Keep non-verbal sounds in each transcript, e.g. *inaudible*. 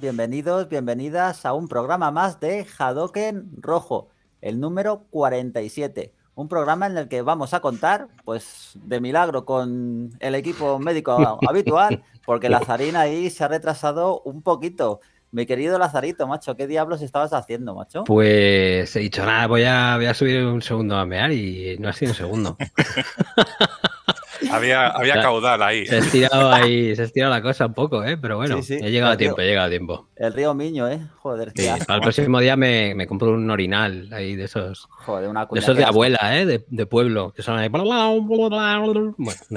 bienvenidos, bienvenidas a un programa más de Hadoken Rojo, el número 47. Un programa en el que vamos a contar, pues de milagro, con el equipo médico habitual, porque Lazarín ahí se ha retrasado un poquito. Mi querido Lazarito, macho, ¿qué diablos estabas haciendo, macho? Pues he dicho, nada, voy a, voy a subir un segundo a mear y no ha sido un segundo. *laughs* Había, caudal ahí. Se ha estirado *laughs* ahí, se ha estirado la cosa un poco, ¿eh? Pero bueno, he llegado a tiempo, he llegado a tiempo. El río Miño, ¿eh? Joder, sí, Al próximo día me, me, compro un orinal ahí de esos. Joder, una De esos de abuela, ¿eh? De, pueblo, que son ahí. Bueno, da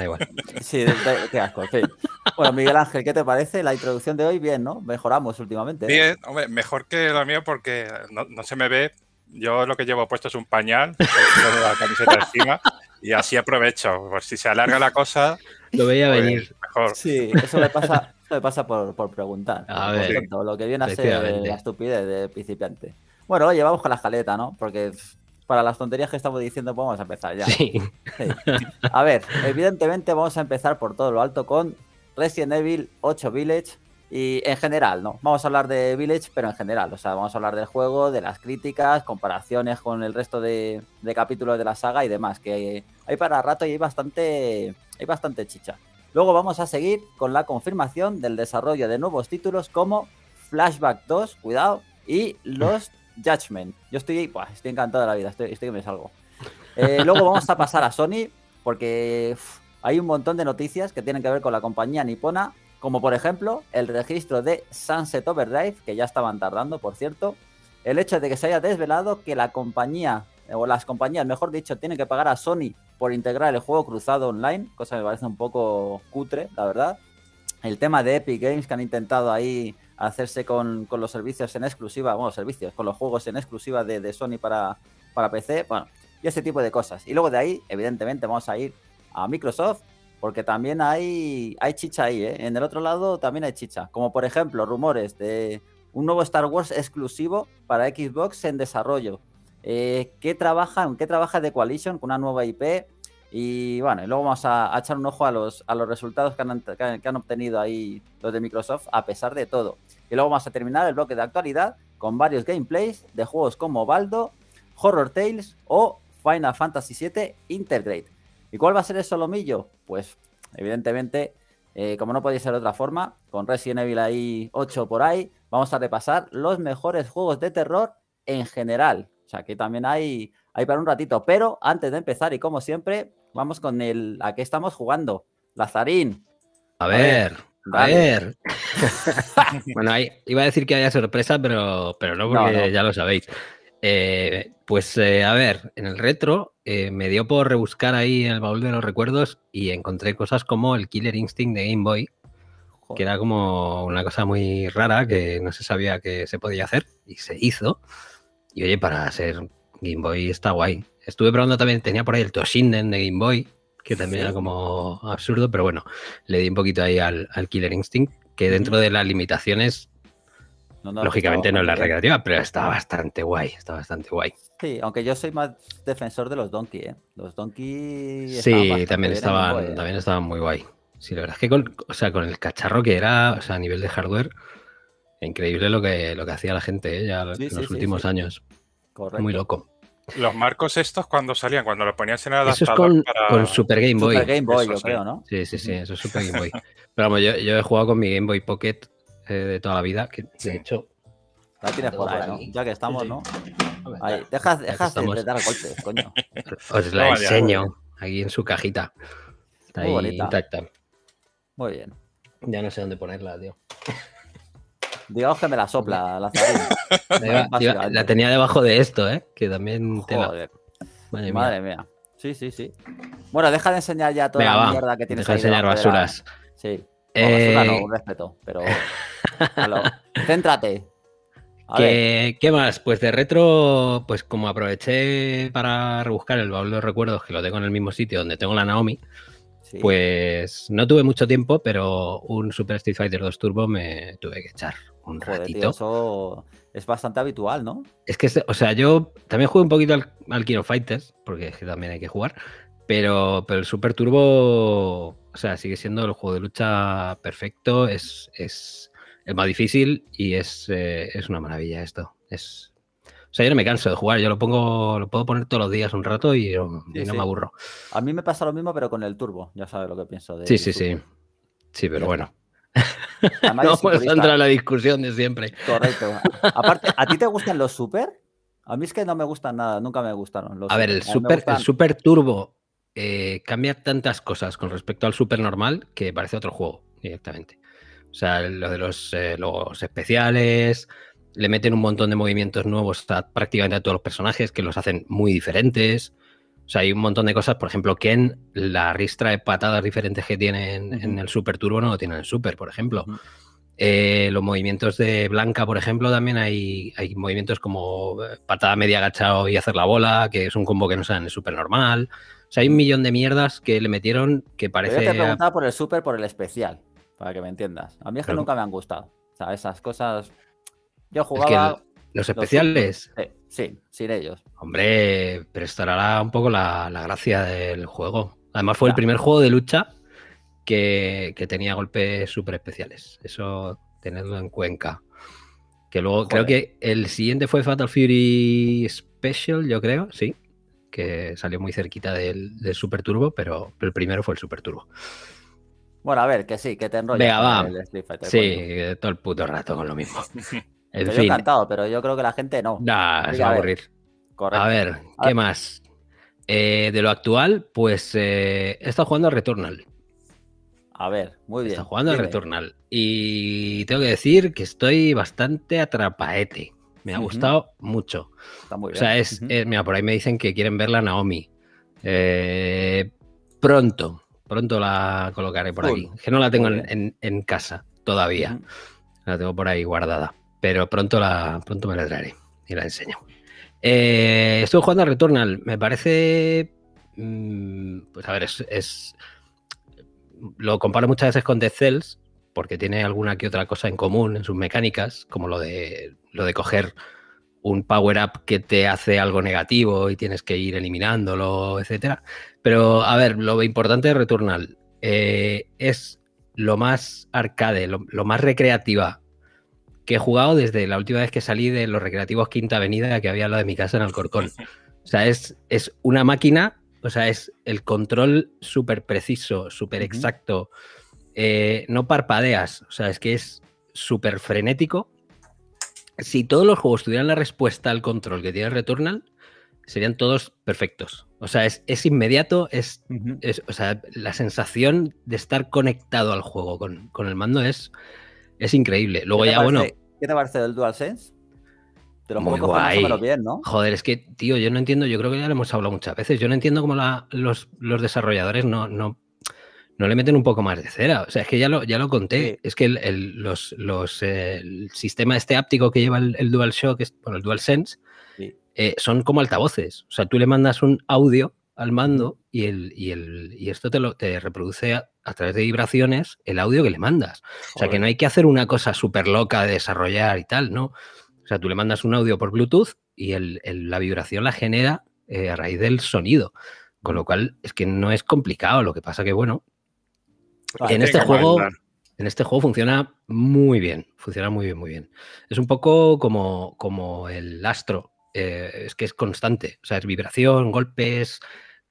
igual. Sí, qué asco, en fin. Bueno, Miguel Ángel, ¿qué te parece? La introducción de hoy, bien, ¿no? Mejoramos últimamente. ¿eh? Bien, hombre, mejor que la mía porque no, se me ve. Yo lo que llevo puesto es un pañal, *laughs* la camiseta encima. Y así aprovecho, por si se alarga la cosa. Lo veía pues, venir. Mejor. Sí, eso me pasa, eso me pasa por, preguntar. A ver, lo que viene a ser la estupidez de principiante. Bueno, oye, vamos con la escaleta, ¿no? Porque para las tonterías que estamos diciendo, pues vamos a empezar ya. sí. A ver, evidentemente vamos a empezar por todo lo alto con Resident Evil 8 Village, y en general, ¿no? Vamos a hablar de Village, pero en general, o sea, vamos a hablar del juego, de las críticas, comparaciones con el resto de, capítulos de la saga y demás, que hay para rato y hay bastante, hay bastante chicha. Luego vamos a seguir con la confirmación del desarrollo de nuevos títulos como Flashback 2, cuidado, y Los *laughs* Judgment. Yo estoy, pues, estoy encantado de la vida, estoy, que me salgo. Eh, luego vamos a pasar a Sony, porque hay un montón de noticias que tienen que ver con la compañía nipona como por ejemplo el registro de Sunset Overdrive, que ya estaban tardando, por cierto. El hecho de que se haya desvelado que la compañía, eh, o las compañías, mejor dicho, tienen que pagar a Sony por integrar el juego cruzado online, cosa que me parece un poco cutre, la verdad. El tema de Epic Games, que han intentado ahí hacerse con, los servicios en exclusiva, bueno, servicios, con los juegos en exclusiva de, Sony para, para PC, bueno, y ese tipo de cosas. Y luego de ahí, evidentemente, vamos a ir a Microsoft, porque también hay, hay chicha ahí, ¿eh? En el otro lado también hay chicha. Como por ejemplo, rumores de un nuevo Star Wars exclusivo para Xbox en desarrollo. ...que eh, ¿Qué trabajan? que trabaja de Coalition con una nueva IP? Y bueno, y luego vamos a, echar un ojo a los, a los resultados que han, obtenido ahí los de Microsoft a pesar de todo. Y luego vamos a terminar el bloque de actualidad con varios gameplays de juegos como Baldo, Horror Tales o Final Fantasy VII Intergrade. ¿Y cuál va a ser el solomillo? Pues evidentemente, eh, como no podía ser de otra forma, con Resident Evil ahí 8 por ahí, vamos a repasar los mejores juegos de terror en general. O sea, que también hay, hay para un ratito. Pero antes de empezar, y como siempre, vamos con el a qué estamos jugando. Lazarín. A ver, a ver. *laughs* bueno, iba a decir que había sorpresa, pero, pero no, porque ya lo sabéis. Eh, pues eh, a ver, en el retro eh, me dio por rebuscar ahí en el baúl de los recuerdos y encontré cosas como el Killer Instinct de Game Boy, que era como una cosa muy rara que no se sabía que se podía hacer y se hizo. Y oye, para ser Game Boy está guay. Estuve probando también, tenía por ahí el Toshinden de Game Boy, que también era como absurdo, pero bueno, le di un poquito ahí al Killer Instinct, que dentro de las limitaciones Lógicamente no es la recreativa, pero estaba bastante guay, bastante guay. Sí, aunque yo soy más defensor de los Donkey, ¿eh? Los Donkey... Sí, también estaban, también estaban muy guay. Sí, la verdad es que con, o sea, con el cacharro que era, o sea, a nivel de hardware, increíble lo que, lo que hacía la gente ¿eh? ya en los últimos años. Muy loco. Los marcos estos cuando salían, cuando los ponías en el adaptador eso es con, Super Game Boy. Super Game Boy, creo, ¿no? Sí, sí, sí, eso es Super *laughs* Game Boy. Pero vamos, yo, he jugado con mi Game Boy Pocket de toda la vida, que de hecho... La tienes por ¿no? Ya que estamos, ¿no? Ahí, deja, deja de dar golpes, coño. *laughs* Os la enseño ¿eh? aquí en su cajita. Está ahí intacta. Muy bien. Ya no sé dónde ponerla, tío. *laughs* Digamos que me la sopla *laughs* la La tenía debajo de esto, ¿eh? Que también te Madre, Madre mía. Sí, sí, sí. Bueno, deja de enseñar ya toda la mierda que tienes deja de enseñar basuras. Sí. Eh, basura no, respeto, pero... *laughs* Céntrate. ¿Qué, más? Pues de retro, pues como aproveché para rebuscar el baúl de recuerdos, que lo tengo en el mismo sitio donde tengo la Naomi, pues no tuve mucho tiempo, pero un Super Street Fighter 2 Turbo me tuve que echar un ratito. eso es bastante habitual, ¿no? Es que, o sea, yo también juego un poquito al, Kino Fighters, porque es que también hay que jugar, pero, el Super Turbo, o sea, sigue siendo el juego de lucha perfecto, es es más difícil y eh, es, una maravilla esto. Es, o sea, yo no me canso de jugar, yo lo pongo, lo puedo poner todos los días un rato y, no me aburro. A mí me pasa lo mismo, pero con el turbo, ya sabes lo que pienso de. Sí, sí, sí. Sí, pero bueno. *laughs* no puedo entrar a la discusión de siempre. Correcto. Aparte, ¿a ti te gustan los super? A mí es que no me gustan nada, nunca me gustaron. Los a ver, el super, super turbo eh, cambia tantas cosas con respecto al super normal que parece otro juego directamente. O sea, lo de eh, los, especiales, le meten un montón de movimientos nuevos prácticamente a todos los personajes que los hacen muy diferentes. O sea, hay un montón de cosas. Por ejemplo, Ken, la ristra de patadas diferentes que tiene en, el Super Turbo no lo tiene en el Super, por ejemplo. Eh, los movimientos de Blanca, por ejemplo, también hay, hay movimientos como eh, patada media agachado y hacer la bola, que es un combo que no sale en el Super normal. O sea, hay un millón de mierdas que le metieron que parece. Yo te preguntado por el Super, por el especial para que me entiendas. A mí es que nunca me han gustado. O sea, esas cosas. Yo jugaba. ¿Los especiales? Sí, sí, sin ellos. Hombre, pero un poco la, gracia del juego. Además, fue el primer juego de lucha que, tenía golpes súper especiales. Eso, tenedlo en cuenta. Que luego, creo que el siguiente fue Fatal Fury Special, yo creo, sí. Que salió muy cerquita del, Super Turbo, pero el primero fue el Super Turbo. Bueno, a ver, que sí, que te enrollas. Venga, sí, todo el puto rato con lo mismo. *laughs* yo he encantado, pero yo creo que la gente no. Nah, se va a aburrir. A ver, ¿qué más? Eh, de lo actual, pues eh, he estado jugando a Returnal. A ver, muy bien. Está jugando al Returnal. Y tengo que decir que estoy bastante atrapaete. Me ha gustado mucho. Está muy bien. O sea, es, eh, mira, por ahí me dicen que quieren verla Naomi. pronto. Pronto la colocaré por aquí. Que no la tengo en, casa todavía. La tengo por ahí guardada. Pero pronto, la, pronto me la traeré y la enseño. Eh, estoy jugando a Returnal. Me parece. Mm, pues a ver, es, Lo comparo muchas veces con Dead Cells, porque tiene alguna que otra cosa en común en sus mecánicas, como lo de, lo de coger un power-up que te hace algo negativo y tienes que ir eliminándolo, etc. Pero, a ver, lo importante de Returnal eh, es lo más arcade, lo, más recreativa que he jugado desde la última vez que salí de los recreativos Quinta Avenida que había de mi casa en Alcorcón. *laughs* O sea, es, es una máquina, o sea, es el control súper preciso, súper exacto. Eh, no parpadeas, o sea, es que es súper frenético si todos los juegos tuvieran la respuesta al control que tiene Returnal, serían todos perfectos. O sea, es, inmediato, es, la sensación de estar conectado al juego con, el mando es, es increíble. Luego ya, bueno. ¿Qué te parece del DualSense? Te lo muy guay. Bien, ¿no? Joder, es que, tío, yo no entiendo, yo creo que ya lo hemos hablado muchas veces, yo no entiendo cómo los, desarrolladores no, no, no le meten un poco más de cera. O sea, es que ya lo, ya lo conté. Es que el, los, eh, el, sistema este áptico que lleva el, DualShock, bueno, el DualSense, eh, son como altavoces. O sea, tú le mandas un audio al mando y, el, y, el, esto te, lo, te reproduce a, través de vibraciones el audio que le mandas. O sea, que no hay que hacer una cosa súper loca de desarrollar y tal, ¿no? O sea, tú le mandas un audio por Bluetooth y el, la vibración la genera eh, a raíz del sonido. Con lo cual, es que no es complicado. Lo que pasa que, bueno, en este juego. En este juego funciona muy bien, funciona muy bien, muy bien. Es un poco como, como el astro, eh, es que es constante, o sea, es vibración, golpes,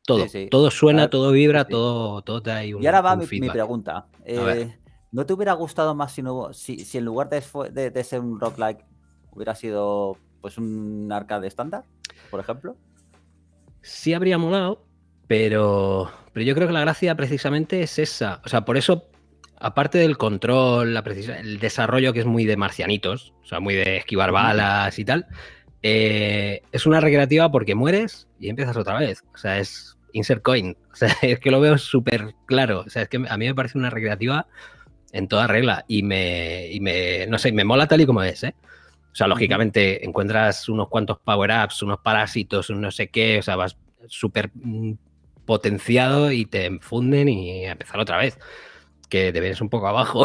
todo. Todo suena, ah, todo vibra, todo, todo te un. Y ahora va mi, pregunta. Eh, ¿No te hubiera gustado más si, no, si, en lugar de, ser un rock like hubiera sido pues un arcade estándar, por ejemplo? Sí habría molado, pero, pero yo creo que la gracia precisamente es esa. O sea, por eso, aparte del control, la el desarrollo que es muy de marcianitos, o sea, muy de esquivar balas y tal, eh, es una recreativa porque mueres y empiezas otra vez. O sea, es insert coin. O sea, *laughs* es que lo veo súper claro. O sea, es que a mí me parece una recreativa en toda regla y me, no sé, me mola tal y como es, ¿eh? O sea, lógicamente encuentras unos cuantos power-ups, unos parásitos, un no sé qué, o sea, vas súper mm, potenciado y te enfunden y empezar otra vez. Que te un poco abajo.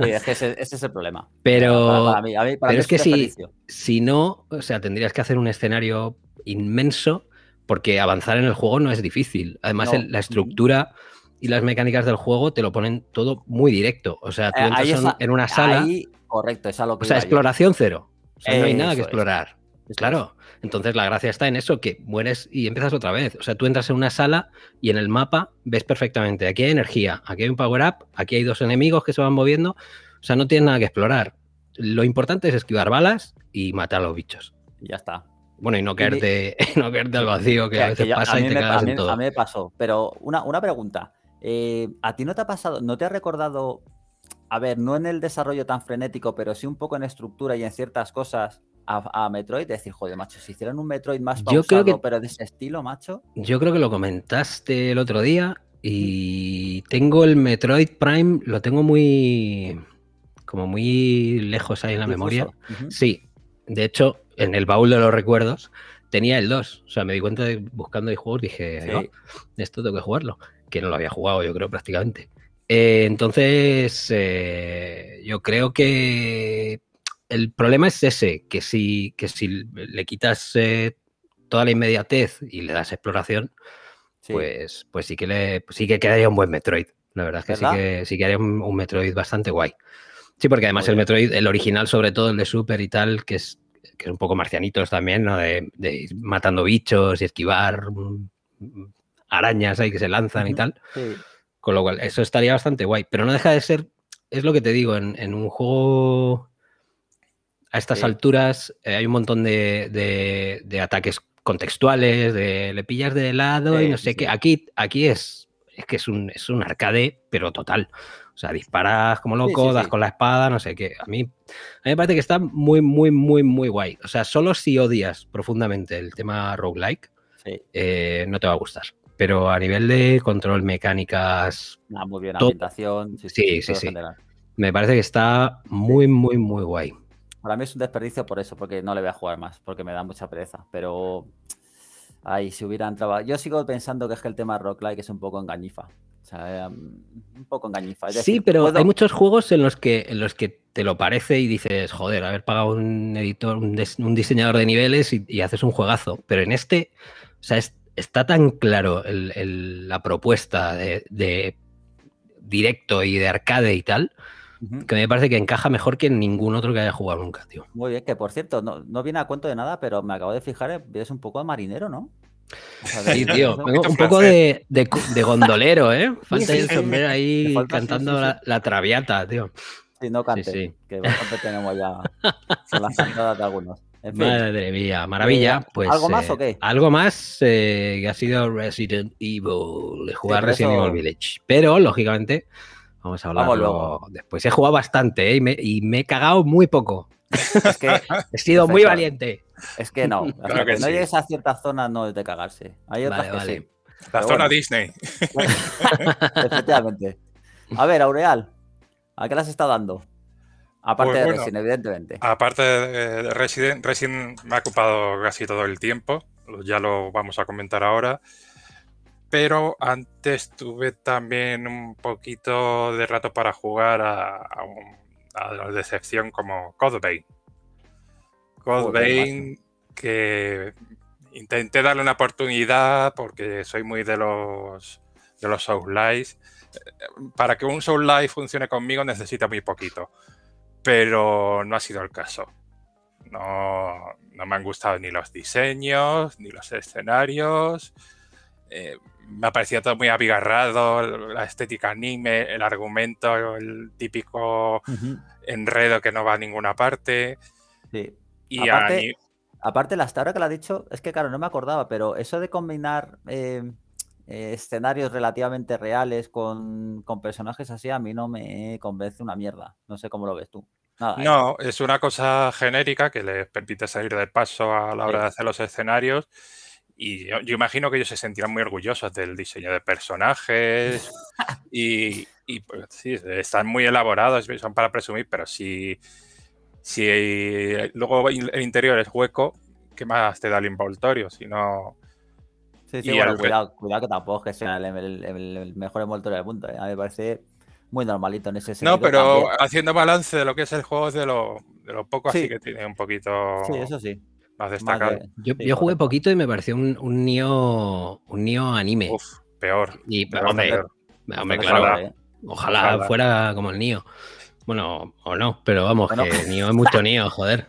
es *laughs* ese, es el problema. Pero, para es que si, si no, o sea, tendrías que hacer un escenario inmenso porque avanzar en el juego no es difícil. Además, la estructura y las mecánicas del juego te lo ponen todo muy directo. O sea, tú eh, entras en una sala. correcto, esa lo que O sea, exploración cero. no hay nada que explorar. Claro. Entonces la gracia está en eso, que mueres y empiezas otra vez. O sea, tú entras en una sala y en el mapa ves perfectamente, aquí hay energía, aquí hay un power-up, aquí hay dos enemigos que se van moviendo. O sea, no tienes nada que explorar. Lo importante es esquivar balas y matar a los bichos. Ya está. Bueno, y no caerte, *laughs* no al vacío que, a veces pasa y te en todo. A mí me pasó, pero una, pregunta. Eh, ¿A ti no te ha pasado, no te ha recordado, a ver, no en el desarrollo tan frenético, pero sí un poco en estructura y en ciertas cosas, a, Metroid, de decir, joder, macho, si hicieran un Metroid más pausado, pero de ese estilo, macho. Yo creo que lo comentaste el otro día y tengo el Metroid Prime, lo tengo muy como muy lejos ahí en la memoria. Sí, de hecho, en el baúl de los recuerdos tenía el 2. O sea, me di cuenta de, buscando de juego dije, esto tengo que jugarlo. Que no lo había jugado, yo creo, prácticamente. Eh, entonces, eh, yo creo que el problema es ese, que si, que si le quitas eh, toda la inmediatez y le das exploración, Pues, pues sí que le pues sí que quedaría un buen Metroid. La verdad es que sí que sí que haría un, Metroid bastante guay. Sí, porque además el Metroid, el original, sobre todo el de Super y tal, que es, un poco marcianitos también, ¿no? De, matando bichos y esquivar mm, mm, arañas ahí que se lanzan y tal. Con lo cual, eso estaría bastante guay. Pero no deja de ser, es lo que te digo, en, en un juego a estas alturas eh, hay un montón de, ataques contextuales, de le pillas de lado y no sé qué. Aquí, aquí es, es que es un, es un arcade, pero total. O sea, disparas como loco, das con la espada, no sé qué. A mí, me parece que está muy, muy, muy, muy guay. O sea, solo si odias profundamente el tema roguelike, eh, no te va a gustar pero a nivel de control, mecánicas. Ah, muy bien, ambientación. sí, sí. sí. Me parece que está muy, muy, muy guay. Para mí es un desperdicio por eso, porque no le voy a jugar más, porque me da mucha pereza. Pero. Ay, si hubieran trabajado. Yo sigo pensando que es que el tema Rock Like es un poco engañifa. O sea, em, un poco engañifa. sí, pero hay muchos juegos en los, que, en los que te lo parece y dices, joder, haber pagado un editor, un, diseñador de niveles y, haces un juegazo. Pero en este, o sea, está tan claro la propuesta de, de, directo y de arcade y tal, que me parece que encaja mejor que ningún otro que haya jugado nunca, tío. Muy bien, que por cierto, no, no viene a cuento de nada, pero me acabo de fijar, eh, es un poco de marinero, ¿no? Sí, tío. un poco de, de, gondolero, ¿eh? Falta el sombrero ahí cantando la, traviata, tío. Sí, no cante, que bastante tenemos ya son las cantadas de algunos. Madre mía, maravilla. Eh, pues, ¿Algo más eh, o qué? Algo más que ha sido Resident Evil, jugar Resident Evil Village. Pero, lógicamente, Vamos a hablar luego. después. He jugado bastante ¿eh? y, me, he cagado muy poco. *laughs* he sido muy valiente. Es que no. *laughs* no llegues a cierta zona no es de cagarse. Hay otras La zona Disney. *laughs* Efectivamente. A ver, Aureal, ¿a qué las está dando? Aparte pues de Resident, evidentemente. Aparte de Resident, Resident me ha ocupado casi todo el tiempo. Ya lo vamos a comentar ahora pero antes tuve también un poquito de rato para jugar a, a, la decepción como Codebane. Codebane que intenté darle una oportunidad porque soy muy de los de los eh, Para que un Soulslike funcione conmigo necesita muy poquito, pero no ha sido el caso. No, me han gustado ni los diseños, ni los escenarios. Eh, me ha parecido todo muy abigarrado, la estética anime, el argumento, el típico enredo que no va a ninguna parte. Sí. Y aparte, aparte, hasta ahora que lo ha dicho, es que claro, no me acordaba, pero eso de combinar em, eh, escenarios relativamente reales con, personajes así, a mí no me convence una mierda. No sé cómo lo ves tú. ¿eh? no, es una cosa genérica que les permite salir del paso a la hora de hacer los escenarios y yo, imagino que ellos se sentirán muy orgullosos del diseño de personajes *laughs* y, pues, están muy elaborados, son para presumir, pero si, si eh, luego el interior es hueco, ¿qué más te da el envoltorio? Si no... cuidado, que tampoco es que sea el, mejor envoltorio del mundo. ¿eh? A mí me parece muy normalito en ese sentido. No, pero haciendo balance de lo que es el juego es de lo, poco así que tiene un poquito... Sí, eso sí yo, jugué poquito y me pareció un, un un anime. peor. Y, hombre, claro, ojalá, fuera como el Nio. Bueno, o no, pero vamos, que Nio es mucho *laughs* Nio, joder.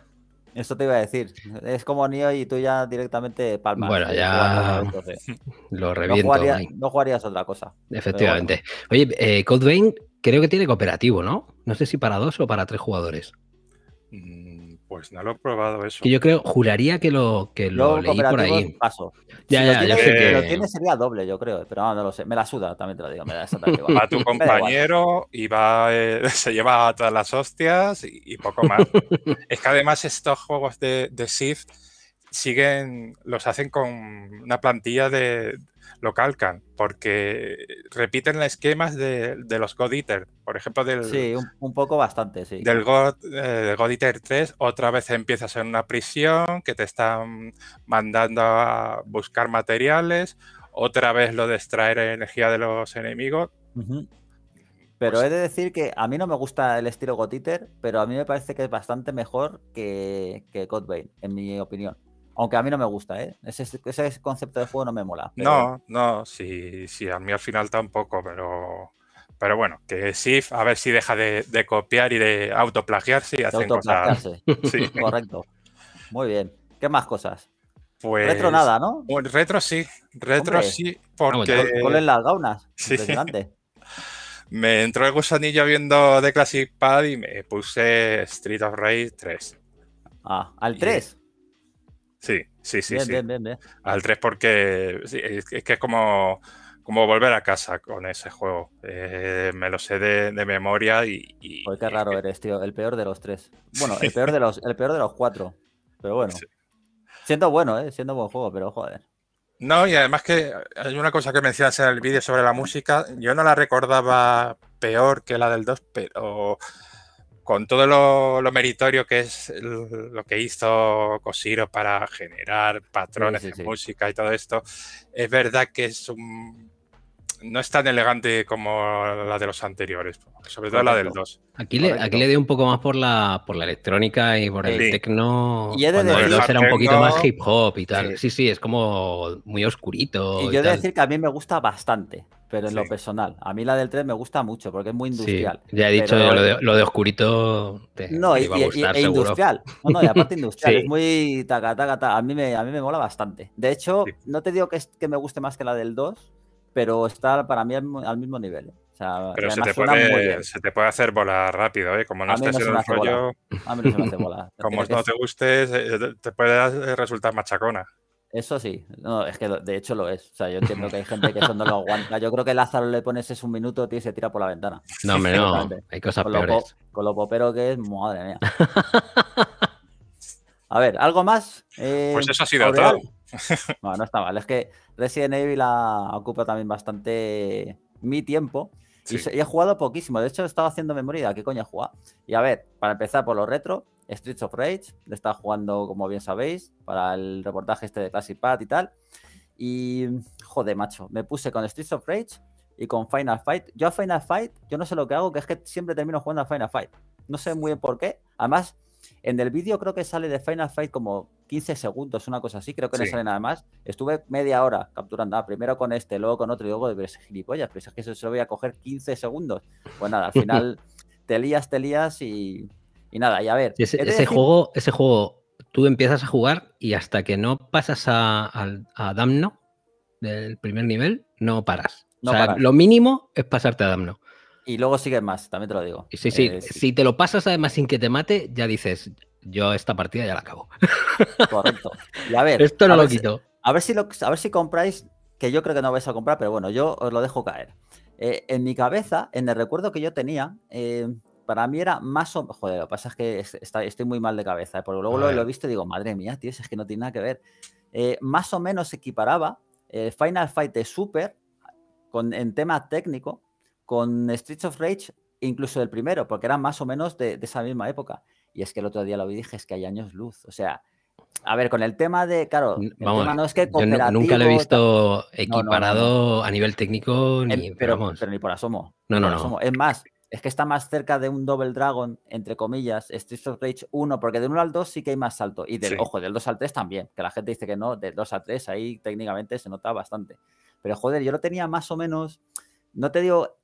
Eso te iba a decir. Es como Nio y tú ya directamente palmas. Bueno, ya *laughs* lo reviento. No jugarías, otra cosa. Efectivamente. Oye, eh, Code creo que tiene cooperativo, ¿no? No sé si para dos o para tres jugadores. Mm, pues no lo he probado eso. Que yo creo, juraría que lo, que lo leí por ahí. Paso. Ya, si ya, lo ya que... lo tiene sería doble, yo creo, pero no, no, lo sé. Me la suda, también te lo digo. Me *laughs* Va tu compañero y va, eh, *laughs* se lleva a todas las hostias y, y poco más. *laughs* es que además estos juegos de, de Shift siguen, los hacen con una plantilla de, lo calcan, porque repiten los esquemas de, los God Eater, por ejemplo, del... un, poco bastante, Del God, eh, Eater 3, otra vez empiezas en una prisión, que te están mandando a buscar materiales, otra vez lo de extraer energía de los enemigos. Pues pero he de decir que a mí no me gusta el estilo God Eater, pero a mí me parece que es bastante mejor que, que Godbane, en mi opinión. Aunque a mí no me gusta, ¿eh? Ese, concepto de juego no me mola. No, no, sí, sí, a mí al final tampoco, pero... Pero bueno, que SIF, a ver si deja de, copiar y de autoplagiarse y hacer cosas. *laughs* Sí. *laughs* Correcto. Muy bien. ¿Qué más cosas? Pues, retro nada, ¿no? retro sí, retro sí, porque... las gaunas, *laughs* sí. impresionante. me entró el gusanillo viendo The Classic Pad y me puse Street of Rage 3. Ah, ¿al 3? Sí, sí, sí. Al 3 porque es, que es como, como volver a casa con ese juego. Eh, me lo sé de, memoria y... y qué raro eres, tío. El peor de los tres. *laughs* Bueno, el peor de los, el peor de los cuatro. Pero bueno. Siento bueno, ¿eh? Siendo buen juego, pero joder. No, y además que hay una cosa que mencionas en el vídeo sobre la música. Yo no la recordaba peor que la del 2, pero con todo lo, meritorio que es lo que hizo Cosiro para generar patrones de música y todo esto, es verdad que es un no es tan elegante como la de los anteriores, sobre todo la del 2. Aquí le, aquí le doy un poco más por la, por la electrónica y por el tecno. Y el 2 era un poquito más hip hop y tal. Sí, sí, es como muy oscurito. Y, yo he de decir que a mí me gusta bastante, pero en lo personal. A mí la del 3 me gusta mucho porque es muy industrial. Ya he dicho lo, de, oscurito. no, y, e industrial. No, y aparte industrial. *laughs* es muy taca, A mí, me, a mí me mola bastante. De hecho, no te digo que, que me guste más que la del 2 pero está para mí al, mismo nivel. ¿eh? O sea, pero se te, puede, hacer volar rápido, ¿eh? Como no estés en el rollo. A mí no se me hace *laughs* volar. Como no te guste, eh, eh, te puede resultar machacona. Eso sí, no, es que de hecho lo es. O sea, yo entiendo que hay gente que eso no lo aguanta. Yo creo que Lázaro le pones es un minuto y se tira por la ventana. *laughs* No, hombre, no. Hay cosas peores. con lo popero que es, madre mía. *laughs* A ver, ¿algo más? pues eso ha sido todo. *laughs* No, no está mal. Es que Resident Evil ha ocupa también bastante mi tiempo. Y, he jugado poquísimo. De hecho, he estado haciendo memoria. ¿Qué coño he jugado? Y a ver, para empezar por lo retro, Streets of Rage. Le estaba jugando, como bien sabéis, para el reportaje este de Classic Pad y tal. Y, joder, macho, me puse con Streets of Rage y con Final Fight. Yo a Final Fight, yo no sé lo que hago, que es que siempre termino jugando a Final Fight. No sé muy bien por qué. Además, en el vídeo creo que sale de Final Fight como 15 segundos, una cosa así, creo que no sale nada más. Estuve media hora capturando, ah, primero con este, luego con otro, y luego de gilipollas, pero es que eso se lo voy a coger 15 segundos. Pues nada, al *laughs* final te lías, te lías y, nada, y a ver. Ese, juego, ese juego, tú empiezas a jugar y hasta que no pasas a, a, Damno del primer nivel, no paras. lo mínimo es pasarte a Damno. Y luego sigues más, también te lo digo. Sí, sí, eh, si te lo pasas además sin que te mate, ya dices, yo esta partida ya la acabo. Correcto. Y a ver. *laughs* Esto no lo quito. a ver si compráis, que yo creo que no vais a comprar, pero bueno, yo os lo dejo caer. Eh, en mi cabeza, en el recuerdo que yo tenía, eh, para mí era más o menos... Joder, lo que pasa es que estoy muy mal de cabeza, pero eh, porque luego lo, he visto y digo, madre mía, tío, es que no tiene nada que ver. más o menos se equiparaba Final Fight de Super con, en tema técnico con Streets of Rage, incluso el primero, porque era más o menos de esa misma época. Y es que el otro día lo vi dije, es que hay años luz. O sea, a ver, con el tema de, claro, el tema no es que yo nunca lo he visto equiparado a nivel técnico, em, ni, pero, pero, ni por asomo. No, no, no. Es más, es que está más cerca de un Double Dragon, entre comillas, Street of Rage 1, porque de 1 al 2 sí que hay más salto. Y del, ojo, del 2 al 3 también, que la gente dice que no, del 2 al 3 ahí técnicamente se nota bastante. Pero joder, yo lo tenía más o menos, no te digo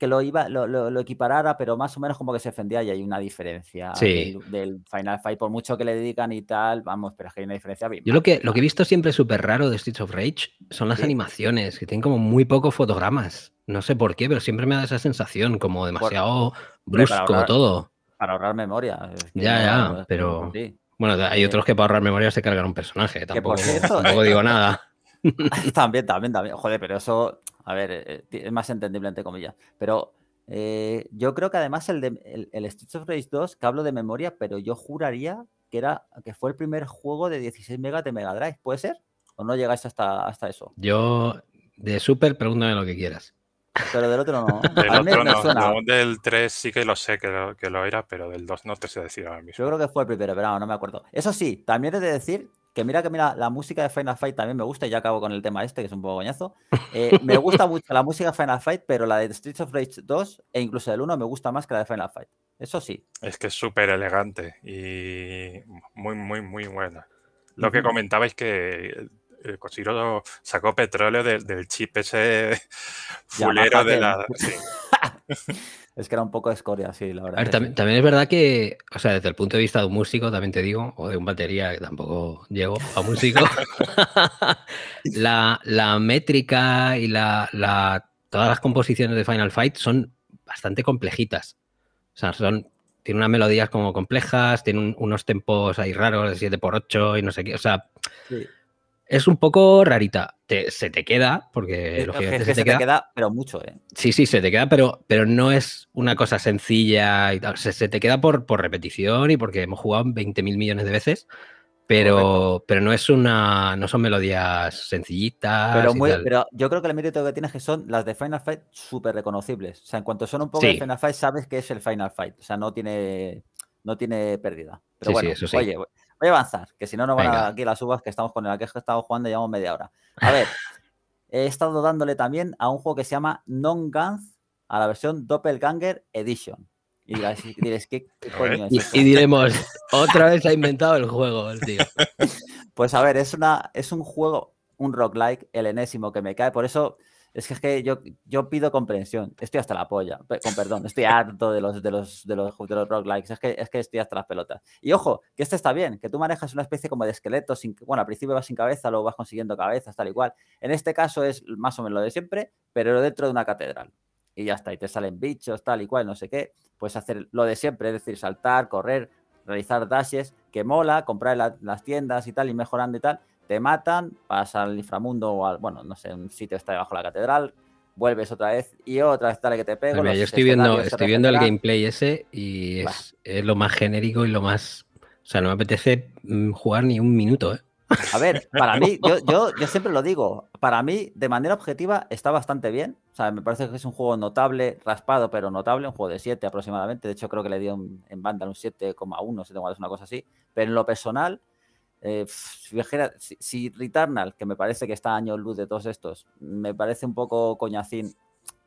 que lo iba, lo, lo, equiparara, pero más o menos como que se defendía, y hay una diferencia sí. del, Final Fight, por mucho que le dedican y tal, vamos, pero es que hay una diferencia bien. Yo lo que, lo que he visto siempre súper raro de Streets of Rage son las animaciones, que tienen como muy pocos fotogramas. No sé por qué, pero siempre me da esa sensación, como demasiado brusco todo. Para ahorrar memoria. ya, ya, pero. Bueno, hay otros que para ahorrar memoria se cargan un personaje, tampoco, tampoco eh, digo nada. *laughs* también, también, también. Joder, pero eso a ver, eh, eh, es más entendible entre comillas, pero eh, yo creo que además el, de, el, of Rage 2, que hablo de memoria, pero yo juraría que, era, que fue el primer juego de 16 megas de Mega Drive, ¿puede ser? ¿O no llegáis hasta, hasta eso? Yo, de Super, pregúntame lo que quieras. Pero del otro no. *laughs* Del otro no. Del 3 sí que lo sé que lo, era, pero del 2 no te sé decir ahora mismo. Yo creo que fue el primero, pero no, me acuerdo. Eso sí, también he de decir que mira que mira, la música de Final Fight también me gusta, y ya acabo con el tema este, que es un poco goñazo eh, me gusta *laughs* mucho la música de Final Fight, pero la de Streets of Rage 2 e incluso del 1 me gusta más que la de Final Fight. Eso sí. Es que es súper elegante y muy, muy, muy buena. Lo que comentabais que el Cochiro sacó petróleo del chip ese *laughs* fulero de la... *laughs* Es que era un poco de escoria, sí, la verdad. también, es verdad que, o sea, desde el punto de vista de un músico, también te digo, o de un batería, que tampoco llego a músico, *laughs* la, métrica y la, todas las composiciones de Final Fight son bastante complejitas. O sea, son, tiene unas melodías como complejas, tiene unos tempos ahí raros de 7x8 y no sé qué. O sea, sí es un poco rarita. se te queda, porque se, te, se queda, te, queda, pero mucho, ¿eh? Sí, sí, se te queda, pero, pero no es una cosa sencilla Se, te queda por, por repetición y porque hemos jugado 20 mil millones de veces, pero, pero no es una. no son melodías sencillitas. Pero, muy, pero yo creo que el mérito que tienes es que son las de Final Fight súper reconocibles. O sea, en cuanto son un poco de Final Fight, sabes que es el Final Fight. O sea, no tiene. No tiene pérdida. Pero sí, bueno, sí, oye, Voy a avanzar, que si no, no van a aquí las uvas que estamos con el que que estado jugando llevamos media hora. A ver, *laughs* he estado dándole también a un juego que se llama Non-Guns, a la versión Doppelganger Edition. Y ¿qué, *laughs* coño es Y, diremos, otra vez ha inventado el juego el tío. *laughs* Pues a ver, es, una, es un juego, un roguelike, el enésimo que me cae. Por eso es que, es que yo, yo pido comprensión. Estoy hasta la polla. Con perdón, estoy harto de los, de los, de los, de los rock likes. Es que, es que estoy hasta las pelotas. Y ojo, que esto está bien, que tú manejas una especie como de esqueleto. Sin, bueno, al principio vas sin cabeza, luego vas consiguiendo cabezas, tal y cual. En este caso es más o menos lo de siempre, pero dentro de una catedral. Y ya está, y te salen bichos, tal y cual, no sé qué. Puedes hacer lo de siempre, es decir, saltar, correr, realizar dashes, que mola, comprar las tiendas y tal, y mejorando y tal te matan, vas al inframundo o al, bueno, no sé, un sitio está debajo de la catedral, vuelves otra vez y otra vez dale que te pego. yo estoy viendo, estoy viendo el gameplay ese y es, lo más genérico y lo más... O sea, no me apetece mm, jugar ni un minuto, ¿eh? A ver, para mí, *laughs* yo, siempre lo digo, para mí, de manera objetiva, está bastante bien. O sea, me parece que es un juego notable, raspado, pero notable, un juego de 7 aproximadamente. De hecho, creo que le dio en banda un 7,1, 7,2, una cosa así. Pero en lo personal, eh, si, Returnal, que me parece que está año luz de todos estos, me parece un poco coñacín.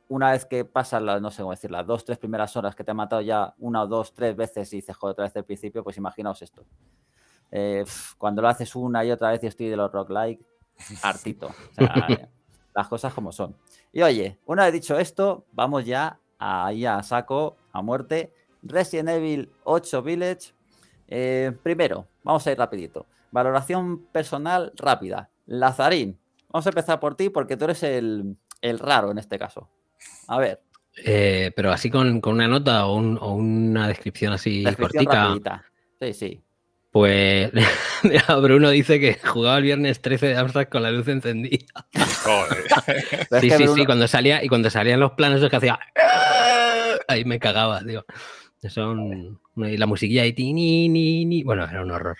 Una vez que pasan las, no sé cómo decir, las dos, tres primeras horas que te ha matado ya una, o dos, tres veces y dices, joder, otra vez al principio, pues imaginaos esto. Eh, cuando lo haces una y otra vez y estoy de los rock-like, *laughs* hartito. las cosas como son. Y oye, una vez dicho esto, vamos ya a saco, a muerte. Resident Evil 8 Village. Eh, primero, vamos a ir rapidito. Valoración personal rápida. Lazarín, vamos a empezar por ti porque tú eres el, raro en este caso. A ver. Eh, pero así con, una nota o, una descripción así cortita. Sí, sí. Pues *laughs* Bruno dice que jugaba el viernes 13 de Amstrad con la luz encendida. *laughs* sí, sí, sí, cuando salía y cuando salían los planes es que hacía ah", ahí me cagaba, digo. Son y la musiquilla y ni bueno, era un horror.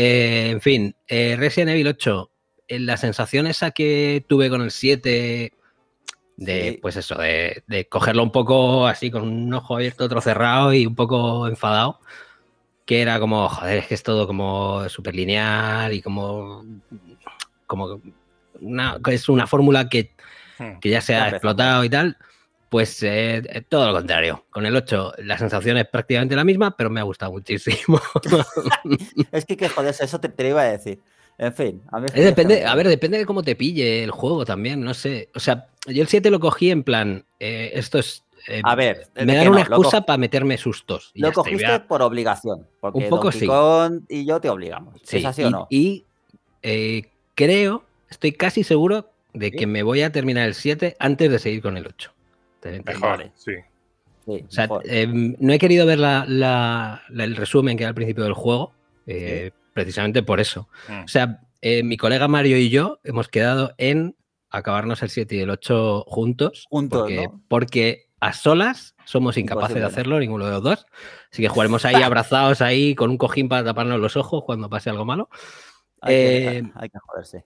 Eh, en fin, eh, Resident Evil 8, eh, la sensación esa que tuve con el 7, de pues eso, de, cogerlo un poco así con un ojo abierto, otro cerrado y un poco enfadado, que era como, joder, es que es todo como súper lineal y como, como es una fórmula que, hmm. que ya se ha explotado y tal. Pues eh, eh, todo lo contrario. Con el 8 la sensación es prácticamente la misma, pero me ha gustado muchísimo. *laughs* es que, qué joder, eso te, iba a decir. En fin, a, mí depende, a ver, depende de cómo te pille el juego también, no sé. O sea, yo el 7 lo cogí en plan, eh, esto es... Eh, a ver, me dan una excusa para meterme sustos. lo cogiste por obligación. Porque un poco sí. Y yo te obligamos. ¿Es así o no? Y creo, estoy casi seguro de que me voy a terminar el 7 antes de seguir con el 8 sí. Eh, no he querido ver el resumen que era al principio del juego, eh, precisamente por eso. Mm. O sea, eh, mi colega Mario y yo hemos quedado en acabarnos el 7 y el 8 juntos. porque, a solas somos incapaces de hacerlo, ninguno de los dos. Así que jugaremos ahí *laughs* abrazados ahí con un cojín para taparnos los ojos cuando pase algo malo. Hay, que, joderse.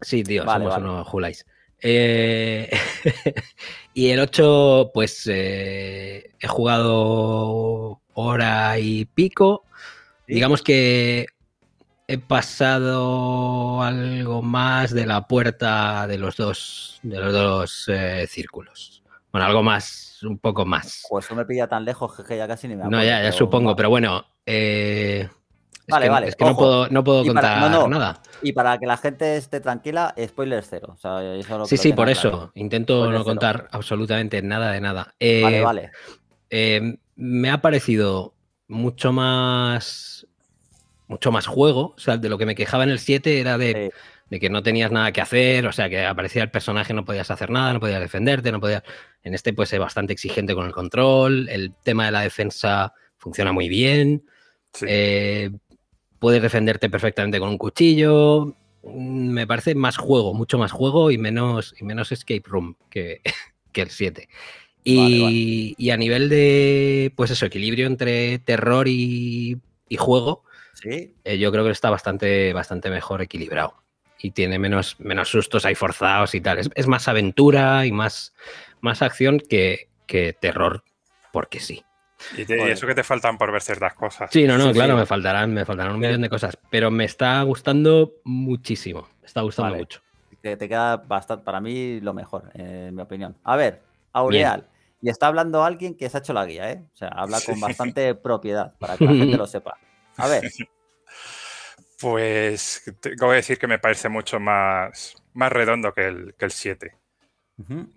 Sí, tío, somos vale. unos juláis. Eh, *laughs* y el 8, pues eh, he jugado hora y pico. Digamos que he pasado algo más de la puerta de los dos, de los dos eh, círculos. Bueno, algo más, un poco más. Pues eso me pilla tan lejos que ya casi ni me acuerdo. No, ya, ya supongo, pero bueno, eh, vale, vale. Es que no puedo, contar nada. Y para que la gente esté tranquila, spoiler cero. sí, sí, por eso. Intento no contar absolutamente nada de nada. vale, eh, vale. Eh, me ha parecido mucho más mucho más juego, o de lo que me quejaba en el 7 era de, que no tenías nada que hacer, o sea, que aparecía el personaje, no podías hacer nada, no podías defenderte, no podías... En este pues es bastante exigente con el control, el tema de la defensa funciona muy bien, sí. Eh, puedes defenderte perfectamente con un cuchillo. Mm, me parece más juego, mucho más juego y menos, y menos escape room que, *laughs* el 7. Y, a nivel de, pues eso, equilibrio entre terror y, juego, eh, yo creo que está bastante, bastante mejor equilibrado. Y tiene menos, menos sustos ahí forzados y tal. Es, es más aventura y más, más acción que, que terror, porque sí. Y, eso que te faltan por ver ciertas cosas. Sí, no, no, claro, me faltarán, me faltarán un millón de cosas, pero me está gustando muchísimo, me está gustando mucho. Te, queda bastante, para mí, lo mejor, eh, en mi opinión. A ver, Aureal. Y está hablando alguien que se ha hecho la guía, ¿eh? O sea, habla con *laughs* bastante propiedad para que la gente lo sepa. A ver. *laughs* Pues tengo que decir que me parece mucho más, más redondo que que el 7.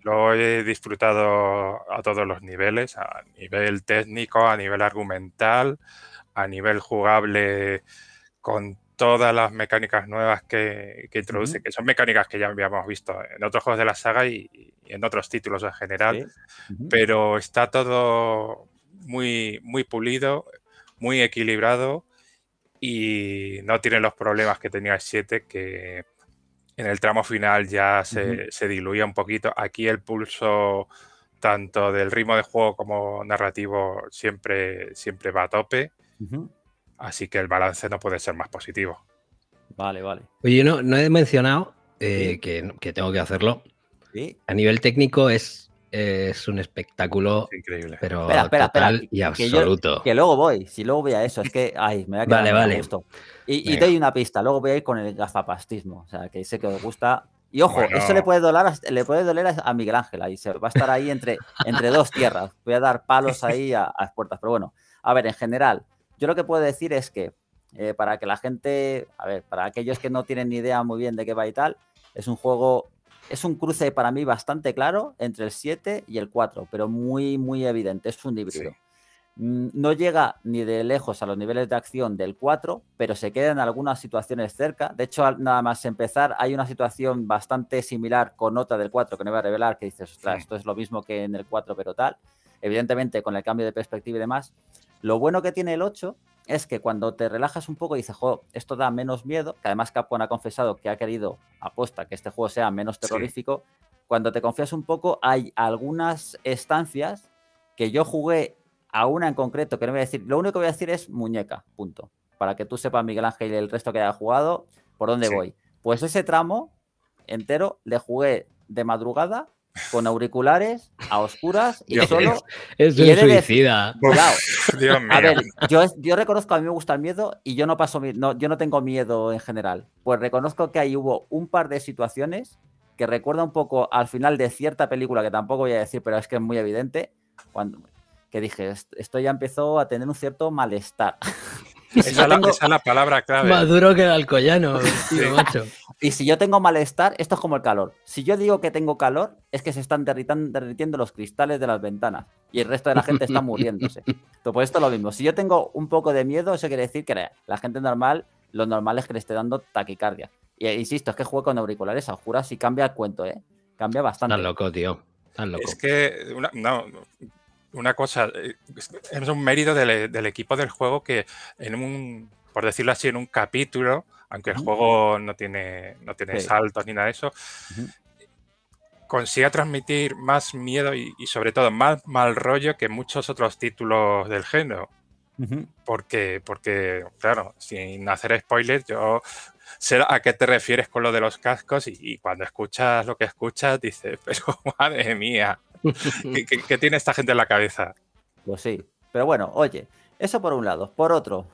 Lo he disfrutado a todos los niveles, a nivel técnico, a nivel argumental, a nivel jugable, con todas las mecánicas nuevas que, introduce, que son mecánicas que ya habíamos visto en otros juegos de la saga y, en otros títulos en general, pero está todo muy, muy pulido, muy equilibrado y no tiene los problemas que tenía el 7 que en el tramo final ya se, diluía un poquito. Aquí el pulso tanto del ritmo de juego como narrativo siempre, siempre va a tope. Así que el balance no puede ser más positivo. Vale, vale. Oye, no, no he mencionado eh, que, tengo que hacerlo. A nivel técnico es es un espectáculo. Increíble. Pero total y absoluto. Que, luego voy, si luego voy a eso, es que, ay, me voy a quedar vale, vale. Y, te doy una pista, luego voy a ir con el gafapastismo, o sea, que sé que os gusta. Y ojo, eso le puede, doler, le puede doler a Miguel Ángel, ahí se va a estar ahí entre, entre dos tierras. Voy a dar palos ahí a, las puertas, pero bueno, a ver, en general, yo lo que puedo decir es que eh, para que la gente, a ver, para aquellos que no tienen ni idea muy bien de qué va y tal, es un juego es un cruce para mí bastante claro entre el 7 y el 4, pero muy, muy evidente. Es un híbrido. Mm, no llega ni de lejos a los niveles de acción del 4, pero se queda en algunas situaciones cerca. De hecho, nada más empezar, hay una situación bastante similar con otra del 4 que no voy a revelar, que dices, ostras, esto es lo mismo que en el 4, pero tal. Evidentemente, con el cambio de perspectiva y demás. Lo bueno que tiene el 8 es que cuando te relajas un poco y dices, jo, esto da menos miedo, que además Capcom ha confesado que ha querido aposta que este juego sea menos terrorífico, cuando te confías un poco hay algunas estancias que yo jugué a una en concreto, que no voy a decir, lo único que voy a decir es muñeca, punto, para que tú sepas, Miguel Ángel, y el resto que haya jugado, por dónde voy. Pues ese tramo entero le jugué de madrugada con auriculares, a oscuras y *laughs* solo. Es, un *laughs* A ver, yo, reconozco a mí me gusta el miedo y yo no paso no, yo no tengo miedo en general. Pues reconozco que ahí hubo un par de situaciones que recuerda un poco al final de cierta película que tampoco voy a decir, pero es que es muy evidente, cuando, que dije, esto ya empezó a tener un cierto malestar. *laughs* Esa, es la palabra clave. Más duro que el alcoyano, *laughs* tío, Y si yo tengo malestar, esto es como el calor. Si yo digo que tengo calor, es que se están derritiendo los cristales de las ventanas y el resto de la gente está *laughs* muriéndose. Entonces, pues esto es lo mismo. Si yo tengo un poco de miedo, eso quiere decir que la gente normal, lo normal es que le esté dando taquicardia. Y eh, insisto, es que juego con auriculares a oscuras y cambia el cuento, ¿eh? Cambia bastante. Estás loco, tío. Estás loco. Es que, no, una cosa, eh, es un mérito eh, del, equipo del juego que en un, por decirlo así, en un capítulo, aunque el juego no tiene, no tiene saltos ni nada de eso, consiga transmitir más miedo y, sobre todo más mal rollo que muchos otros títulos del género. Porque, porque, claro, sin hacer spoilers, yo sé a qué te refieres con lo de los cascos y cuando escuchas lo que escuchas, dices, *laughs* pero madre mía que, tiene esta gente en la cabeza. Pues sí, pero bueno, oye, eso por un lado. Por otro,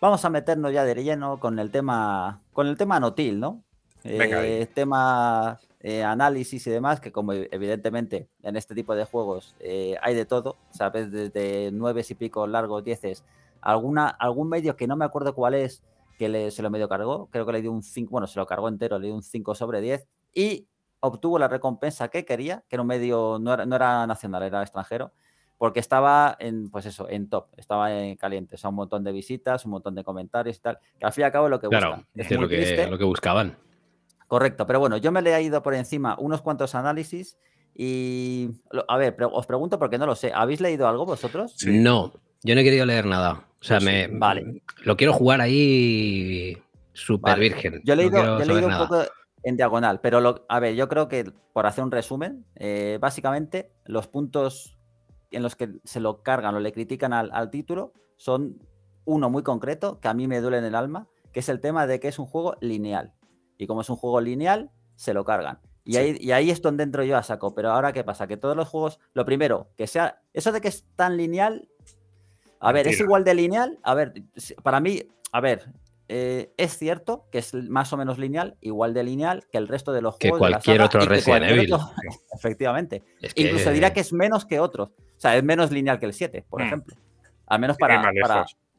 vamos a meternos ya de relleno con el tema, con el tema Notil, ¿no? Eh, tema eh, análisis y demás, que como evidentemente en este tipo de juegos eh, hay de todo, ¿sabes? Desde nueve y pico largos, dieces, alguna, algún medio que no me acuerdo cuál es, que se lo medio cargó, creo que le dio un 5, bueno, se lo cargó entero, le dio un 5 sobre 10, y obtuvo la recompensa que quería, que era un medio, no era, nacional, era extranjero, porque estaba en, pues eso, en top, estaba en caliente, o sea, un montón de visitas, un montón de comentarios y tal, que al fin y al cabo lo que claro, lo, que, buscaban. Correcto, pero bueno, yo me le he ido por encima unos cuantos análisis y, a ver, os pregunto porque no lo sé, ¿habéis leído algo vosotros? No, yo no he querido leer nada, o sea, pues me, vale. lo quiero jugar ahí súper virgen. Yo he leído, un en diagonal, pero lo, a ver, yo creo que por hacer un resumen, eh, básicamente los puntos en los que se lo cargan o le critican al, título son uno muy concreto que a mí me duele en el alma, que es el tema de que es un juego lineal. Y como es un juego lineal, se lo cargan. Y, ahí, y ahí es donde yo a saco. Pero ahora, ¿qué pasa? Que todos los juegos, lo primero, que sea. Eso de que es tan lineal. A ver, es igual de lineal. A ver, para mí, a ver, eh, es cierto que es más o menos lineal, igual de lineal que el resto de los que Cualquier otro *laughs* efectivamente. Incluso dirá que es menos que otros. O sea, es menos lineal que el 7, por hmm. ejemplo. Al menos para,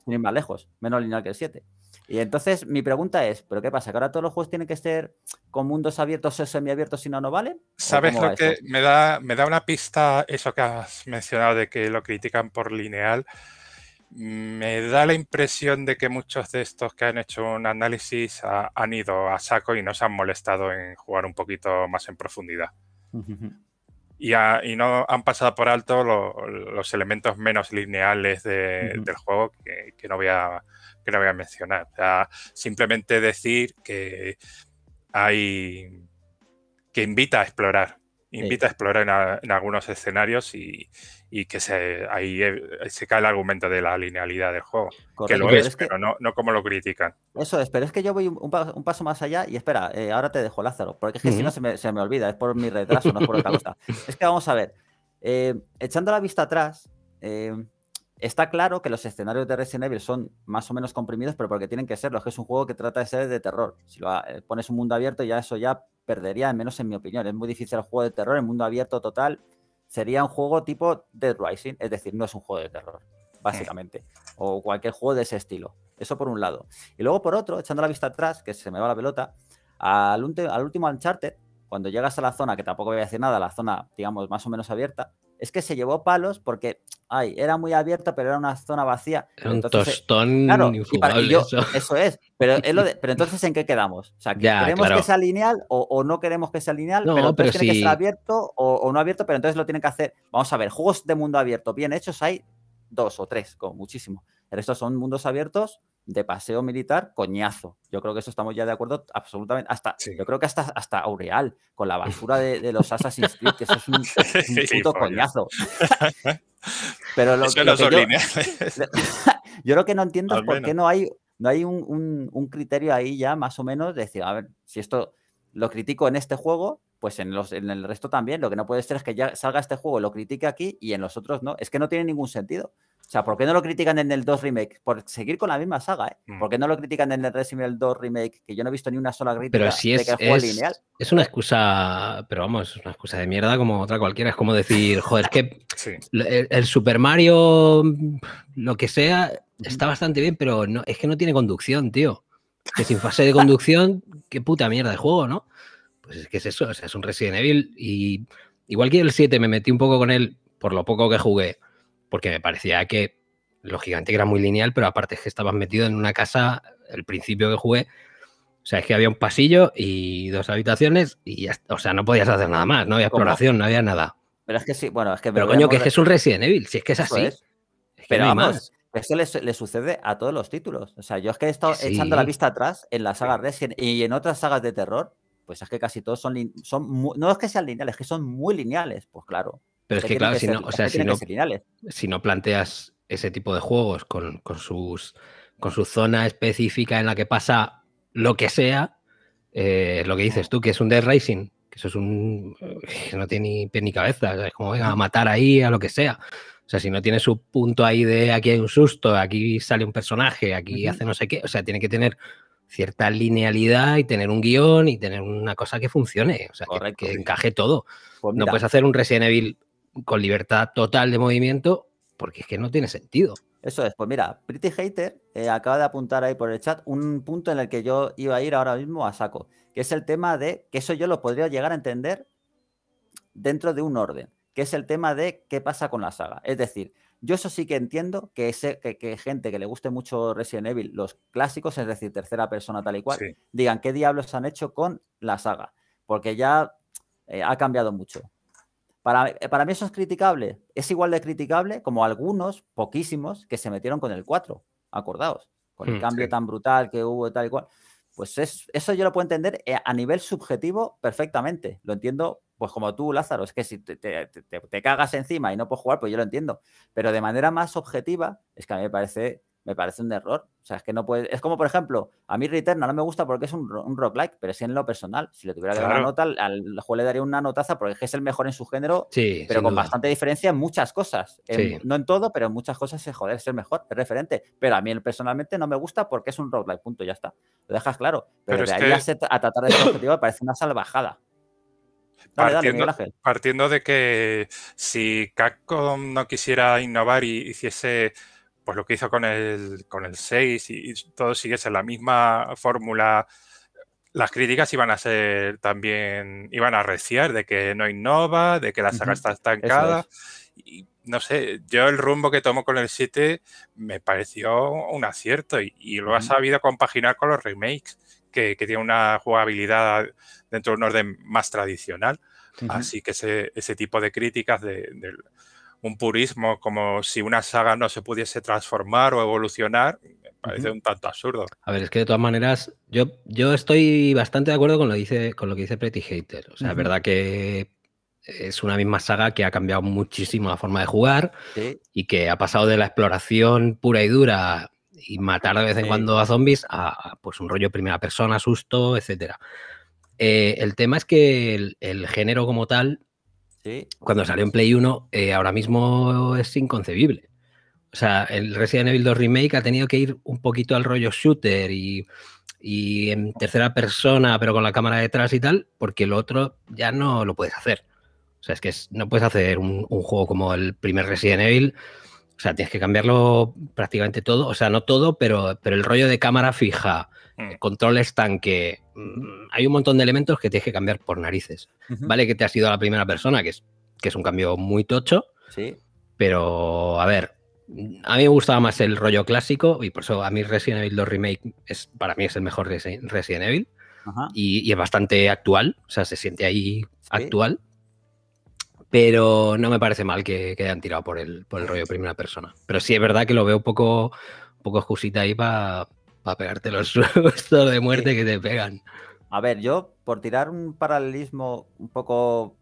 ir más lejos, menos lineal que el 7. Y entonces mi pregunta es, ¿pero qué pasa? ¿Que ahora todos los juegos tienen que ser con mundos abiertos o semiabiertos si no, no valen? ¿Sabes lo que me da, me da una pista eso que has mencionado de que lo critican por lineal? Me da la impresión de que muchos de estos que han hecho un análisis han ido a saco y no se han molestado en jugar un poquito más en profundidad. y, no han pasado por alto los elementos menos lineales del juego que, no voy a, que voy a mencionar. simplemente decir que hay que invita a explorar, invita a explorar en algunos escenarios y, y que se, ahí eh, se cae el argumento de la linealidad del juego. que lo es, pero no, como lo critican. Eso es, pero es que yo voy un, paso más allá y espera, eh, ahora te dejo Lázaro, porque es que si no se me, olvida, es por mi retraso, no es por otra cosa. *laughs* Es que vamos a ver, eh, echando la vista atrás, está claro que los escenarios de Resident Evil son más o menos comprimidos, pero porque tienen que serlo, es que es un juego que trata de ser de terror. Si lo pones un mundo abierto, ya eso ya perdería, al menos en mi opinión. Es muy difícil el juego de terror, el mundo abierto total sería un juego tipo Dead Rising, es decir, no es un juego de terror, básicamente, o cualquier juego de ese estilo. Eso por un lado. Y luego por otro, echando la vista atrás, que se me va la pelota, al, al último Uncharted, cuando llegas a la zona, que tampoco voy a decir nada, la zona, digamos, más o menos abierta, es que se llevó palos porque, ay, era muy abierto pero era una zona vacía. Era un entonces, tostón claro, y para, yo, eso. es. Pero, *laughs* pero entonces, ¿en qué quedamos? O sea, ¿queremos que sea lineal o, no queremos que sea lineal? pero, entonces tiene que ser abierto o, o, no abierto, pero entonces lo tienen que hacer. Vamos a ver, juegos de mundo abierto bien hechos hay dos o tres, como muchísimo. El resto son mundos abiertos de paseo militar, coñazo. Yo creo que eso estamos ya de acuerdo absolutamente. Hasta, Yo creo que hasta, hasta Aureal, con la basura de, los Assassin's Creed, que eso es un, *laughs* puto coñazo. *laughs* Pero lo, que yo, *laughs* yo, lo que no entiendo por qué no hay, no hay un, criterio ahí ya más o menos de decir, a ver, si esto lo critico en este juego, pues en, los, en el resto también. Lo que no puede ser es que ya salga este juego, lo critique aquí y en los otros no. Es que no tiene ningún sentido. O sea, ¿por qué no lo critican en el 2 Remake? Por seguir con la misma saga, ¿eh? Mm. ¿Por qué no lo critican en el Resident Evil 2 Remake? Que yo no he visto ni una sola crítica pero si es, de que el juego es, lineal. Es una excusa, pero vamos, es una excusa de mierda como otra cualquiera. Es como decir, joder, es que *laughs* el, Super Mario, lo que sea, está bastante bien, pero no, es que no tiene conducción, tío. Que sin fase de conducción, *laughs* qué puta mierda de juego, ¿no? Pues es que es eso, o sea, es un Resident Evil y igual que el 7 me metí un poco con él por lo poco que jugué porque me parecía que lo lógicamente era muy lineal, pero aparte es que estabas metido en una casa, el principio que jugué, o sea, es que había un pasillo y dos habitaciones y ya, o sea, no podías hacer nada más, no había exploración, no había nada. Pero es que sí, bueno, es que... Pero coño, que es un Resident Evil, si es que es así. pero más. Eso le, sucede a todos los títulos. O sea, yo es que he estado echando la vista atrás en la saga Resident y en otras sagas de terror, pues es que casi todos son, son no es que sean lineales, es que son muy lineales, pues claro. Pero es que, claro, si, no, planteas ese tipo de juegos con, sus, con su zona específica en la que pasa lo que sea, eh, lo que dices tú, que es un Death Racing, que eso es un. Eh, que no tiene ni pie ni cabeza, es como venga a matar ahí a lo que sea. O sea, si no tiene su punto ahí de aquí hay un susto, aquí sale un personaje, aquí hace no sé qué, o sea, tiene que tener cierta linealidad y tener un guión y tener una cosa que funcione, o sea, que, encaje todo. Pues no puedes hacer un Resident Evil con libertad total de movimiento, porque es que no tiene sentido. Eso es, pues mira, Pretty Hater eh, acaba de apuntar ahí por el chat un punto en el que yo iba a ir ahora mismo a saco, que es el tema de que eso yo lo podría llegar a entender dentro de un orden, que es el tema de qué pasa con la saga. Es decir, yo eso sí que entiendo que, ese, que, gente que le guste mucho Resident Evil, los clásicos, es decir, tercera persona tal y cual, digan qué diablos han hecho con la saga, porque ya eh, ha cambiado mucho. Eh, para, mí eso es criticable. Es igual de criticable como algunos, poquísimos, que se metieron con el 4, acordaos, con el mm, cambio tan brutal que hubo y tal y cual. Pues eso yo lo puedo entender eh, a nivel subjetivo perfectamente. Lo entiendo, pues como tú, Lázaro, es que si te, te, te, te cagas encima y no puedes jugar, pues yo lo entiendo. Pero de manera más objetiva, es que a mí me parece me parece un error. O sea, es que no puede. Es como, por ejemplo, a mí Return no me gusta porque es un, roguelike, pero es en lo personal. Si le tuviera que dar una nota, al, juego le daría una notaza porque es el mejor en su género, pero con bastante diferencia en muchas cosas. No en todo, pero en muchas cosas es joder, es el mejor, es referente. Pero a mí personalmente no me gusta porque es un roguelike. punto, ya está. Lo dejas claro. Pero, de ahí a, tratar de ser objetivo me parece una salvajada. partiendo, partiendo de que si Capcom no quisiera innovar y hiciese pues lo que hizo con el, con el 6 y, todo todo siguiese la misma fórmula, las críticas iban a ser también, iban a reciar de que no innova, de que la saga está estancada. Y no sé, yo el rumbo que tomó con el 7 me pareció un acierto y, lo ha sabido compaginar con los remakes, que, que, tiene una jugabilidad dentro de un orden más tradicional. Así que ese, ese, tipo de críticas del... de un purismo como si una saga no se pudiese transformar o evolucionar, me parece un tanto absurdo. A ver, es que de todas maneras, yo, yo estoy bastante de acuerdo con lo, dice, con lo que dice Pretty Hater. O sea, es verdad que es una misma saga que ha cambiado muchísimo la forma de jugar y que ha pasado de la exploración pura y dura y matar de vez en cuando a zombies a, pues un rollo primera persona, susto, etcétera. Eh, el tema es que el género como tal cuando salió en Play 1, eh, ahora mismo es inconcebible. O sea, el Resident Evil 2 Remake ha tenido que ir un poquito al rollo shooter y, en tercera persona, pero con la cámara detrás y tal, porque lo otro ya no lo puedes hacer. O sea, es que no puedes hacer un, juego como el primer Resident Evil. O sea, tienes que cambiarlo prácticamente todo. O sea, no todo, pero, el rollo de cámara fija, mm. control estanque, Mm, hay un montón de elementos que tienes que cambiar por narices. Vale que te has ido a la primera persona, que es, que es un cambio muy tocho. Sí. Pero, a ver, a mí me gustaba más el rollo clásico y por eso a mí Resident Evil 2 Remake es, para mí es el mejor Resident Evil. y, es bastante actual, o sea, se siente ahí actual. Pero no me parece mal que, que, hayan tirado por el, por el rollo primera persona. Pero sí es verdad que lo veo un poco, un poco excusita ahí para para pegarte los sustos *laughs* de muerte que te pegan. A ver, yo por tirar un paralelismo un poco,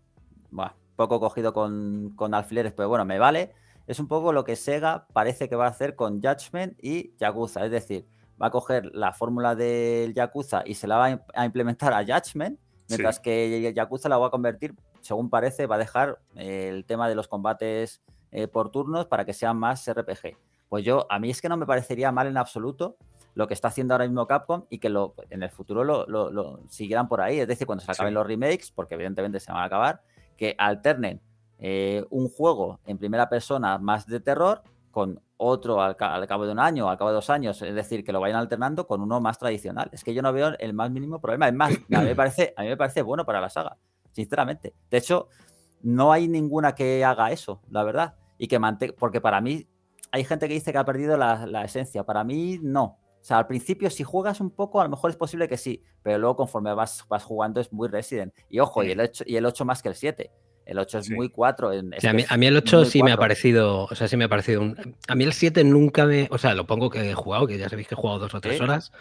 poco cogido con, alfileres, pero bueno, me vale. Es un poco lo que Sega parece que va a hacer con Judgment y Yakuza. Es decir, va a coger la fórmula del Yakuza y se la va a implementar a Judgment, mientras que que Yakuza la va a convertir, según parece, va a dejar eh, el tema de los combates eh, por turnos para que sean más RPG. Pues yo, a mí es que no me parecería mal en absoluto lo que está haciendo ahora mismo Capcom y que lo, en el futuro lo, siguieran por ahí. Es decir, cuando se acaben los remakes, porque evidentemente se van a acabar, que alternen eh, un juego en primera persona más de terror con otro al, cabo de un año, al cabo de dos años, es decir, que lo vayan alternando con uno más tradicional. Es que yo no veo el más mínimo problema. Es más, a mí me parece, a mí me parece bueno para la saga, sinceramente. De hecho, no hay ninguna que haga eso, la verdad. Y que mantenga, porque para mí, hay gente que dice que ha perdido la esencia. Para mí, no. O sea, al principio, si juegas un poco, a lo mejor es posible que sí, pero luego conforme vas, vas jugando es muy Resident. Y ojo, y, el 8, y el 8 más que el 7. El 8 es muy 4. En, a, mí, el 8 sí me ha parecido, o sea, sí me ha parecido un, A mí el 7 nunca me, o sea, lo pongo que he jugado, que ya sabéis que he jugado dos o tres horas,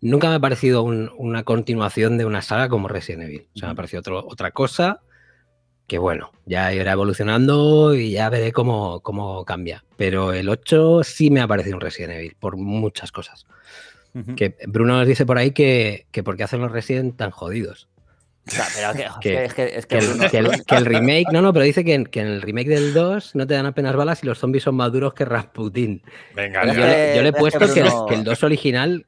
nunca me ha parecido una continuación de una saga como Resident Evil. O sea, me ha parecido otro, otra cosa que bueno, ya irá evolucionando y ya veré cómo, cómo cambia. Pero el 8 sí me ha parecido un Resident Evil por muchas cosas. Que Bruno nos dice por ahí que, que por qué hacen los Resident tan jodidos. Que el *laughs* remake, no, no, pero dice que, en el remake del 2 no te dan apenas balas y los zombies son más duros que Rasputin. Venga, yo, yo, le he puesto que, que, el 2 original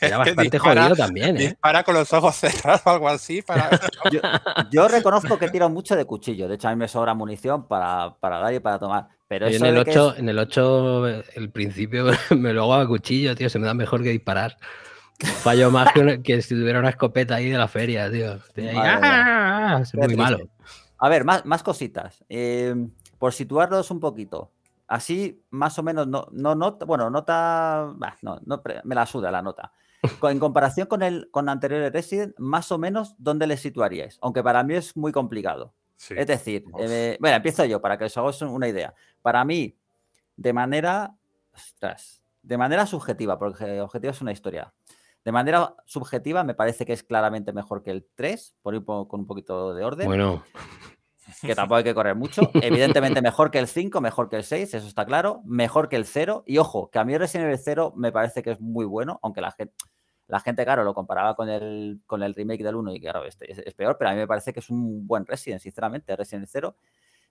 era bastante jodido también. ¿eh? Dispara con los ojos cerrados o algo así. yo, reconozco que tiro mucho de cuchillo. De hecho, a mí me sobra munición para, dar y para tomar. Pero en, el 8, en el 8, el principio *laughs* me lo hago a cuchillo, tío. Se me da mejor que disparar. Fallo más que, si tuviera una escopeta ahí de la feria, tío. ¡ah! muy malo. A ver, más, más cositas. Eh, por situarlos un poquito. Así, más o menos, no, no, no bueno, nota, no, no, me la suda la nota. *laughs* En comparación con el con anterior Resident, más o menos, ¿dónde le situaríais? Aunque para mí es muy complicado. Es decir, eh, bueno, empiezo yo para que os hagáis una idea. Para mí, de manera, tras de manera subjetiva, porque objetivo es una historia. De manera subjetiva, me parece que es claramente mejor que el 3, por ir con un poquito de orden. Bueno que tampoco hay que correr mucho. *laughs* Evidentemente mejor que el 5, mejor que el 6, eso está claro, mejor que el 0. Y ojo, que a mí Resident Evil 0 me parece que es muy bueno, aunque la gente, la gente claro, lo comparaba con el, con el remake del 1 y claro, este es, peor, pero a mí me parece que es un buen Resident, sinceramente, Resident Evil 0.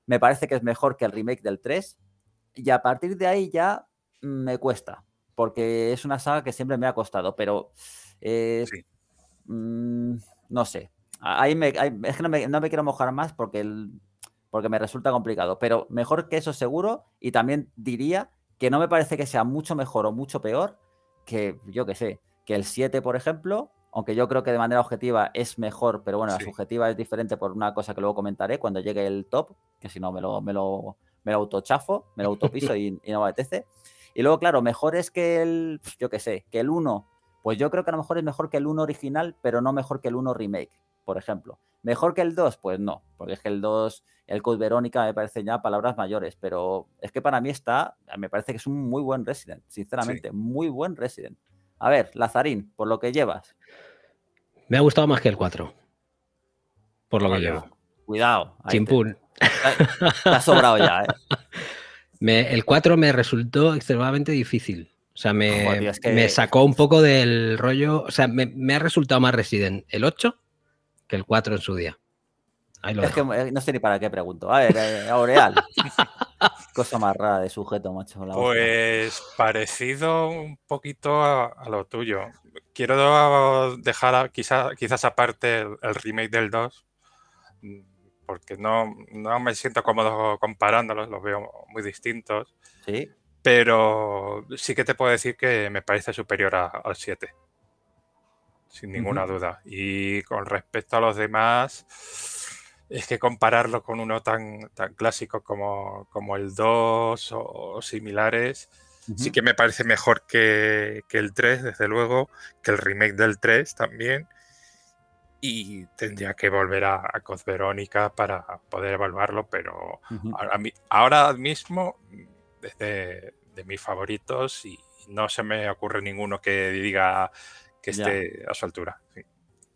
Me parece que es mejor que el remake del 3 y a partir de ahí ya me cuesta, porque es una saga que siempre me ha costado, pero... Eh, mm, no sé, Ahí es que no me, quiero mojar más porque, porque me resulta complicado, pero mejor que eso seguro y también diría que no me parece que sea mucho mejor o mucho peor que, yo que sé, que el 7, por ejemplo, aunque yo creo que de manera objetiva es mejor, pero bueno, la subjetiva es diferente por una cosa que luego comentaré cuando llegue el top, que si no me lo, me lo, me lo autochafo, me lo autopiso *laughs* y, no me apetece. Y luego, claro, mejor es que el, yo que sé, que el 1, pues yo creo que a lo mejor es mejor que el 1 original, pero no mejor que el 1 remake por ejemplo. ¿Mejor que el 2? Pues no, porque es que el 2, el Code Verónica me parece ya palabras mayores, pero es que para mí está, me parece que es un muy buen Resident, sinceramente, muy buen Resident. A ver, Lazarín, por lo que llevas. Me ha gustado más que el 4, por lo que llevo. Cuidado. Chimpún. Te, ha sobrado ya, ¿eh? *laughs* el 4 me resultó extremadamente difícil. O sea, me, sacó un poco del rollo. O sea, me, me ha resultado más Resident. El 8 que el 4 en su día. Eh, no sé ni para qué pregunto. A ver, eh, Aureal. *laughs* Cosa más rara de sujeto, macho. pues parecido un poquito a, lo tuyo. Quiero dejar quizás quizás aparte el, remake del 2, porque no, no me siento cómodo comparándolos, los veo muy distintos. Sí. Pero sí que te puedo decir que me parece superior al 7 sin ninguna duda. Y con respecto a los demás, es que compararlo con uno tan, tan clásico como, como el 2 o, similares, sí que me parece mejor que, el 3, desde luego, que el remake del 3 también. Y tendría que volver a, a Verónica para poder evaluarlo, pero ahora, mismo Desde de, de mis favoritos y no se me ocurre ninguno que diga que esté a su altura.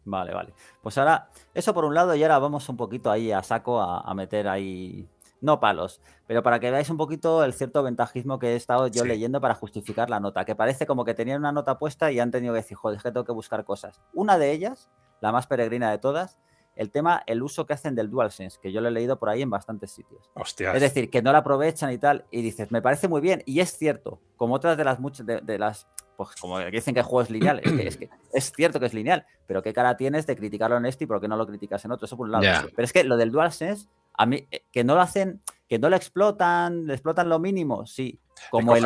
Vale, vale. Pues ahora, eso por un lado, y ahora vamos un poquito ahí a saco a, meter ahí no palos, pero para que veáis un poquito el cierto ventajismo que he estado yo leyendo para justificar la nota, que parece como que tenían una nota puesta y han tenido que decir, joder, es que tengo que buscar cosas. Una de ellas, la más peregrina de todas, el tema, el uso que hacen del DualSense, que yo lo he leído por ahí en bastantes sitios. Hostias. Es decir, que no la aprovechan y tal, y dices, me parece muy bien, y es cierto, como otras de las muchas, de las pues como dicen que el juego es lineal, es que, *clears throat* es, cierto que es lineal, pero qué cara tienes de criticarlo en este y por qué no lo criticas en otro, eso por un lado. Pero es que lo del DualSense, a mí, eh, que no lo hacen, que no lo explotan, le explotan lo mínimo, sí. Como el,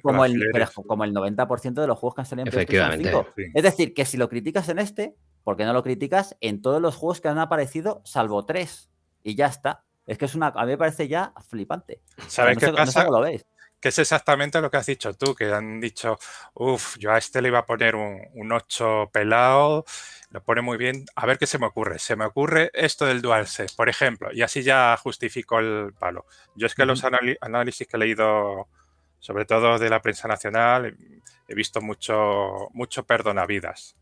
como, el, como el 90% de los juegos que han salido en Efectivamente. Es decir, que si lo criticas en este, ¿por qué no lo criticas en todos los juegos que han aparecido, salvo tres? Y ya está. Es que es una, a mí me parece ya flipante. ¿Sabes qué No cómo lo veis que es exactamente lo que has dicho tú, que han dicho, uff, yo a este le iba a poner un, 8 pelado, lo pone muy bien, a ver qué se me ocurre. Se me ocurre esto del set, por ejemplo, y así ya justifico el palo. Yo es que los análisis que he leído, sobre todo de la prensa nacional, he visto mucho, mucho perdonavidas.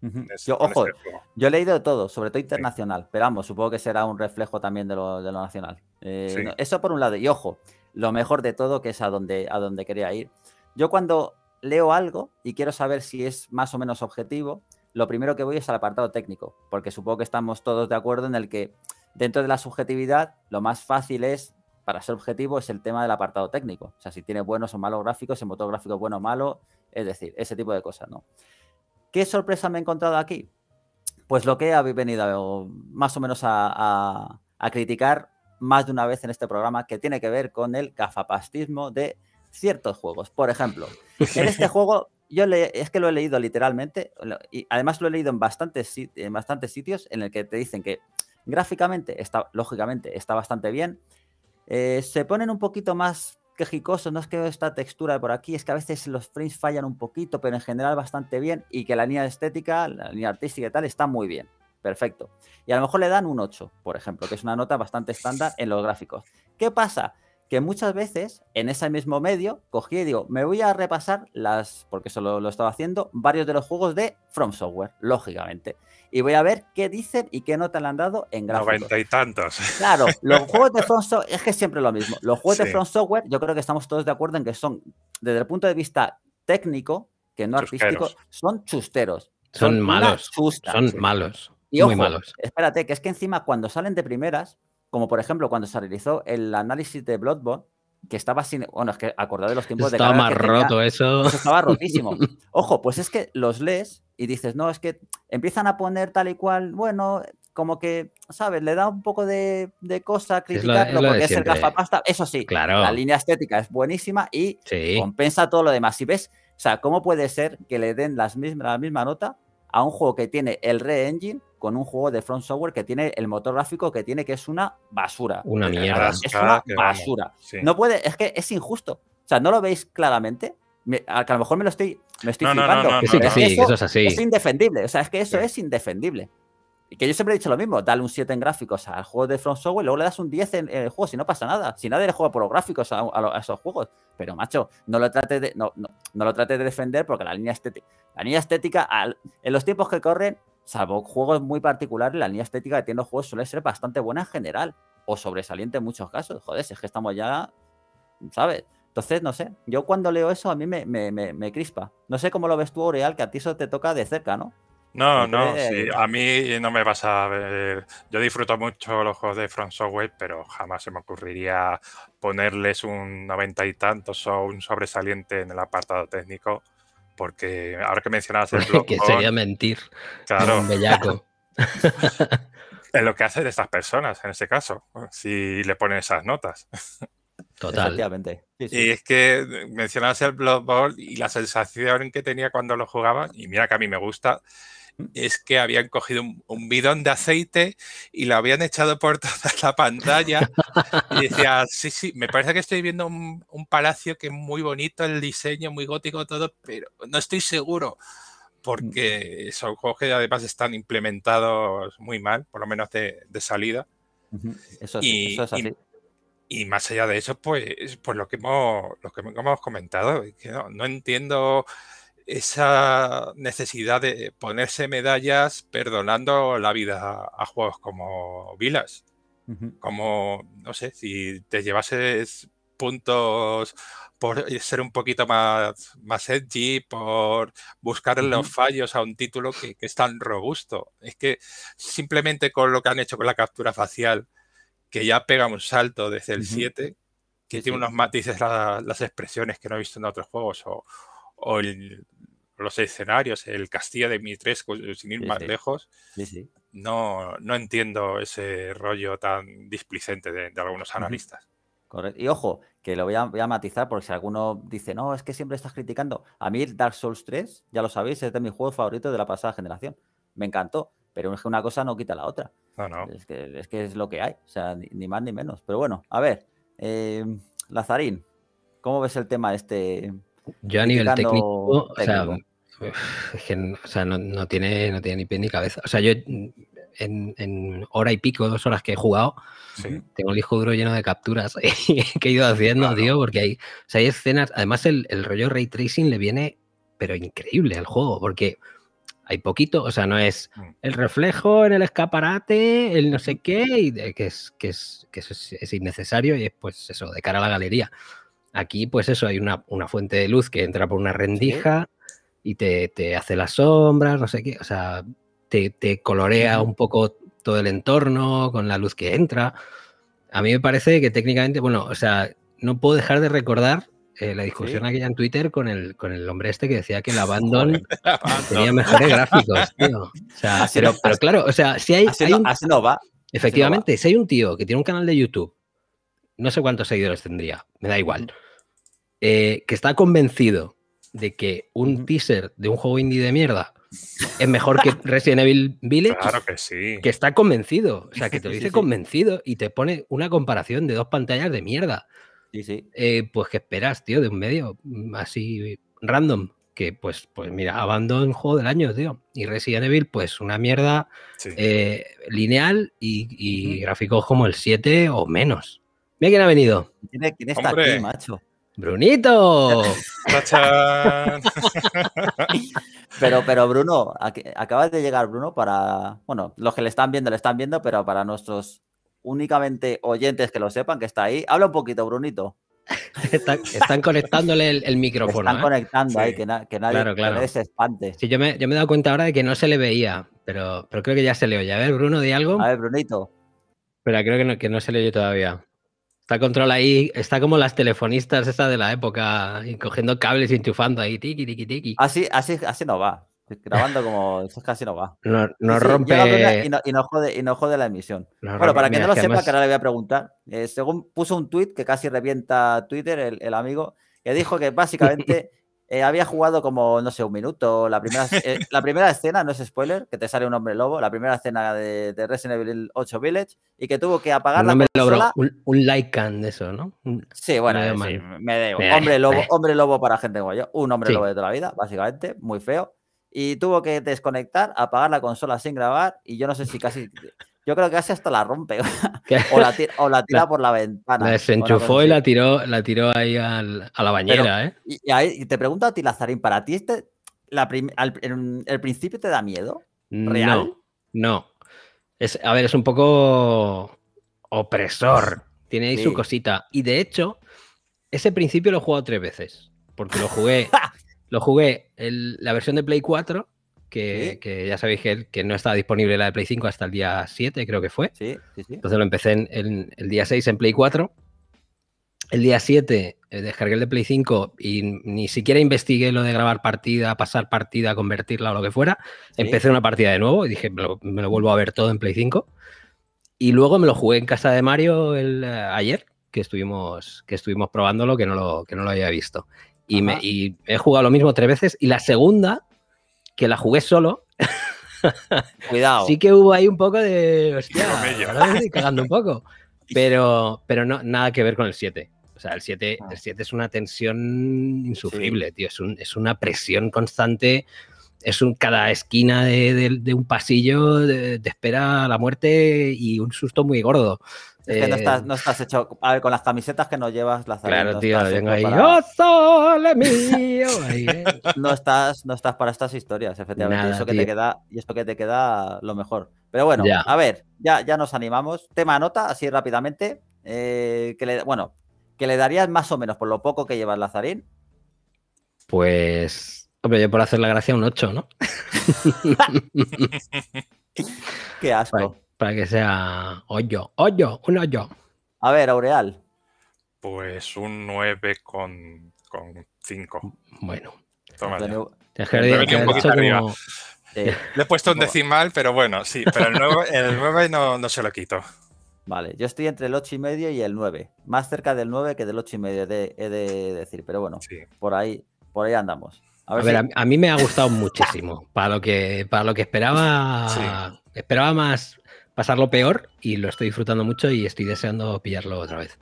yo, este ojo, yo he leído todo, sobre todo internacional, pero vamos, supongo que será un reflejo también de lo, nacional. Eh, eso por un lado, y ojo, lo mejor de todo, que es a donde, a donde quería ir. Yo cuando leo algo y quiero saber si es más o menos objetivo, lo primero que voy es al apartado técnico, porque supongo que estamos todos de acuerdo en el que dentro de la subjetividad lo más fácil es para ser objetivo es el tema del apartado técnico. O sea, si tiene buenos o malos gráficos, el motor gráfico bueno o malo, es decir, ese tipo de cosas, ¿no? ¿Qué sorpresa me he encontrado aquí? Pues lo que habéis venido más o menos a, a criticar más de una vez en este programa que tiene que ver con el gafapastismo de ciertos juegos. Por ejemplo, *laughs* en este juego yo le, es que lo he leído literalmente, y además lo he leído en bastantes, sitios en el que te dicen que gráficamente, está, lógicamente, está bastante bien. Eh, se ponen un poquito más quejicosos, no es que esta textura por aquí, es que a veces los frames fallan un poquito, pero en general bastante bien, y que la línea estética, la línea artística y tal, está muy bien. Perfecto. Y a lo mejor le dan un 8, por ejemplo, que es una nota bastante estándar en los gráficos. ¿Qué pasa? Que muchas veces en ese mismo medio cogí y digo, me voy a repasar las, porque solo lo estaba haciendo, varios de los juegos de From Software, lógicamente. Y voy a ver qué dicen y qué nota le han dado en gráficos. Noventa y tantos. Claro, los *laughs* juegos de From Software, es que siempre lo mismo. Los juegos de From Software, yo creo que estamos todos de acuerdo en que son, desde el punto de vista técnico, que no artístico, son chusteros. Son, malos. son malos muy malos. espérate, que es que encima cuando salen de primeras, como por ejemplo cuando se realizó el análisis de Bloodborne, que estaba sin. Bueno, es que acordado de los tiempos estaba de. Estaba más roto eso. Pues estaba *laughs* rotísimo. Ojo, pues es que los lees y dices, no, es que empiezan a poner tal y cual, bueno, como que, ¿sabes? Le da un poco de, cosa criticarlo lo, porque es el gafapasta. Eso sí, la línea estética es buenísima y compensa todo lo demás. Si ves, o sea, ¿cómo puede ser que le den las la misma nota a un juego que tiene el Red Engine con un juego de Front Software que tiene el motor gráfico que tiene que es una basura. Una mierda. Es una basura. No puede, es que es injusto. O sea, ¿no lo veis claramente? a, lo mejor me lo estoy, me estoy flipando. es indefendible. O sea, es que eso es indefendible. Que yo siempre he dicho lo mismo, dale un 7 en gráficos al juego de From Software, luego le das un 10 en, el juego, si no pasa nada. Si nadie le juega por los gráficos a, esos juegos. Pero, macho, no lo trates de, no, no, lo de defender porque la línea estética, la línea estética en los tiempos que corren, salvo juegos muy particulares, la línea estética que tienen los juegos suele ser bastante buena en general o sobresaliente en muchos casos. Joder, si es que estamos ya, ¿sabes? Entonces, no sé, yo cuando leo eso a mí me, me, me, me crispa. No sé cómo lo ves tú, Oreal, que a ti eso te toca de cerca, ¿no? No, no, sí. Eh, a mí no me vas a ver. Yo disfruto mucho los juegos de Front Software, pero jamás se me ocurriría ponerles un noventa y tantos o un sobresaliente en el apartado técnico, porque ahora que mencionabas el blog. *laughs* que sería mentir. Claro. Un bellaco. *laughs* *laughs* es lo que hace estas personas en este caso, si le ponen esas notas. Total. Y es que mencionabas el blog Ball y la sensación que tenía cuando lo jugaba, y mira que a mí me gusta, es que habían cogido un, bidón de aceite y lo habían echado por *laughs* toda la pantalla. Y decía, sí, sí, me parece que estoy viendo un, palacio que es muy bonito, el diseño, muy gótico, todo, pero no estoy seguro porque mm. son juegos que además están implementados muy mal, por lo menos de, salida. eso, y, Y, más allá de eso, pues, pues, lo que hemos, lo que hemos comentado, que no entiendo esa necesidad de ponerse medallas perdonando la vida a juegos como Vilas. Como, no sé, si te llevases puntos por ser un poquito más, más edgy, por buscar los fallos a un título que, es tan robusto. Es que simplemente con lo que han hecho con la captura facial, que ya pega un salto desde el 7, que tiene unos matices las expresiones que no he visto en otros juegos, o, o los escenarios, el castillo de tres eh, sin ir más lejos, No, no entiendo ese rollo tan displicente de, algunos analistas. Y ojo, que lo voy a, matizar porque si alguno dice, no, es que siempre estás criticando. A mí Dark Souls 3, ya lo sabéis, es de mi juego favorito de la pasada generación. Me encantó, pero es que una cosa no quita la otra. Es, que, es, lo que hay, o sea, ni, más ni menos. Pero bueno, a ver, eh, Lazarín, ¿cómo ves el tema este yo a nivel técnico, o sea, no, tiene, no tiene ni pie ni cabeza. O sea, yo en, hora y pico, dos horas que he jugado, tengo el hijo duro lleno de capturas *laughs* que he ido haciendo, claro. tío, porque hay, o hay escenas. Además, el, el rollo ray tracing le viene, pero increíble al juego, porque hay poquito, o sea, no es mm. el reflejo en el escaparate, el no sé qué, y que, es, que, es, es, innecesario y es pues eso, de cara a la galería. Aquí, pues eso, hay una, fuente de luz que entra por una rendija y te, hace las sombras, no sé qué, o sea, te, colorea un poco todo el entorno con la luz que entra. A mí me parece que técnicamente, bueno, o sea, no puedo dejar de recordar eh, la discusión aquella en Twitter con el, con el hombre este que decía que el *laughs* Abandon tenía mejores gráficos, tío. *laughs* pero, claro, o sea, si hay. Efectivamente, si hay un tío que tiene un canal de YouTube, no sé cuántos seguidores tendría, me da igual. Eh, que está convencido de que un teaser de un juego indie de mierda *laughs* es mejor que Resident Evil Village. Claro que sí. Que está convencido. O sea, que te *laughs* lo dice convencido y te pone una comparación de dos pantallas de mierda. Eh, pues que esperas, tío, de un medio así random. Que pues, pues mira, Abandon juego del año, tío. Y Resident Evil, pues una mierda eh, lineal y, gráficos como el 7 o menos. Mira quién ha venido. ¿Quién, está aquí, macho? ¡Brunito! *laughs* pero, pero Bruno, acaba de llegar Bruno para. Bueno, los que le están viendo, le están viendo, pero para nuestros únicamente oyentes que lo sepan, que está ahí. Habla un poquito, Brunito. están, conectándole el, micrófono. Están ¿eh? conectando ahí, que, que nadie, se espante. Sí, yo me, yo he dado cuenta ahora de que no se le veía, pero, pero creo que ya se le oye. A ver, Bruno, di algo. A ver, Brunito. Pero creo que que no se le oye todavía. Está control ahí, está como las telefonistas esas de la época, cogiendo cables y enchufando ahí, tiki, tiki, tiki. Así, ah, así, ah, así ah, no va. Grabando como *laughs* eso casi no va. no rompe. Y, no, y, jode, y no jode la emisión. bueno, para que no lo sepa, que ahora le voy a preguntar. Eh, según puso un tweet que casi revienta Twitter, el amigo, que dijo que *laughs* básicamente eh, había jugado como, no sé, un minuto. La primera, eh, *laughs* la primera escena, no es spoiler, que te sale un hombre lobo, la primera escena de, de Resident Evil 8 Village y que tuvo que apagar un la consola. un, Lycan de eso, ¿no? Sí, bueno, me debo. Eh, hombre lobo, hombre lobo para gente como yo. Un hombre lobo de toda la vida, básicamente, muy feo. Y tuvo que desconectar, apagar la consola sin grabar y yo no sé si casi... Yo creo que casi hasta la rompe. *laughs* o, *laughs* la tira, por la ventana. La desenchufó y la tiró, la tiró ahí a la bañera, ¿eh? Y, te pregunto a ti, Lazarín, ¿para ti este el, principio te da miedo? ¿Real? No, no. Es, a ver, es un poco opresor. Tiene ahí su cosita. Y de hecho, ese principio lo he jugado tres veces. Porque lo jugué. *laughs* lo jugué en la versión de Play 4 que, ya sabéis que, no estaba disponible la de Play 5 hasta el día 7, creo que fue. Sí, sí, sí. Entonces lo empecé el día 6 en Play 4. El día 7 eh, descargué el de Play 5 y ni siquiera investigué lo de grabar partida, pasar partida, convertirla o lo que fuera. Empecé una partida de nuevo y dije, me lo, vuelvo a ver todo en Play 5. Y luego me lo jugué en casa de Mario el, eh, ayer, que estuvimos, que estuvimos probándolo, que no lo, que no lo había visto. Y, me, y, he jugado lo mismo tres veces. Y la segunda que la jugué solo. *laughs* Cuidado. sí que hubo ahí un poco de. Hostia, cagando un poco. *laughs* Pero, pero no, nada que ver con el 7. O sea, el 7, ah. el es una tensión insufrible, tío. Es, un, es, una presión constante. Es un, cada esquina de, de un pasillo te espera la muerte y un susto muy gordo. Es que eh, no estás, hecho. A ver, con las camisetas que nos llevas, la Claro, no tío, vengo ahí. mío! *laughs* ¿eh? no, estás, no estás para estas historias, efectivamente. y, eso que te queda, y eso que te queda lo mejor. Pero bueno, a ver, ya, ya nos animamos. Tema nota, así rápidamente. Eh, que bueno, que le darías más o menos por lo poco que llevas Lazarín. Pues. Hombre, yo por hacer la gracia un 8, ¿no? *laughs* Qué asco. Para que sea hoyo, hoyo, un hoyo. A ver, Aureal. Pues un 9 con, 5. Bueno. Toma Le he puesto un decimal, pero bueno, sí, pero el 9, no, se lo quito. Vale, yo estoy entre el 8 y medio y el 9. Más cerca del 9 que del 8 y medio, de, he de decir, pero bueno, por, ahí, por ahí andamos. A ver, a, mí me ha gustado muchísimo. Para lo que, para lo que esperaba, esperaba más pasarlo peor y lo estoy disfrutando mucho y estoy deseando pillarlo otra vez.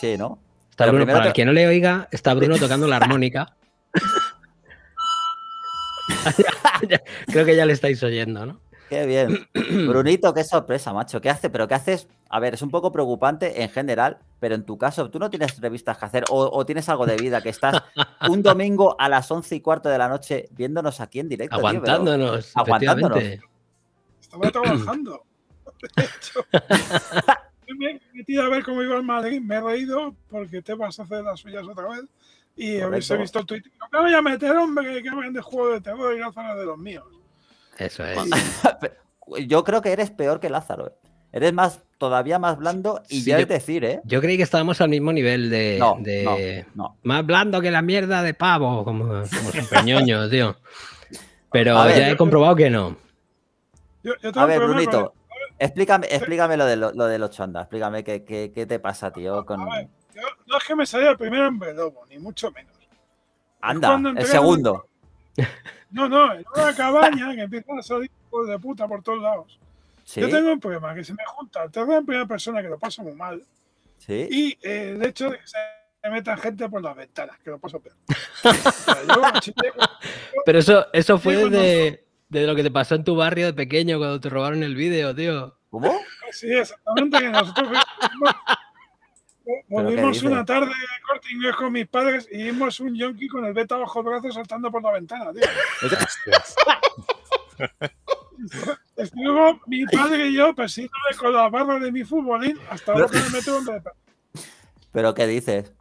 Sí, ¿no? para el que no le oiga, está Bruno tocando la *laughs* armónica. *laughs* Creo que ya le estáis oyendo, ¿no? Qué bien. *clears throat* Brunito, qué sorpresa, macho. ¿Qué hace? Pero ¿qué haces? A ver, es un poco preocupante en general, pero en tu caso, tú no tienes revistas que hacer o, tienes algo de vida, que estás *laughs* un domingo a las once y cuarto de la noche viéndonos aquí en directo. Aguantándonos. aguantándonos. Estaba trabajando. *laughs* me he metido a ver cómo iba el Madrid, me he reído porque te vas a hacer las suyas otra vez. Y habéis visto el tweet. me voy a meter, hombre, que vende juego de terror y Lázaro de los míos. Eso es. *laughs* Yo creo que eres peor que Lázaro. ¿eh? Eres más, todavía más blando y ya es decir, ¿eh? Yo creí que estábamos al mismo nivel de. No, Más blando que la mierda de pavo, como, como *laughs* superñoño, tío. Pero ya he comprobado que no. a ver, Brunito, Explícame, explícame lo, de lo, lo de los explícame qué, qué, qué te pasa, tío. Con... no es que me salió el primero en verdobo, ni mucho menos. Anda, el segundo. *laughs* No, no, es una *laughs* cabaña que empiezan a salir de puta por todos lados. Yo tengo un problema, que se me junta el terror en primera persona, que lo paso muy mal. ¿Sí? Y eh, el hecho de que se me metan gente por las ventanas, que lo paso peor. *laughs* Pero eso, eso fue de, de lo que te pasó en tu barrio de pequeño cuando te robaron el vídeo, tío. ¿Cómo? Ah, sí, exactamente. Nosotros volvimos una tarde de corte inglés con mis padres y vimos un yonki con el beta bajo el brazo saltando por la ventana, tío. *laughs* Estuvo mi padre y yo persiguiendo con la barra de mi futbolín hasta ahora que me meto en beta. ¿Pero qué dices?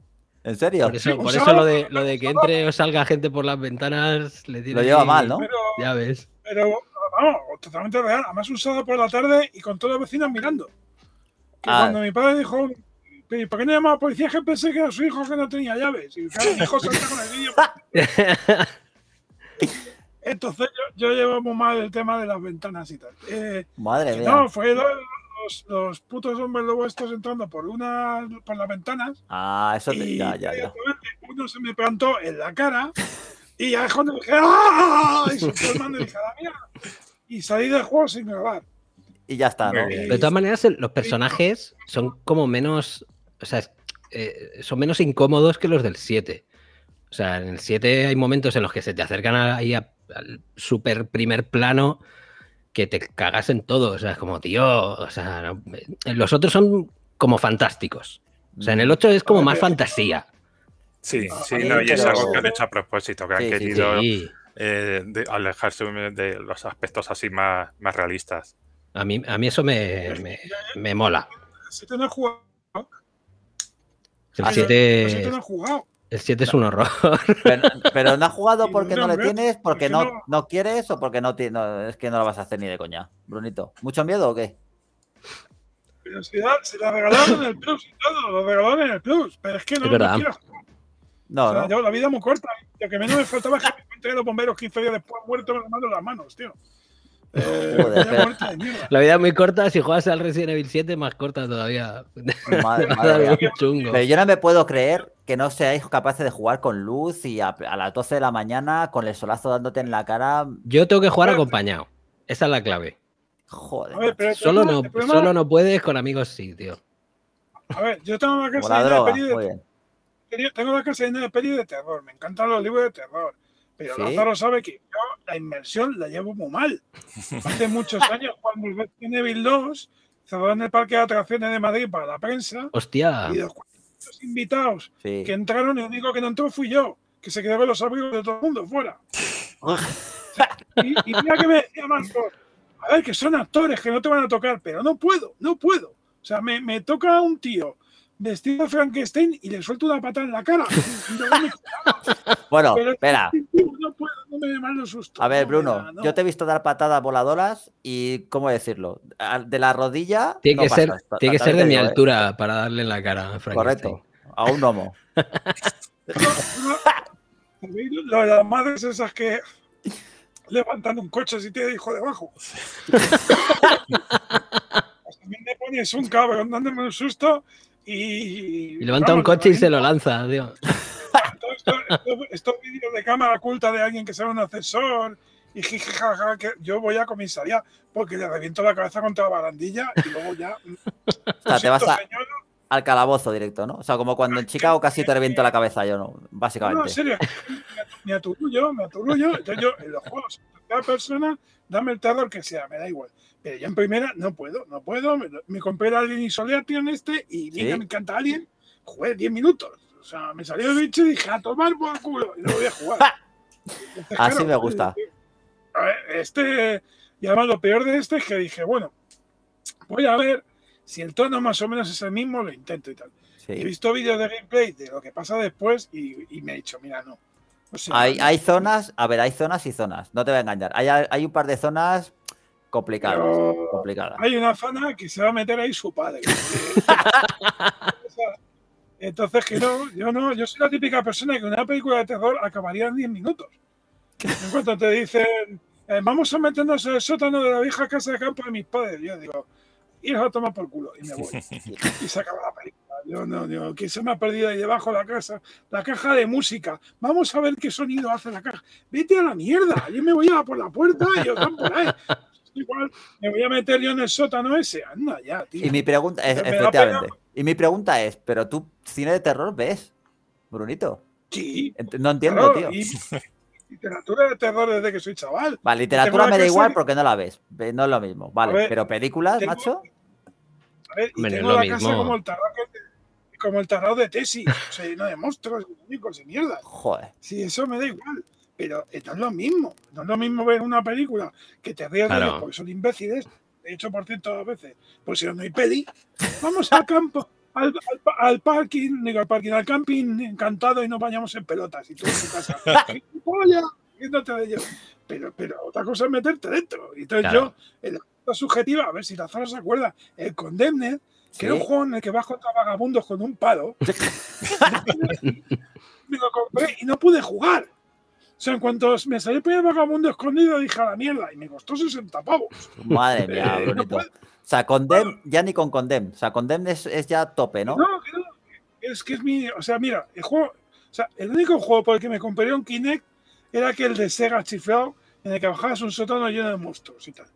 ¿En serio? Por eso, por eso lo, de, lo de que entre o salga gente por las ventanas le tiene Lo lleva mal, ¿no? ya ves. Pero vamos, totalmente real. Además, usado por la tarde y con todos los vecinos mirando. Ah. Cuando mi padre dijo, ¿Para qué no llamaba a la policía? Que pensé que era su hijo que no tenía llaves. Y ah, hijo con el *laughs* Entonces yo, yo, llevo muy mal el tema de las ventanas y tal. Eh, Madre mía. No, fue los, putos hombres de estos entrando por una por las ventanas. Ah, eso te, y, ya, ya, ya. Uno se me plantó en la cara y ya es cuando dije, ah", Y salí del juego sin grabar. Y ya está, ¿no? De todas maneras, los personajes son como menos. O sea, eh, son menos incómodos que los del 7. O sea, en el 7 hay momentos en los que se te acercan ahí al super primer plano que te cagas en todo. O sea, es como, tío, o sea, eh, los otros son como fantásticos. O sea, en el 8 es como más fantasía. Sí, ah, sí, no, y es algo que han hecho a propósito, que han querido eh, alejarse de los aspectos así más, realistas. A mí, eso me, me, El mola. no ha jugado? El 7 ah, no ha jugado. el 7 es un horror. Pero, no ha jugado *laughs* porque no le tienes, porque pues no, quieres o porque no, es que no lo vas a hacer ni de coña, Brunito. ¿Mucho miedo o qué? Pero si lo si la regalaron en el Plus y todo, lo regalaron en el Plus, pero es que no, es quiero jugar. No, la vida es muy corta. Lo que menos me faltaba es que me los bomberos 15 días después muerto lavando las manos, tío. *laughs* Eh, la vida es muy corta, si juegas al Resident Evil 7 más corta todavía. Madre, *laughs* chungo. Pero yo no me puedo creer que no seáis capaces de jugar con luz y a, las 12 de la mañana con el solazo dándote en la cara. Yo tengo que jugar acompañado. Esa es la clave. Joder. solo, no, solo no puedes, con amigos sí, tío. A ver, yo tengo que salir de tengo la casa llena de pelis de terror, me encantan los libros de terror. Pero Lázaro sabe que yo la inmersión la llevo muy mal. *laughs* Hace muchos años, cuando volví a Neville 2 en el parque de atracciones de Madrid para la prensa. Hostia. Y los invitados que entraron, el único que no entró fui yo, que se quedaba con los abrigos de todo el mundo fuera. *laughs* y, mira que me decía a ver, que son actores que no te van a tocar, pero no puedo, no puedo. O sea, me, me toca un tío vestido Frankenstein y le suelto una patada en la cara. *laughs* bueno, espera. A ver, Bruno, yo te he visto dar patadas voladoras y, ¿cómo decirlo? De la rodilla. Tiene que ser, tiene que ser de mi ¿eh? altura para darle en la cara a Frankenstein. Correcto, a un gnomo. Lo *laughs* de las madres esas que levantan un coche si tiene hijo debajo. *laughs* También le pones un cabrón dándome un susto y, levanta un coche y se lo lanza, Estos, vídeos de cámara oculta de alguien que sea un asesor y jijijaja, que yo voy a comisaría porque le reviento la cabeza contra la barandilla y luego ya. Mm, te vas al calabozo directo, ¿no? O sea, como cuando en Chicago casi te reviento la cabeza, yo no, básicamente. No, en serio, me aturullo, me aturullo. Yo, yo, en los juegos, cada persona, dame el terror que sea, me da igual. Pero yo en primera no puedo, no puedo. Me, compra compré y Alien Isolation este y me encanta alguien. Jugué 10 minutos. O sea, me salió el bicho y dije, a tomar por culo, y no voy a jugar. *laughs* Así me gusta. Eh, eh, este, y además lo peor de este es que dije, bueno, voy a ver si el tono más o menos es el mismo, lo intento y tal. He visto vídeos de gameplay de lo que pasa después y, me he dicho, mira, no. hay, zonas, a ver, hay zonas y zonas, no te voy a engañar. Hay, hay un par de zonas complicadas, complicadas. Hay una zona que se va a meter ahí su padre. *laughs* Entonces, que no, yo no, yo soy la típica persona que una película de terror acabaría en 10 minutos. En cuanto te dicen, eh, vamos a meternos en el sótano de la vieja casa de campo de mis padres, yo digo, por culo, y me voy. *laughs* Y se acaba la película. Yo no, yo, que se me ha perdido ahí debajo la casa, la caja de música. Vamos a ver qué sonido hace la caja. Vete a la mierda, yo me voy a por la puerta y yo por ahí. Igual me voy a meter yo en el sótano ese. Anda ya, tío. Y mi pregunta es, efectivamente. Y mi pregunta es, pero tú cine de terror ves, Brunito. Sí. No entiendo, tío. *laughs* Literatura de terror desde que soy chaval. Vale, literatura me da igual porque no la ves. No es lo mismo. Vale, pero películas, macho. A ver, tengo mismo. como el tarot de, como el o sea, lleno de monstruos, *laughs* muñecos y mierda. Joder. Sí, eso me da igual. Pero eh, no es lo mismo. No es lo mismo ver una película que te ríes de ellos porque son imbéciles, de por de veces. Pues si no hay peli, vamos al campo al, parking, al parking, al camping encantado y nos bañamos en pelotas y todo en tu casa. *laughs* pero, pero otra cosa es meterte dentro. Y entonces yo, en la subjetiva, a ver si la zona se acuerda, el Condemned, que era un juego en el que vas contra vagabundos con un palo, *laughs* *laughs* y no pude jugar. O sea, en cuanto me salí por el vagabundo escondido, dije a la mierda y me costó 60 pavos. Madre mía, *laughs* bonito. O sea, con Dem, ya ni con Condem. O sea, Condem es, es ya tope, ¿no? No, es que es mi. O sea, mira, el juego. O sea, el único juego por el que me compré un Kinect era aquel de Sega chiflado, en el que bajabas un sótano lleno de monstruos y tal.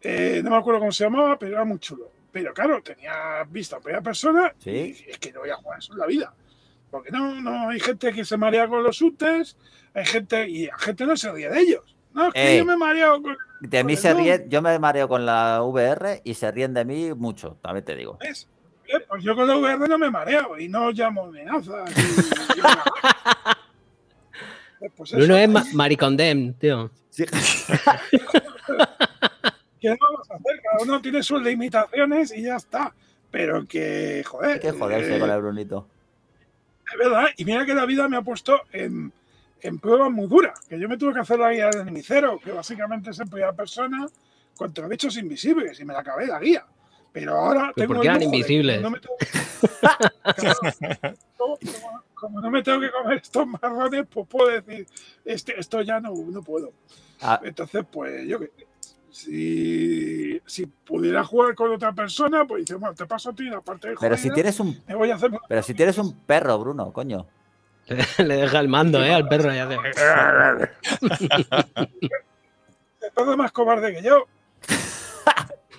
Eh, no me acuerdo cómo se llamaba, pero era muy chulo. Pero claro, tenía vista en primera persona. ¿Sí? Y es que no voy a jugar eso en la vida. Porque no, no, hay gente que se marea con los UTEs, hay gente, y la gente no se ríe de ellos. No, es que yo me mareo con. De mí se ríe yo me mareo con la VR y se ríen de mí mucho, también te digo. ¿Eh? Pues yo con la VR no me mareo y no llamo amenazas. *laughs* Pues uno es maricondem, tío. Sí. *laughs* ¿Qué vamos a hacer? Cada uno tiene sus limitaciones y ya está. Pero que, joder. Hay que joderse eh, con el Brunito y mira que la vida me ha puesto en, en pruebas muy duras, que yo me tuve que hacer la guía del enemicero, que básicamente es en primera persona contra bichos invisibles, y me la acabé la guía. Pero ahora tengo. ¿Por qué *laughs* como, no me tengo que comer estos marrones, pues puedo decir, este, esto ya no, no puedo. Ah. Entonces, pues yo qué si, si, pudiera jugar con otra persona, pues dice bueno, te paso a ti la parte de Pero si tienes un. pero si tienes un perro, Bruno, coño. *laughs* Le deja el mando, ¿eh? Al perro ya hace. *laughs* Todo más cobarde que yo.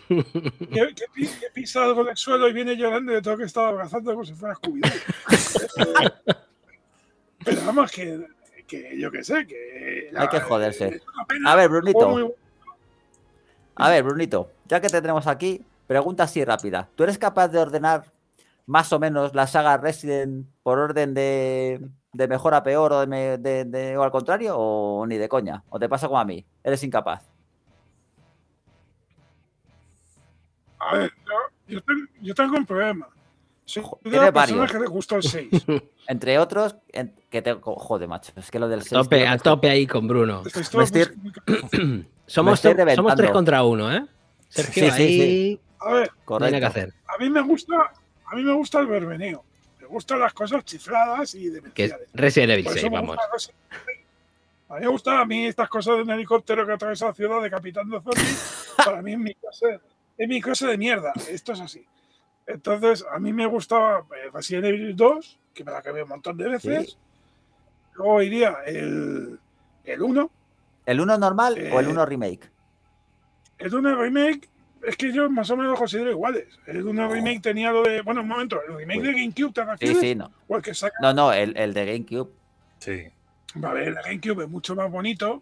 *laughs* que, pisa algo en el suelo y viene llorando de todo que estaba abrazando como si fuera scooby Pero vamos, que, que yo qué sé, que. Hay que joderse. A ver, Brunito. A ver, Brunito, ya que te tenemos aquí, pregunta así rápida. ¿Tú eres capaz de ordenar más o menos la saga Resident por orden de, de mejor a peor o, de, o al contrario? ¿O ni de coña? ¿O te pasa como a mí? ¿Eres incapaz? A ver, yo, tengo, un problema. Soy de que le gustó el 6. *laughs* Entre otros, que te. Joder, macho, es que lo del 6. Tope, a tope ahí con Bruno. *clears throat* Somos, somos tres contra uno, ¿eh? Sergio, sí, sí, A ver, Correcto. Que hacer. A mí me gusta, a mí me gusta el verbeneo. Me gustan las cosas chifladas y de Que Resident Evil 6, vamos. A mí me gustan a mí estas cosas de un helicóptero que atraviesa la ciudad de decapitando zombies. *laughs* para mí es mi clase, es mi clase de mierda. Esto es así. Entonces, a mí me gustaba eh, Resident Evil 2, que me la acabé un montón de veces. Luego iría el, el 1, ¿El 1 normal o el 1 eh, remake? El 1 remake es que yo más o menos lo considero iguales. El 1 remake tenía lo de. Bueno, un momento, ¿el remake de GameCube te refieres? Sí, sí, no. No, no, el, de GameCube. Sí. Vale, el de GameCube es mucho más bonito.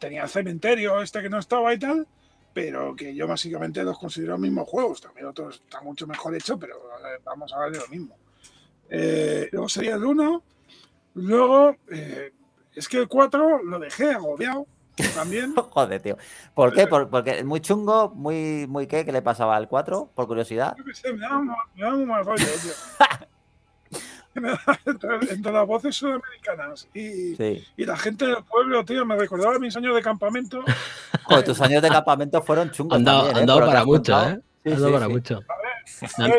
Tenía el cementerio, este que no estaba y tal. Pero que yo básicamente los considero los mismos juegos. También otro está mucho mejor hecho, pero eh, vamos a hablar de lo mismo. Eh, luego sería el 1. Luego, es que el 4 lo dejé agobiado ¿También? *laughs* Joder, tío. ¿Por qué? porque es muy chungo, muy, muy qué, que le pasaba al 4? Por curiosidad. Yo me daba un, mal rollo, tío. *laughs* entre, las voces sudamericanas y, la gente del pueblo, tío, me recordaba mis años de campamento. tus años de campamento fueron chungos. Han dado, ¿eh? para mucho, ¿eh? para mucho.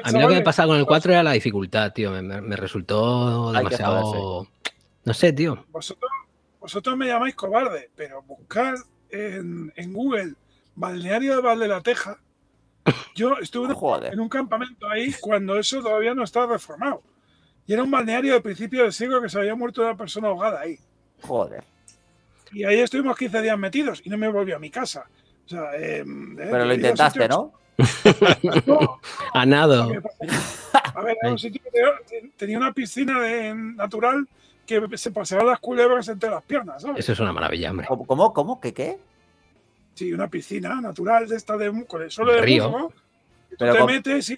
A, mí lo que me pasaba con el 4 era la dificultad, tío. Me, resultó demasiado. no sé, tío. ¿Vosotros, vosotros me llamáis cobarde, pero buscar en, Google Balneario de Valde la Teja. Yo estuve *laughs* en un campamento ahí cuando eso todavía no estaba reformado. Y era un balneario de principio del siglo que se había muerto una persona ahogada ahí. Joder. Y ahí estuvimos 15 días metidos y no me volví a mi casa. O sea, eh, eh, pero lo intentaste, ¿no? *laughs* A nado. A ver, era un sitio tenía una piscina de, natural se pasarán las culebras entre las piernas, Eso es una maravilla, hombre. ¿Cómo? ¿Cómo? ¿Qué qué? Sí, una piscina natural de esta de con solo de río. te metes y,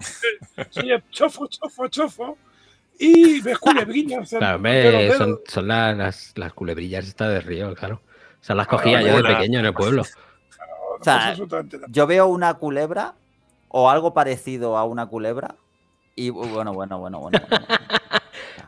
chofo, chofo, chofo y ves *laughs* culebrillas. Claro, son, las, las, culebrillas estas de río, claro. O sea, las cogía yo de pequeño en el pueblo. o sea, pues yo veo una culebra o algo parecido a una culebra y bueno, bueno, bueno. bueno. *laughs*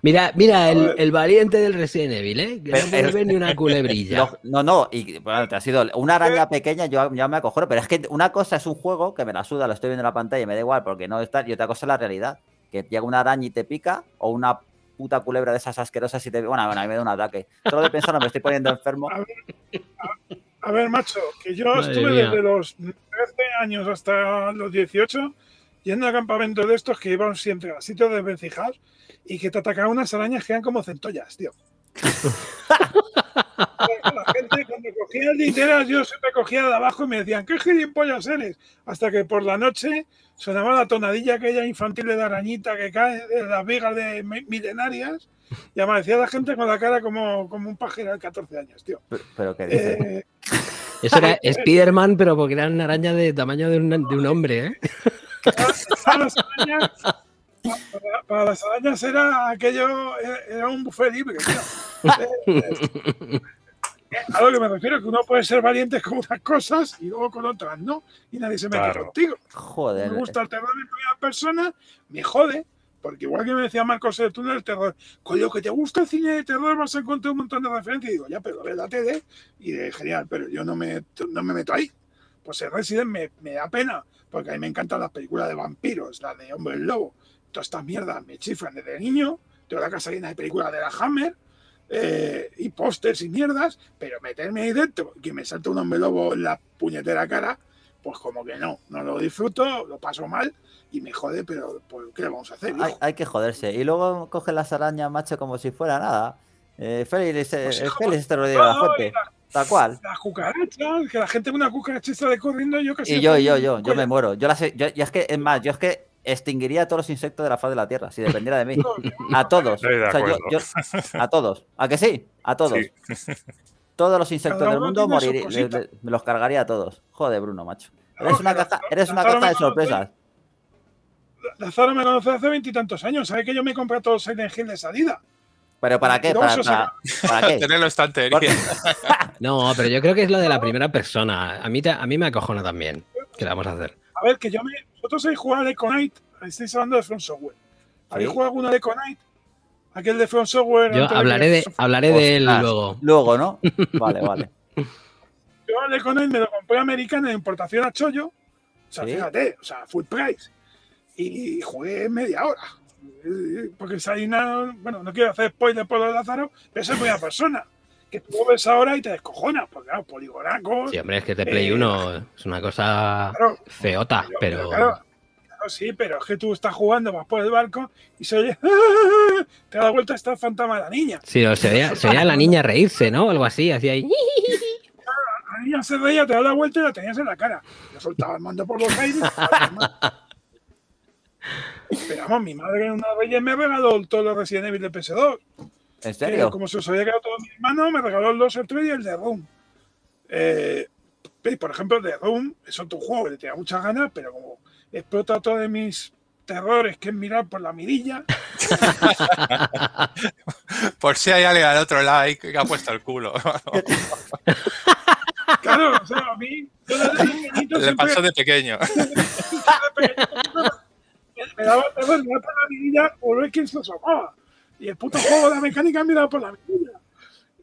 Mira, mira, el, valiente del Resident Evil, ¿eh? Que pero, *laughs* no una culebrilla. No, no, y bueno, te ha sido una araña pequeña, yo ya me acojo. pero es que una cosa es un juego que me la suda, lo estoy viendo en la pantalla y me da igual porque no está, y otra cosa es la realidad, que llega una araña y te pica o una puta culebra de esas asquerosas y te bueno, bueno, a mí me da un ataque. Solo de pensarlo me estoy poniendo enfermo. *laughs* A ver, macho, que yo estuve desde los 13 años hasta los 18 yendo a campamentos de estos que iban siempre a sitios de vencijar y que te atacaban unas arañas que eran como centollas, tío. *laughs* la gente cuando cogía literas yo siempre cogía de abajo y me decían, ¿qué gilipollas eres? Hasta que por la noche sonaba la tonadilla aquella infantil de arañita que cae de las vigas de milenarias y amanecía la gente con la cara como, como un pajero de 14 años, tío. Pero, ¿qué dice? Eh, eso era Spider-Man, pero porque era una araña de tamaño de un, de un hombre, ¿eh? Para, las arañas era aquello, era un buffet libre. *laughs* Eh, a lo que me refiero es que uno puede ser valiente con unas cosas y luego con otras, ¿no? Y nadie se mete contigo. Joder. Me gusta el terror en primera persona, me jode, porque igual que me decía Marcos el túnel del terror, con lo que te gusta el cine de terror vas a encontrar un montón de referencias. Y digo, ya, pero ve la TD y de genial, pero yo no me, meto ahí. Pues el Resident me, da pena, porque a mí me encantan las películas de vampiros, la de Hombre el Lobo estas mierdas me chifran desde niño. Tengo la casa llena de películas de la Hammer eh, y pósters y mierdas, pero meterme ahí dentro que me salta un hombre lobo en la puñetera cara, pues como que no, no lo disfruto, lo paso mal y me jode, pero pues, ¿qué le vamos a hacer? Hay, que joderse. Y luego coge las arañas, macho, como si fuera nada. Eh, Félix, pues eh, Félix te lo digo, La, Tal cual. que la gente una cucaracha está corriendo, yo casi. Y yo, yo, yo, yo, me muero. Yo yo, es que, es más, yo es que extinguiría a todos los insectos de la faz de la Tierra, si dependiera de mí. *laughs* A todos. a todos. ¿A que sí? A todos. Todos los insectos del mundo moriría, me los cargaría a todos. Joder, Bruno, macho. Eres una caza, eres una de sorpresas. la zona me conoce hace veintitantos años. ¿Sabes que yo me he comprado todos los Hill de salida. ¿Pero para qué? ¿Para, para, qué? *laughs* Tenerlo *laughs* no, pero yo creo que es lo de la primera persona. A mí, a mí me acojona también. ¿Qué le vamos a hacer? A ver, que yo me. Vosotros habéis jugado a Knight. Estáis hablando de From Software. ¿Habéis jugado alguna de Knight? Aquel de From Software. Yo hablaré de, hablaré de él luego. Luego, ¿no? *laughs* Vale, vale. yo a Conite me lo compré americano en importación a Chollo. O sea, fíjate, o sea, full price. Y jugué media hora. Eh, eh, porque si hay una. Bueno, no quiero hacer spoiler por los Lázaro, pero soy buena persona que tú ves ahora y te descojonas, porque claro, poligonacos. Sí, hombre, es que te eh, Play uno es una cosa feota, pero. Claro, sí, pero es que tú estás jugando, vas por el barco y se oye. *laughs* Te da vuelta esta fantasma de la niña. Sí, o se veía, la niña reírse, ¿no? Algo así, así ahí. *laughs* La niña se reía, te da la vuelta y la tenías en la cara. Yo soltaba el mando por los aires. *laughs* Pero vamos, mi madre en una vez me ha regalado todos los Resident Evil de PS2. ¿En serio? como se os había quedado todo mi hermano, me regaló el 2, 3 y el de Room. Eh, por ejemplo, de Room es otro juego que le tenía muchas ganas, pero como explota todo de mis terrores, que es mirar por la mirilla. *laughs* por si hay alguien al otro lado que ha puesto el culo. *laughs* claro, o sea, a mí. le pasó de *laughs* pequeño. me daba terror mirar por la mirilla o ver quién se asomaba. Y el puto juego de la mecánica mirado por la vida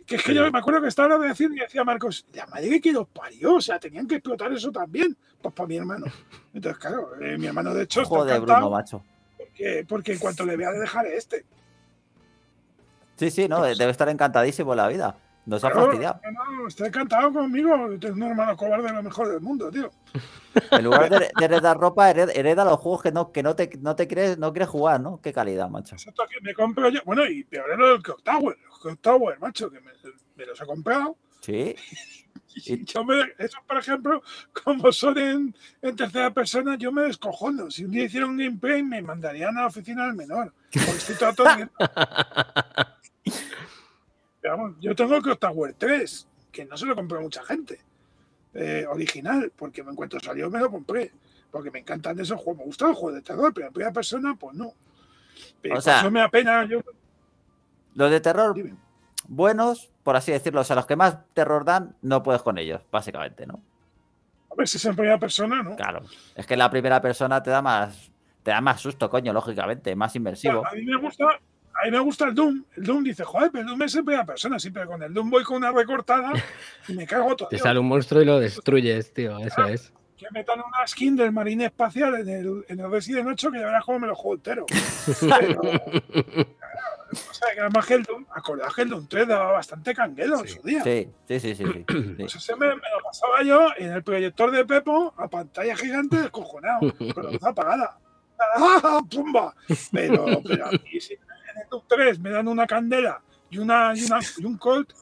Que es que yo me acuerdo que estaba de decir y decía Marcos, la madre que los parió, o sea, tenían que explotar eso también. Pues para pues, mi hermano. Entonces, claro, eh, mi hermano de hecho Joder, Bruno, macho. Porque, porque en cuanto le vea de dejar este. Sí, sí, no, debe estar encantadísimo la vida no se ha fastidiado. No, está encantado conmigo. Tengo un hermano cobarde lo mejor del mundo, tío. *laughs* En lugar de, heredar ropa, hereda los juegos que no, que no te, no te crees no quieres jugar, ¿no? Qué calidad, macho. Exacto, que me compro yo. Bueno, y peor es lo del Octower, Octower, macho, que me, me, los he comprado. Sí. *laughs* Y, yo me, eso, por ejemplo, como son en, tercera persona, yo me descojono. Si un día hiciera un gameplay, me mandarían a la oficina del menor. Porque estoy todo *laughs* yo tengo que 3, que no se lo compró mucha gente. Eh, original, porque me encuentro salió me lo compré. Porque me encantan esos juegos. Me gustan los juegos de terror, pero en primera persona, pues no. o sea, me apena. Los de terror buenos, por así decirlo, o sea, los que más terror dan, no puedes con ellos, básicamente, ¿no? A ver si es en primera persona, ¿no? Claro. Es que la primera persona te da más. Te da más susto, coño, lógicamente, más inmersivo. a mí me gusta a mí me gusta el Doom. El Doom dice, joder, pero el Doom es en primera persona, siempre con el Doom voy con una recortada y me cago todo. Te sale un monstruo y lo destruyes, tío, eso ah, es. Que metan una skin del marine espacial en el, en el Resident 8 que ya verás cómo me lo juego entero. *laughs* o sea, que además que el Doom, acordad que el Doom 3 daba bastante canguelo en su día. Sí, sí, sí. sí, sí, *clears throat* Pues me, lo pasaba yo en el proyector de Pepo a pantalla gigante descojonado, con la luz apagada. *laughs* ¡Ah, ¡Ah, pumba! Pero, pero sí en el me dan una candela y, una, un Colt,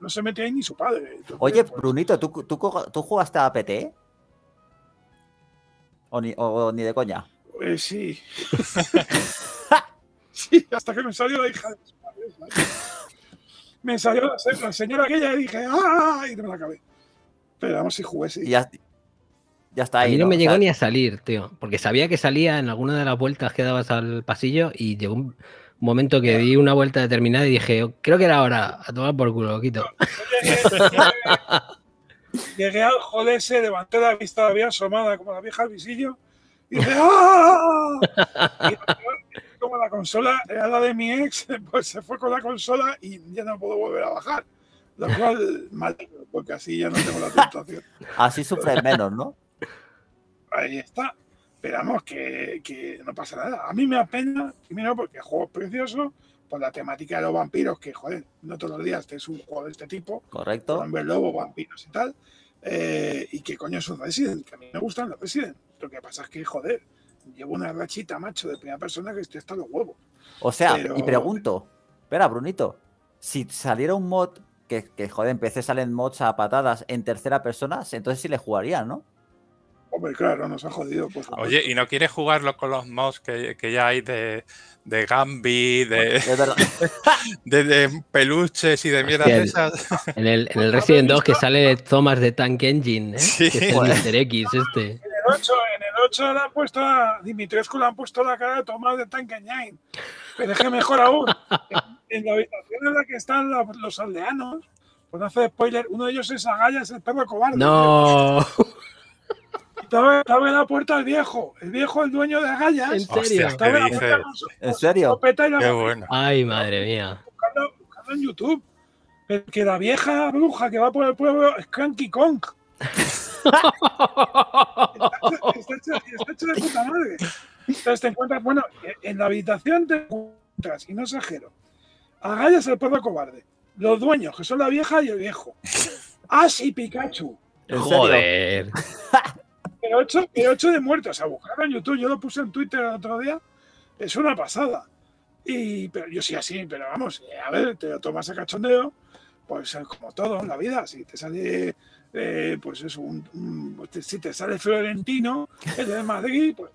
no se mete ahí ni su padre. Oye, pues, Brunito, ¿tú, tú, jugaste a PT? ¿O ni, de coña? Pues sí. *laughs* *laughs* sí, hasta que me salió la hija de Me salió la, señora aquella y dije, ¡ah! Y me la acabé. Pero vamos si jugué, sí. ya, ya está ahí. A no, me llegó ni a salir, tío. Porque sabía que salía en alguna de las vueltas que dabas al pasillo y llegó un un momento que di una vuelta determinada y dije, creo que era hora, a tomar por culo, quito. *laughs* Llegué al hall levanté la vista, la asomada como la vieja al visillo, y dije, ¡ah! *laughs* como la consola era la de mi ex, *laughs* pues se fue con la consola y ya no puedo volver a bajar. Lo cual, mal, porque así ya no tengo la tentación. Así sufres menos, ¿no? Ahí está esperamos que, no pasa nada. A mí me apena, primero porque el juego es precioso, por la temática de los vampiros, que joder, no todos los días te es un juego de este tipo. Correcto. Hombre lobo, vampiros y tal. Eh, y que coño es un Resident, que a mí me gustan los Resident. Lo que pasa es que, joder, llevo una rachita, macho, de primera persona que estoy hasta los huevos. O sea, y pregunto, espera, Brunito, si saliera un mod, que, que joder, empecé salen mods a patadas en tercera persona, entonces sí le jugaría, ¿no? claro, nos ha jodido. Pues, Oye, ¿y no quieres jugarlo con los mods que, que ya hay de, de Gambi, *laughs* de, de, peluches y de mierda de esas? En el, en el Resident 2 que sale de Thomas de Tank Engine, ¿eh? este. En el 8, en el 8 le han puesto Dimitrescu le han puesto la cara de Thomas de Tank Engine. Pero es que mejor aún, en, la habitación en la que están los, aldeanos, pues no hace spoiler, uno de ellos es agallas es el perro cobarde. No estaba, estaba la puerta el viejo, el viejo, el dueño de Agallas. ¿En serio? ¿En serio? Qué bueno. Ay, madre mía. Buscando, en YouTube. Que la vieja bruja que va por el pueblo es Cranky Kong. está, hecho, de puta madre. Entonces te encuentras, bueno, en la habitación te encuentras, y no exagero, Agallas el perro cobarde, los dueños, que son la vieja y el viejo, Ash y Pikachu. Joder. *laughs* *laughs* El 8, de muertos, a buscarlo en YouTube, yo lo puse en Twitter el otro día, es una pasada. Y pero yo sí así, pero vamos, eh, a ver, te lo tomas a cachondeo, pues como todo en la vida, si te sale, eh, pues es un, pues si te sale Florentino, el de Madrid, pues,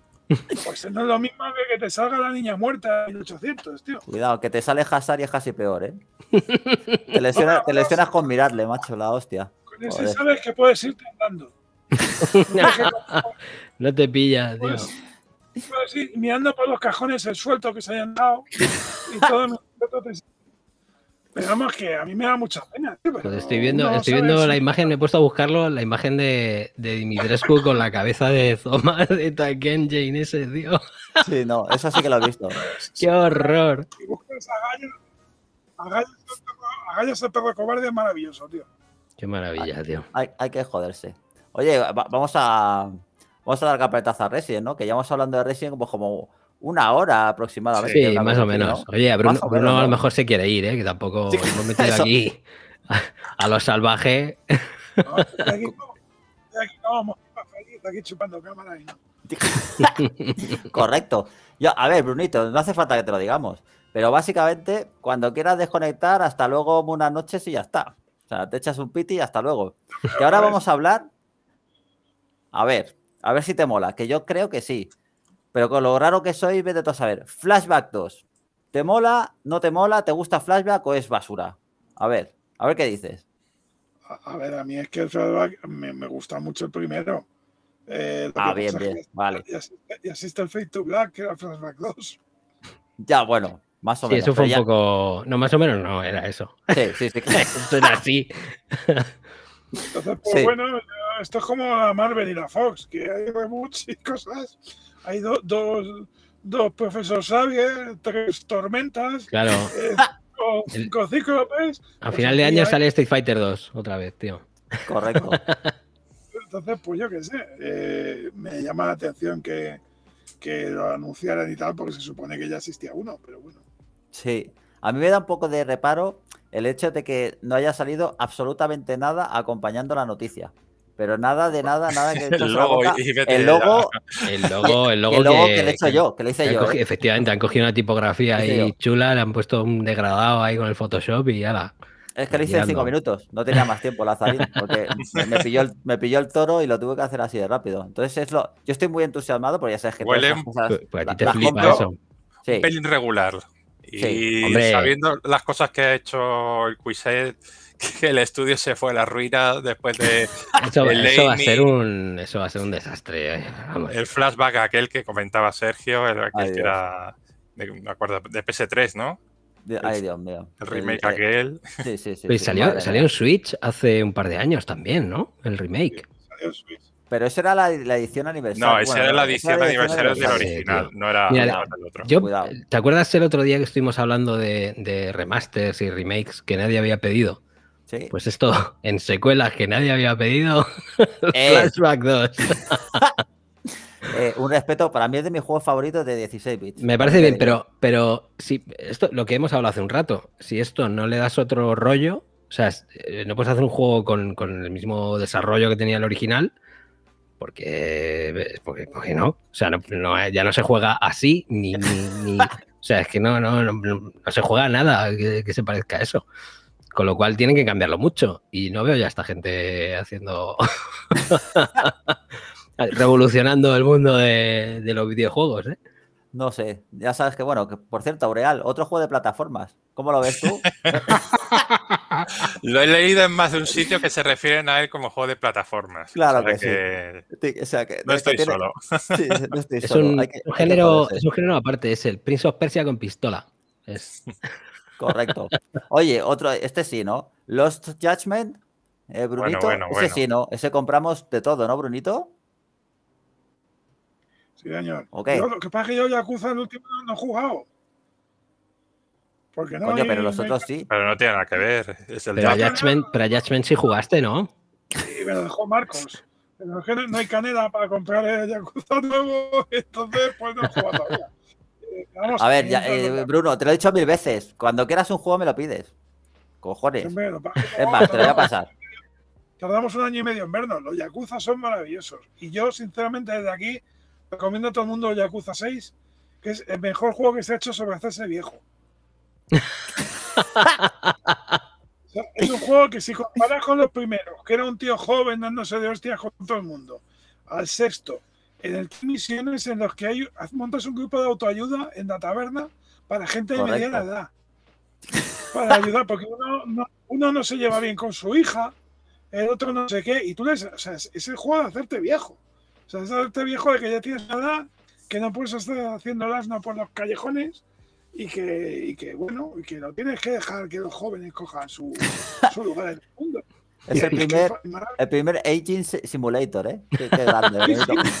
pues no es lo mismo que que te salga la niña muerta en 800, tío. Cuidado, que te sale Hazard es casi peor, ¿eh? te, lesionas, con mirarle, macho, la hostia. Con ese sabes que puedes irte tentando *laughs* no te pillas, tío. mirando por los cajones el suelto que se hayan dado y todo pues, Pero vamos, que a mí me da mucha pena. Pues estoy viendo, estoy viendo la imagen, me he puesto a buscarlo, la imagen de, Dimitrescu con la cabeza de Zoma *laughs* de Taken Jane ese, tío. Sí, no, esa sí que lo has visto. *laughs* ¡Qué horror! Si a perro cobarde, es maravilloso, tío. Qué maravilla, tío. hay que joderse. Oye, vamos a vamos a dar carpetazo a Resident, ¿no? Que ya vamos hablando de Resident como, pues, como una hora aproximadamente. más o menos. Oye, Bruno, a lo mejor se quiere ir, ¿eh? Que tampoco hemos *laughs* metido aquí a, lo salvaje. aquí, chupando cámara *laughs* Correcto. Yo, a ver, Brunito, no hace falta que te lo digamos. Pero básicamente, cuando quieras desconectar, hasta luego, una noches y ya está. O sea, te echas un piti y hasta luego. Y ahora vamos a hablar a ver, a ver si te mola, que yo creo que sí. Pero con lo raro que soy, vete tú a saber. Flashback 2. ¿Te mola? ¿No te mola? ¿Te gusta Flashback o es basura? A ver, a ver qué dices. A, ver, a mí es que el Flashback me, gusta mucho el primero. Eh, ah, bien, bien, vale. Y así, está el Fade to Black, que era Flashback 2. Ya, bueno, más o menos. Sí, eso fue un poco. No, más o menos no, era eso. Sí, sí, sí. *laughs* era así. Entonces, pues sí. bueno, esto es como a Marvel y la Fox, que hay reboots y cosas. Hay dos, dos profesor tres tormentas. Claro. Eh, a ah. final de pues, año sale Street Fighter 2 otra vez, tío. Correcto. *laughs* Entonces, pues yo qué sé. Eh, me llama la atención que, que lo anunciaran y tal, porque se supone que ya existía uno, pero bueno. Sí. A mí me da un poco de reparo el hecho de que no haya salido absolutamente nada acompañando la noticia. Pero nada de nada, nada que *laughs* ah. el logo, el logo, *laughs* el logo, el logo, el logo que, le he hecho yo, que le hice yo. ¿eh? Efectivamente, han cogido una tipografía ahí chula, le han puesto un degradado ahí con el Photoshop y ya va. Es que lo hice en cinco minutos, no tenía más tiempo la salida, porque me pilló, el, me pilló el toro y lo tuve que hacer así de rápido. Entonces es lo, yo estoy muy entusiasmado porque ya sabes que pues, pues a ti te flipa eso. Un pelín regular. Y sabiendo las cosas que ha hecho el Quiset *laughs* que el estudio se fue a la ruina después de. *laughs* eso, va a ser un, eso a ser un desastre. Eh, el flashback aquel que comentaba Sergio, que era. De, PS3, ¿no? El remake aquel. Sí, sí, sí. *laughs* salió, salió, en Switch hace un par de años también, ¿no? El remake. Pero esa era la, edición aniversario. No, esa era la edición, aniversario del original, no era, el otro. ¿Te acuerdas el otro día que estuvimos hablando de remasters y remakes que nadie había pedido? Pues esto *laughs* en secuelas que nadie había pedido. *laughs* Eh. Flashback 2. Eh, un respeto, para mí es de mis juegos favoritos de 16 bits. Me parece bien, pero, pero si esto, lo que hemos hablado hace un rato, si esto no le das otro rollo, o sea, eh, no puedes hacer un juego con, el mismo desarrollo que tenía el original, porque, porque, no, o sea, no, ya no se juega así, ni, *laughs* o sea, es que no, no, se juega nada que se parezca a eso. Con lo cual tienen que cambiarlo mucho. Y no veo ya esta gente haciendo. *laughs* revolucionando el mundo de, los videojuegos, ¿eh? No sé, ya sabes que bueno, que por cierto, Aureal, otro juego de plataformas. ¿Cómo lo ves tú? *laughs* lo he leído en más de un sitio que se refieren a él como juego de plataformas. Claro que, sí. no, estoy solo. es género, es un género aparte, es el Prince of Persia con pistola. Es... *laughs* Correcto. Oye, otro, este sí, ¿no? Lost Judgment, eh, Brunito. ese sí, ¿no? Ese compramos de todo, ¿no, Brunito? Sí, señor. lo que pasa es que yo Yakuza el último no he jugado. Porque no. Coño, pero los otros sí. Pero no tiene nada que ver. pero, a Judgment, Judgment sí jugaste, ¿no? Sí, me lo dejó Marcos. Pero es que no, hay canela para comprar el Yakuza nuevo, *laughs* entonces pues no he jugado todavía a ver, eh, Bruno, te lo he dicho mil veces. Cuando quieras un juego me lo pides. Cojones. *laughs* es más, te lo voy a pasar. Tardamos un año y medio en vernos. Los Yakuza son maravillosos. Y yo, sinceramente, desde aquí recomiendo a todo el mundo Yakuza 6, que es el mejor juego que se ha hecho sobre hacerse viejo. *laughs* es un juego que si comparas con los primeros, que era un tío joven dándose de hostias con todo el mundo, al sexto, en el que misiones en los que hay, montas un grupo de autoayuda en la taberna para gente de mediana edad. Para ayudar, porque uno no, se lleva bien con su hija, el otro no sé qué, y tú les. O sea, es, el juego de hacerte viejo. O sea, es hacerte viejo de que ya tienes edad, que no puedes estar haciendo lasno por los callejones. Y que, y bueno, y que lo tienes que dejar que los jóvenes cojan su, su lugar en el mundo. Es el *laughs* primer, el primer Aging Simulator, ¿eh? Qué, grande, *laughs* *laughs*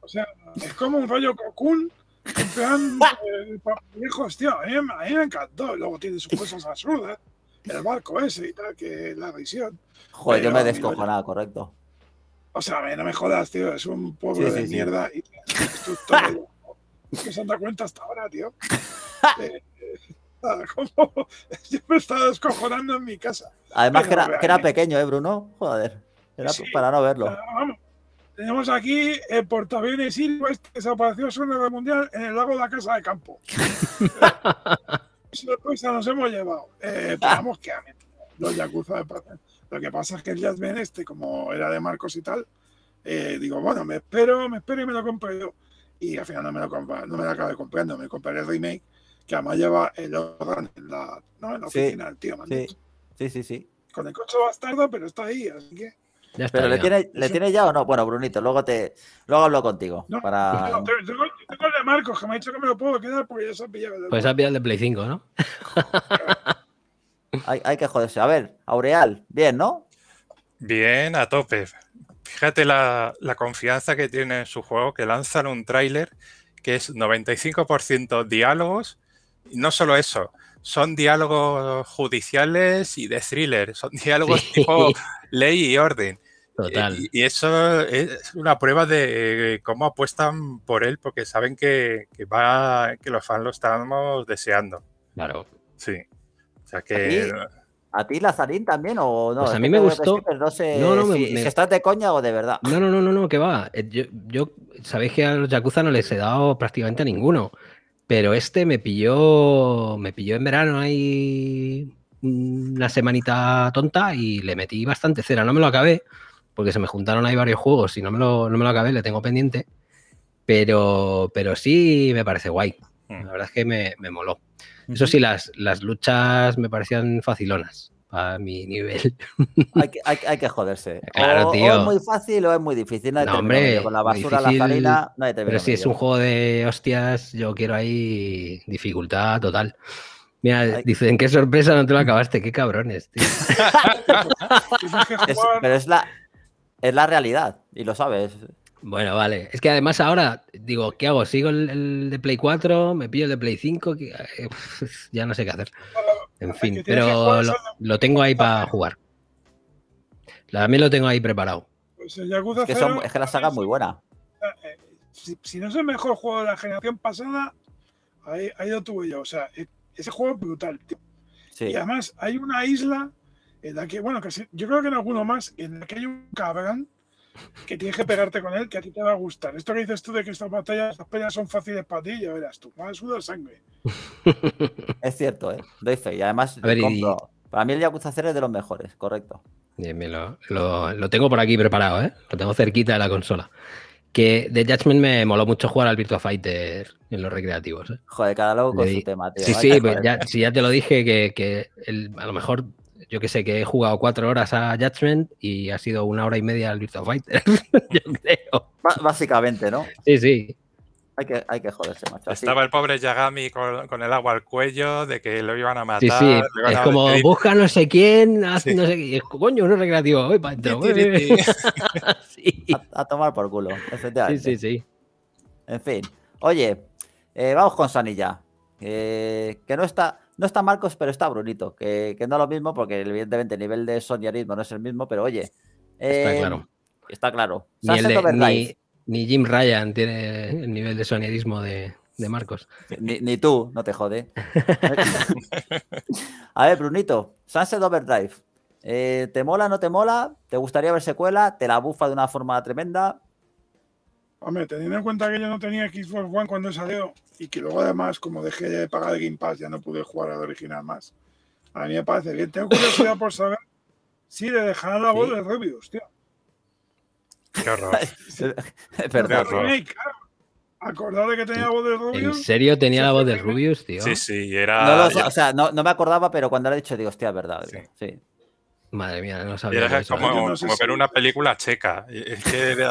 O sea, es como un rollo cocoon. En plan, eh, viejos, tío, a mí, me encantó. Luego tiene sus cosas absurdas. El barco ese y tal, que la visión. Joder, yo me he nada correcto. O sea, a mí no me jodas, tío. Es un pueblo de mierda. Y, tío, se han dado cuenta hasta ahora, tío. Eh, eh, *laughs* Como, yo me estaba descojonando en mi casa. Además que era, pequeño, ¿eh, Bruno? Joder, era para no verlo. tenemos aquí el eh, portaaviones este que desapareció la mundial en el lago de la Casa de Campo. *laughs* nos hemos llevado. Eh, que los Yakuza de plata. Lo que pasa es que el ven este, como era de Marcos y tal, eh, digo, bueno, me espero, me espero y me lo compro yo. Y al final no me lo, no me lo acabo me el remake que además lleva el órgano en la, ¿no? en la oficina del tío Sí, sí, sí. Con el coche bastardo, pero está ahí, así que. ¿Pero le tiene, ya o no? Bueno, Brunito, luego te luego hablo contigo. para... tengo, el de Marcos, que me ha dicho que me lo puedo quedar porque ya se ha pillado. Pues se ha pillado el de Play 5, ¿no? hay, *laughs* hay que joderse. A ver, Aureal, bien, ¿no? Bien, a tope. Fíjate la, la confianza que tiene en su juego, que lanzan un tráiler que es 95% diálogos no solo eso, son diálogos judiciales y de thriller, son diálogos tipo ley y orden. Total. Y, eso es una prueba de eh, cómo apuestan por él, porque saben que, va, que los fans lo estamos deseando. Claro. Sí. O sea que. ¿A ti, Lazarín, también o no? Pues a mí me gustó. no sé no, si, estás de coña o de verdad. No, no, no, no, no que va. Eh, yo, yo, sabéis que a los Yakuza no les he dado prácticamente a ninguno. Pero este me pilló, me pilló en verano ahí una semanita tonta y le metí bastante cera. No me lo acabé, porque se me juntaron ahí varios juegos y no me lo, no me lo acabé, le tengo pendiente. Pero, pero sí me parece guay. Hmm. La verdad es que me, me moló. Eso sí, las, las luchas me parecían facilonas. A mi *laughs* nivel. Hay que, joderse. *laughs* Claro, tío. es muy fácil o es muy difícil. No, hombre, con la basura, la farina, no hay Pero si es un juego de hostias, yo quiero ahí dificultad total. Mira, dicen, qué sorpresa, no te lo acabaste. Qué cabrones, tío. *laughs* pero es la, es la realidad y lo sabes. Bueno, vale. Es que además ahora digo, ¿qué hago? ¿Sigo el, de Play 4? ¿Me pillo el de Play 5? Eh, ya no sé qué hacer. En fin, pero lo, tengo ahí para jugar. También lo tengo ahí preparado. Pues, eh, es, que la saga es muy buena. Ah, eh, si, no es el mejor juego de la generación pasada, ahí, lo tuve yo. O sea, e, ese juego es brutal. Y además hay una isla en la que, bueno, que yo creo que en alguno más, en la que hay un cabrón que tienes que pegarte con él, que a ti te va a gustar. Esto que dices tú de que estas batallas, estas peleas son fáciles para ti, ya verás tú, más sangre. *laughs* es cierto, ¿eh? Y además, para mí el gusta hacer es de los mejores, correcto. Bien, eh, bien, lo, tengo por aquí preparado, ¿eh? lo tengo cerquita de la consola. Que de Judgment me moló mucho jugar al Virtua Fighter en los recreativos. ¿eh? Joder, cada loco con su tema, tío. Sí, sí, pues ya, si ya te lo dije, que, que a lo mejor yo que sé, que he jugado cuatro horas a Judgment y ha sido una hora y media al Virtua Fighter, *laughs* yo creo. básicamente, ¿no? Sí, sí. Hay que, hay que joderse, macho. Estaba el pobre Yagami con, el agua al cuello de que lo iban a matar. Sí, sí. Es como busca no sé quién, no sé Coño, no recreativo. a, tomar por culo, Sí, sí, sí. En fin. Oye, eh, vamos con Sanilla. Eh, que no está no está Marcos, pero está Brunito, que, no es lo mismo, porque evidentemente el nivel de soñarismo no es el mismo, pero oye. está eh, claro. Está claro. Ni, ni, Jim Ryan tiene el nivel de soniarismo de, Marcos. *laughs* Ni, tú, no te jode. A ver, Brunito, Sunset Overdrive. Eh, ¿Te mola, no te mola? ¿Te gustaría ver secuela? ¿Te la bufa de una forma tremenda? Hombre, teniendo en cuenta que yo no tenía Xbox One cuando salió y que luego además, como dejé de pagar el Game Pass, ya no pude jugar al original más. A mí me parece bien. Tengo curiosidad por saber si le dejarán la voz de Rubius, tío. Qué horror. Perdón. Acordado de que tenía la voz de Rubius. ¿En serio tenía la voz de Rubius, tío? Sí, sí, era. No, o sea, no, no, me acordaba, pero cuando lo he dicho, digo, hostia, es verdad. Sí. Madre mía, no sabía. Era como, ver una película checa. Es que *laughs*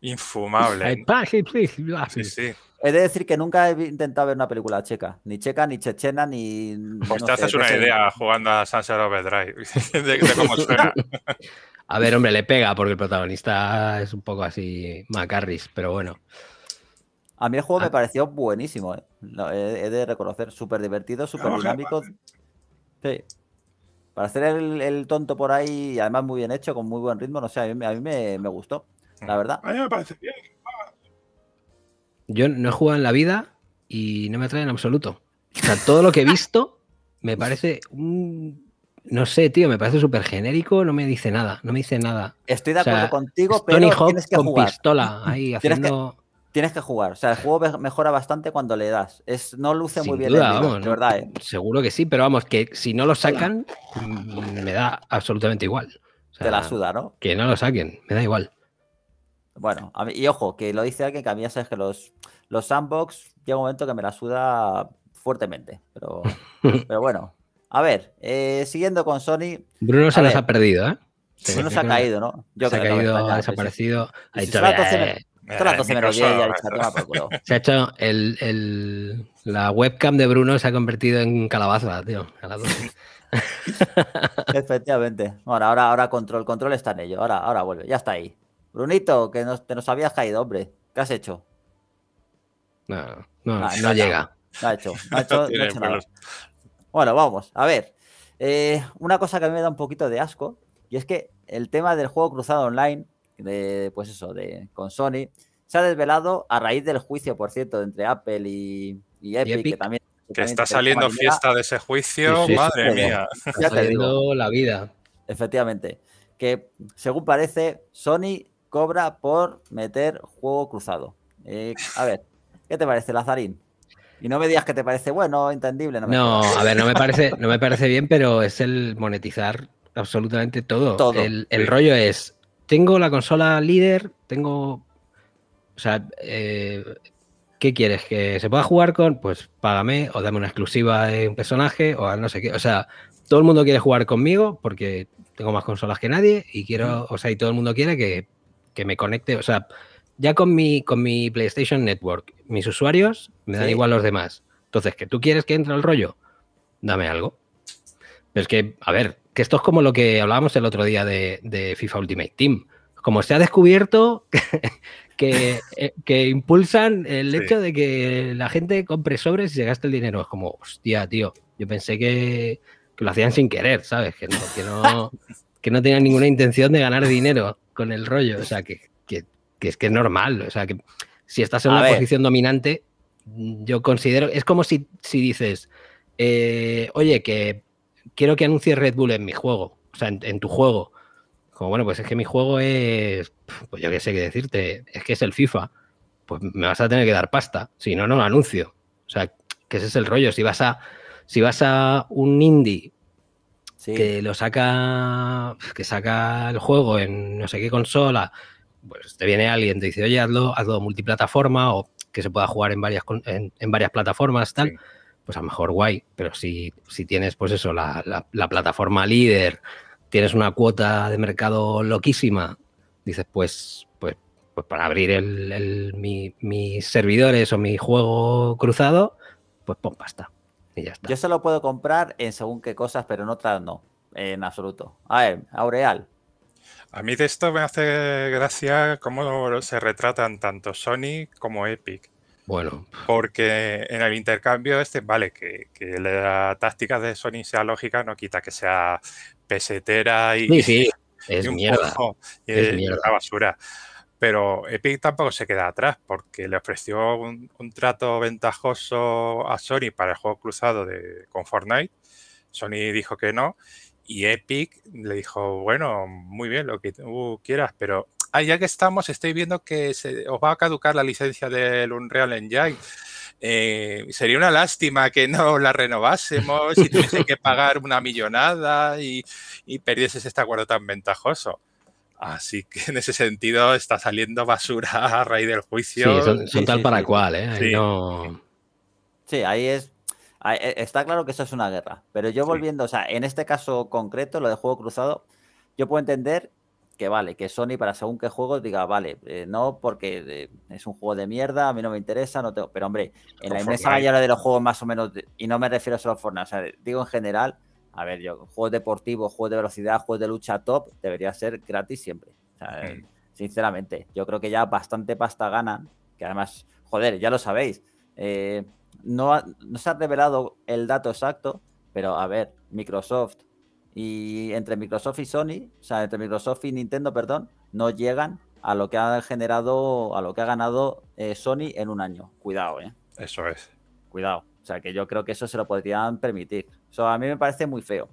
Infumable. es He de decir que nunca he intentado ver una película checa. Ni checa, ni chechena, ni. no pues haces una idea jugando a Overdrive. *laughs* de, cómo suena. *laughs* a ver, hombre, le pega porque el protagonista es un poco así Macarris, pero bueno. A mí el juego me ah. pareció buenísimo, ¿eh? he, de reconocer. Súper divertido, súper dinámico. Sí. Para hacer el, tonto por ahí, y además muy bien hecho, con muy buen ritmo, no sé, a mí, me gustó la verdad. A mí me parece bien. Yo no he jugado en la vida y no me atrae en absoluto. O sea, todo lo que he visto me parece un. No sé, tío, me parece súper genérico, no me dice nada, no me dice nada. Estoy de acuerdo contigo, pero tienes que jugar. tienes que jugar. O sea, el juego mejora bastante cuando le das. Es, no luce muy bien. el verdad, ¿eh? Seguro que sí, pero vamos, que si no lo sacan, me da absolutamente igual. Te la suda, ¿no? Que no lo saquen, me da igual. Bueno, y ojo, que lo dice alguien que a mí ya sabes que los, los sandbox llega un momento que me la suda fuertemente. Pero, *laughs* pero bueno, a ver, eh, siguiendo con Sony. Bruno se los ha perdido, ¿eh? Bruno se ha caído, ¿no? Yo se ha caído, ha desaparecido. se ha hecho la webcam de Bruno se ha convertido en calabaza, tío. Efectivamente. Bueno, ahora, ahora control, control está en ello. Ahora, ahora vuelve. Ya está ahí. Brunito, que nos, te nos habías caído, hombre. ¿Qué has hecho? No, no, no, llega. No ha hecho, no ha hecho, *laughs* nada. Bueno, vamos, a ver. Eh, una cosa que a mí me da un poquito de asco, y es que el tema del juego cruzado online, pues eso, de, con Sony, se ha desvelado a raíz del juicio, por cierto, entre Apple y, y, Epic, que también... Que, está saliendo fiesta de ese juicio, madre mía. Ya está la vida. Efectivamente. Que según parece, Sony cobra por meter juego cruzado. Eh, a ver, ¿qué te parece, Lazarín? Y no me digas que te parece bueno, entendible. No, a ver, no me, parece, no me parece bien, pero es el monetizar absolutamente todo. todo. El, rollo es, tengo la consola líder, tengo... O sea, eh, ¿qué quieres? ¿Que se pueda jugar con? Pues págame o dame una exclusiva de un personaje o no sé qué. O sea, todo el mundo quiere jugar conmigo porque tengo más consolas que nadie y quiero, mm. o sea, y todo el mundo quiere que que me conecte, o sea, ya con mi, con mi PlayStation Network, mis usuarios me dan igual los demás. Entonces, que tú quieres que entre al rollo, dame algo. Pero es que, a ver, que esto es como lo que hablábamos el otro día de, FIFA Ultimate Team. Como se ha descubierto *laughs* que, eh, que, impulsan el hecho de que la gente compre sobres y se gaste el dinero. Es como, hostia, tío, yo pensé que, lo hacían sin querer, ¿sabes? Que no, que no, *laughs* que no tenían ninguna intención de ganar dinero con el rollo. O sea, que, es que es normal. O sea, que si estás en una posición dominante, yo considero. Es como si, si dices, eh, oye, que quiero que anuncie Red Bull en mi juego, o sea, en, tu juego. Como bueno, pues es que mi juego es. Pues yo qué sé qué decirte, es que es el FIFA. Pues me vas a tener que dar pasta, si no, no lo anuncio. O sea, que ese es el rollo. Si vas a, si vas a un indie que lo saca, que saca el juego en no sé qué consola, pues te viene alguien, te dice, oye, hazlo, multiplataforma o que se pueda jugar en varias, en, varias plataformas, tal. Pues a lo mejor guay, pero si, si tienes, pues eso, la, la, plataforma líder, tienes una cuota de mercado loquísima, dices, pues, pues, pues para abrir el, el, mis servidores o mi juego cruzado, pues pon pasta. Yo se lo puedo comprar en según qué cosas, pero no otras no. En absoluto. Ah, eh, a ver, Aureal. A mí de esto me hace gracia cómo se retratan tanto Sony como Epic. Bueno. Porque en el intercambio este, vale, que, la táctica de Sony sea lógica, no quita que sea pesetera y... Sí, sí. *laughs* Es, mierda. es La basura. Pero Epic tampoco se queda atrás porque le ofreció un, trato ventajoso a Sony para el juego cruzado de, con Fortnite. Sony dijo que no y Epic le dijo, bueno, muy bien, lo que tú quieras, pero ah, ya que estamos, estoy viendo que os va a caducar la licencia del Unreal Engine. Eh, sería una lástima que no la renovásemos y tuviese que *laughs* pagar una millonada y, y perdieses este acuerdo tan ventajoso. Así que en ese sentido está saliendo basura *laughs* a raíz del juicio. Sí, son, tal para cual, ¿eh? Sí, ahí es. Eh, está claro que eso es una guerra. Pero yo volviendo, o sea, en este caso concreto, lo de juego cruzado, yo puedo entender que vale, que Sony para según qué juego diga, vale, eh, no, porque eh, es un juego de mierda, a mí no me interesa, no tengo. Pero hombre, en la inmensa mayoría de los juegos más o menos, y no me refiero solo a Fortnite, digo en general, a ver, yo, juegos deportivos, juegos de velocidad, juegos de lucha top, debería ser gratis siempre. Hmm. Sinceramente, yo creo que ya bastante pasta ganan, que además, joder, ya lo sabéis. Eh, no, se ha revelado el dato exacto, pero a ver, Microsoft y entre Microsoft y Sony, o sea, entre Microsoft y Nintendo, perdón, no llegan a lo que ha generado, a lo que ha ganado eh, Sony en un año. Cuidado, ¿eh? Eso es. Cuidado. O sea, que yo creo que eso se lo podrían permitir so a mí me parece muy feo.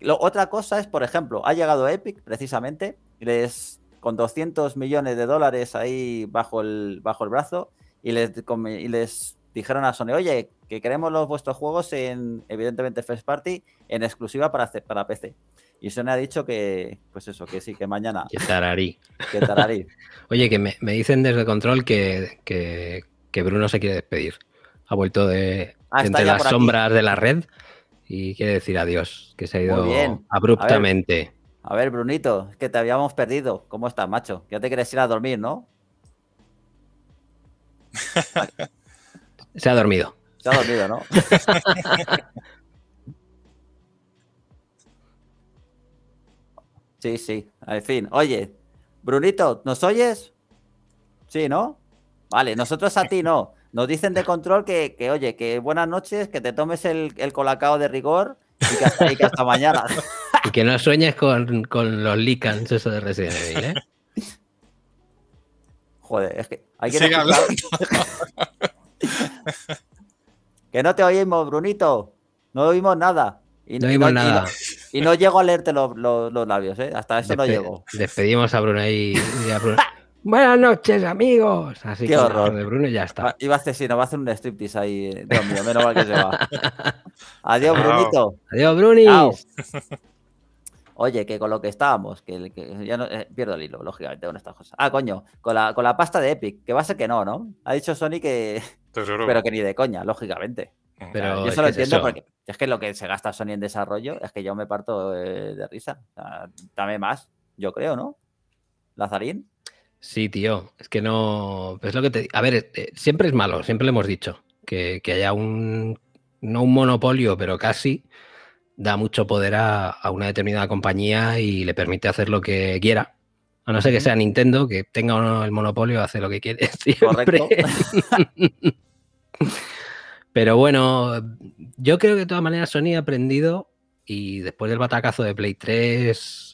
Lo, otra cosa es, por ejemplo, ha llegado Epic precisamente, les, con 200 millones de dólares ahí bajo el, bajo el brazo, y les, dijeron a Sony, oye, que queremos los vuestros juegos en, evidentemente, First Party, en exclusiva para, para PC. Y Sony ha dicho que, pues eso, que sí, que mañana. Que tararí. *laughs* oye, que me, dicen desde Control que, Bruno se quiere despedir. Ha vuelto de, ah, las sombras de la red y quiere decir adiós, que se ha ido abruptamente. A ver, Brunito, es que te habíamos perdido. ¿Cómo estás, macho? Ya te quieres ir a dormir, ¿no? *laughs* se ha dormido. Se ha dormido, ¿no? *laughs* sí, sí, al fin. Oye, Brunito, ¿nos oyes? Sí, ¿no? Vale, nosotros a ti no. Nos dicen de control que, oye, que buenas noches, que te tomes el, el colacao de rigor y que hasta, mañana. *laughs* y que no sueñes con, los licans, eso de Resident Evil, ¿eh? Joder, es que hay que. *laughs* que no te oímos, Brunito. No oímos nada. Y no, oímos nada. Y no, llego a leerte los, labios, ¿eh? Hasta eso no llego. Despedimos a Bruno y, a Bruno. *laughs* Buenas noches, amigos. Así Qué que horror. de Bruno ya está. Iba a hacer, sí, no, va a hacer un striptease ahí. Eh, Dios menos mal que se va. *laughs* Adiós, Brunito. Adiós, Brunis. *laughs* Oye, que con lo que estábamos, que, ya no, eh, pierdo el hilo, lógicamente, con estas cosas. Ah, coño, con la, con la pasta de Epic, que va a ser que no, ¿no? Ha dicho Sony que. Pero que ni de coña, lógicamente. yo solo entiendo porque es que lo que se gasta Sony en desarrollo es que yo me parto eh, de risa. dame más, yo creo, ¿no? Lazarín. Sí, tío, es que no. Es lo que te. A ver, eh, siempre es malo, siempre le hemos dicho. Que, que haya un. No un monopolio, pero casi. Da mucho poder a, una determinada compañía y le permite hacer lo que quiera. A no ser que sea Nintendo, que tenga el monopolio, hace lo que quiere. *laughs* Correcto. *laughs* pero bueno, yo creo que de todas maneras Sony ha aprendido y después del batacazo de Play 3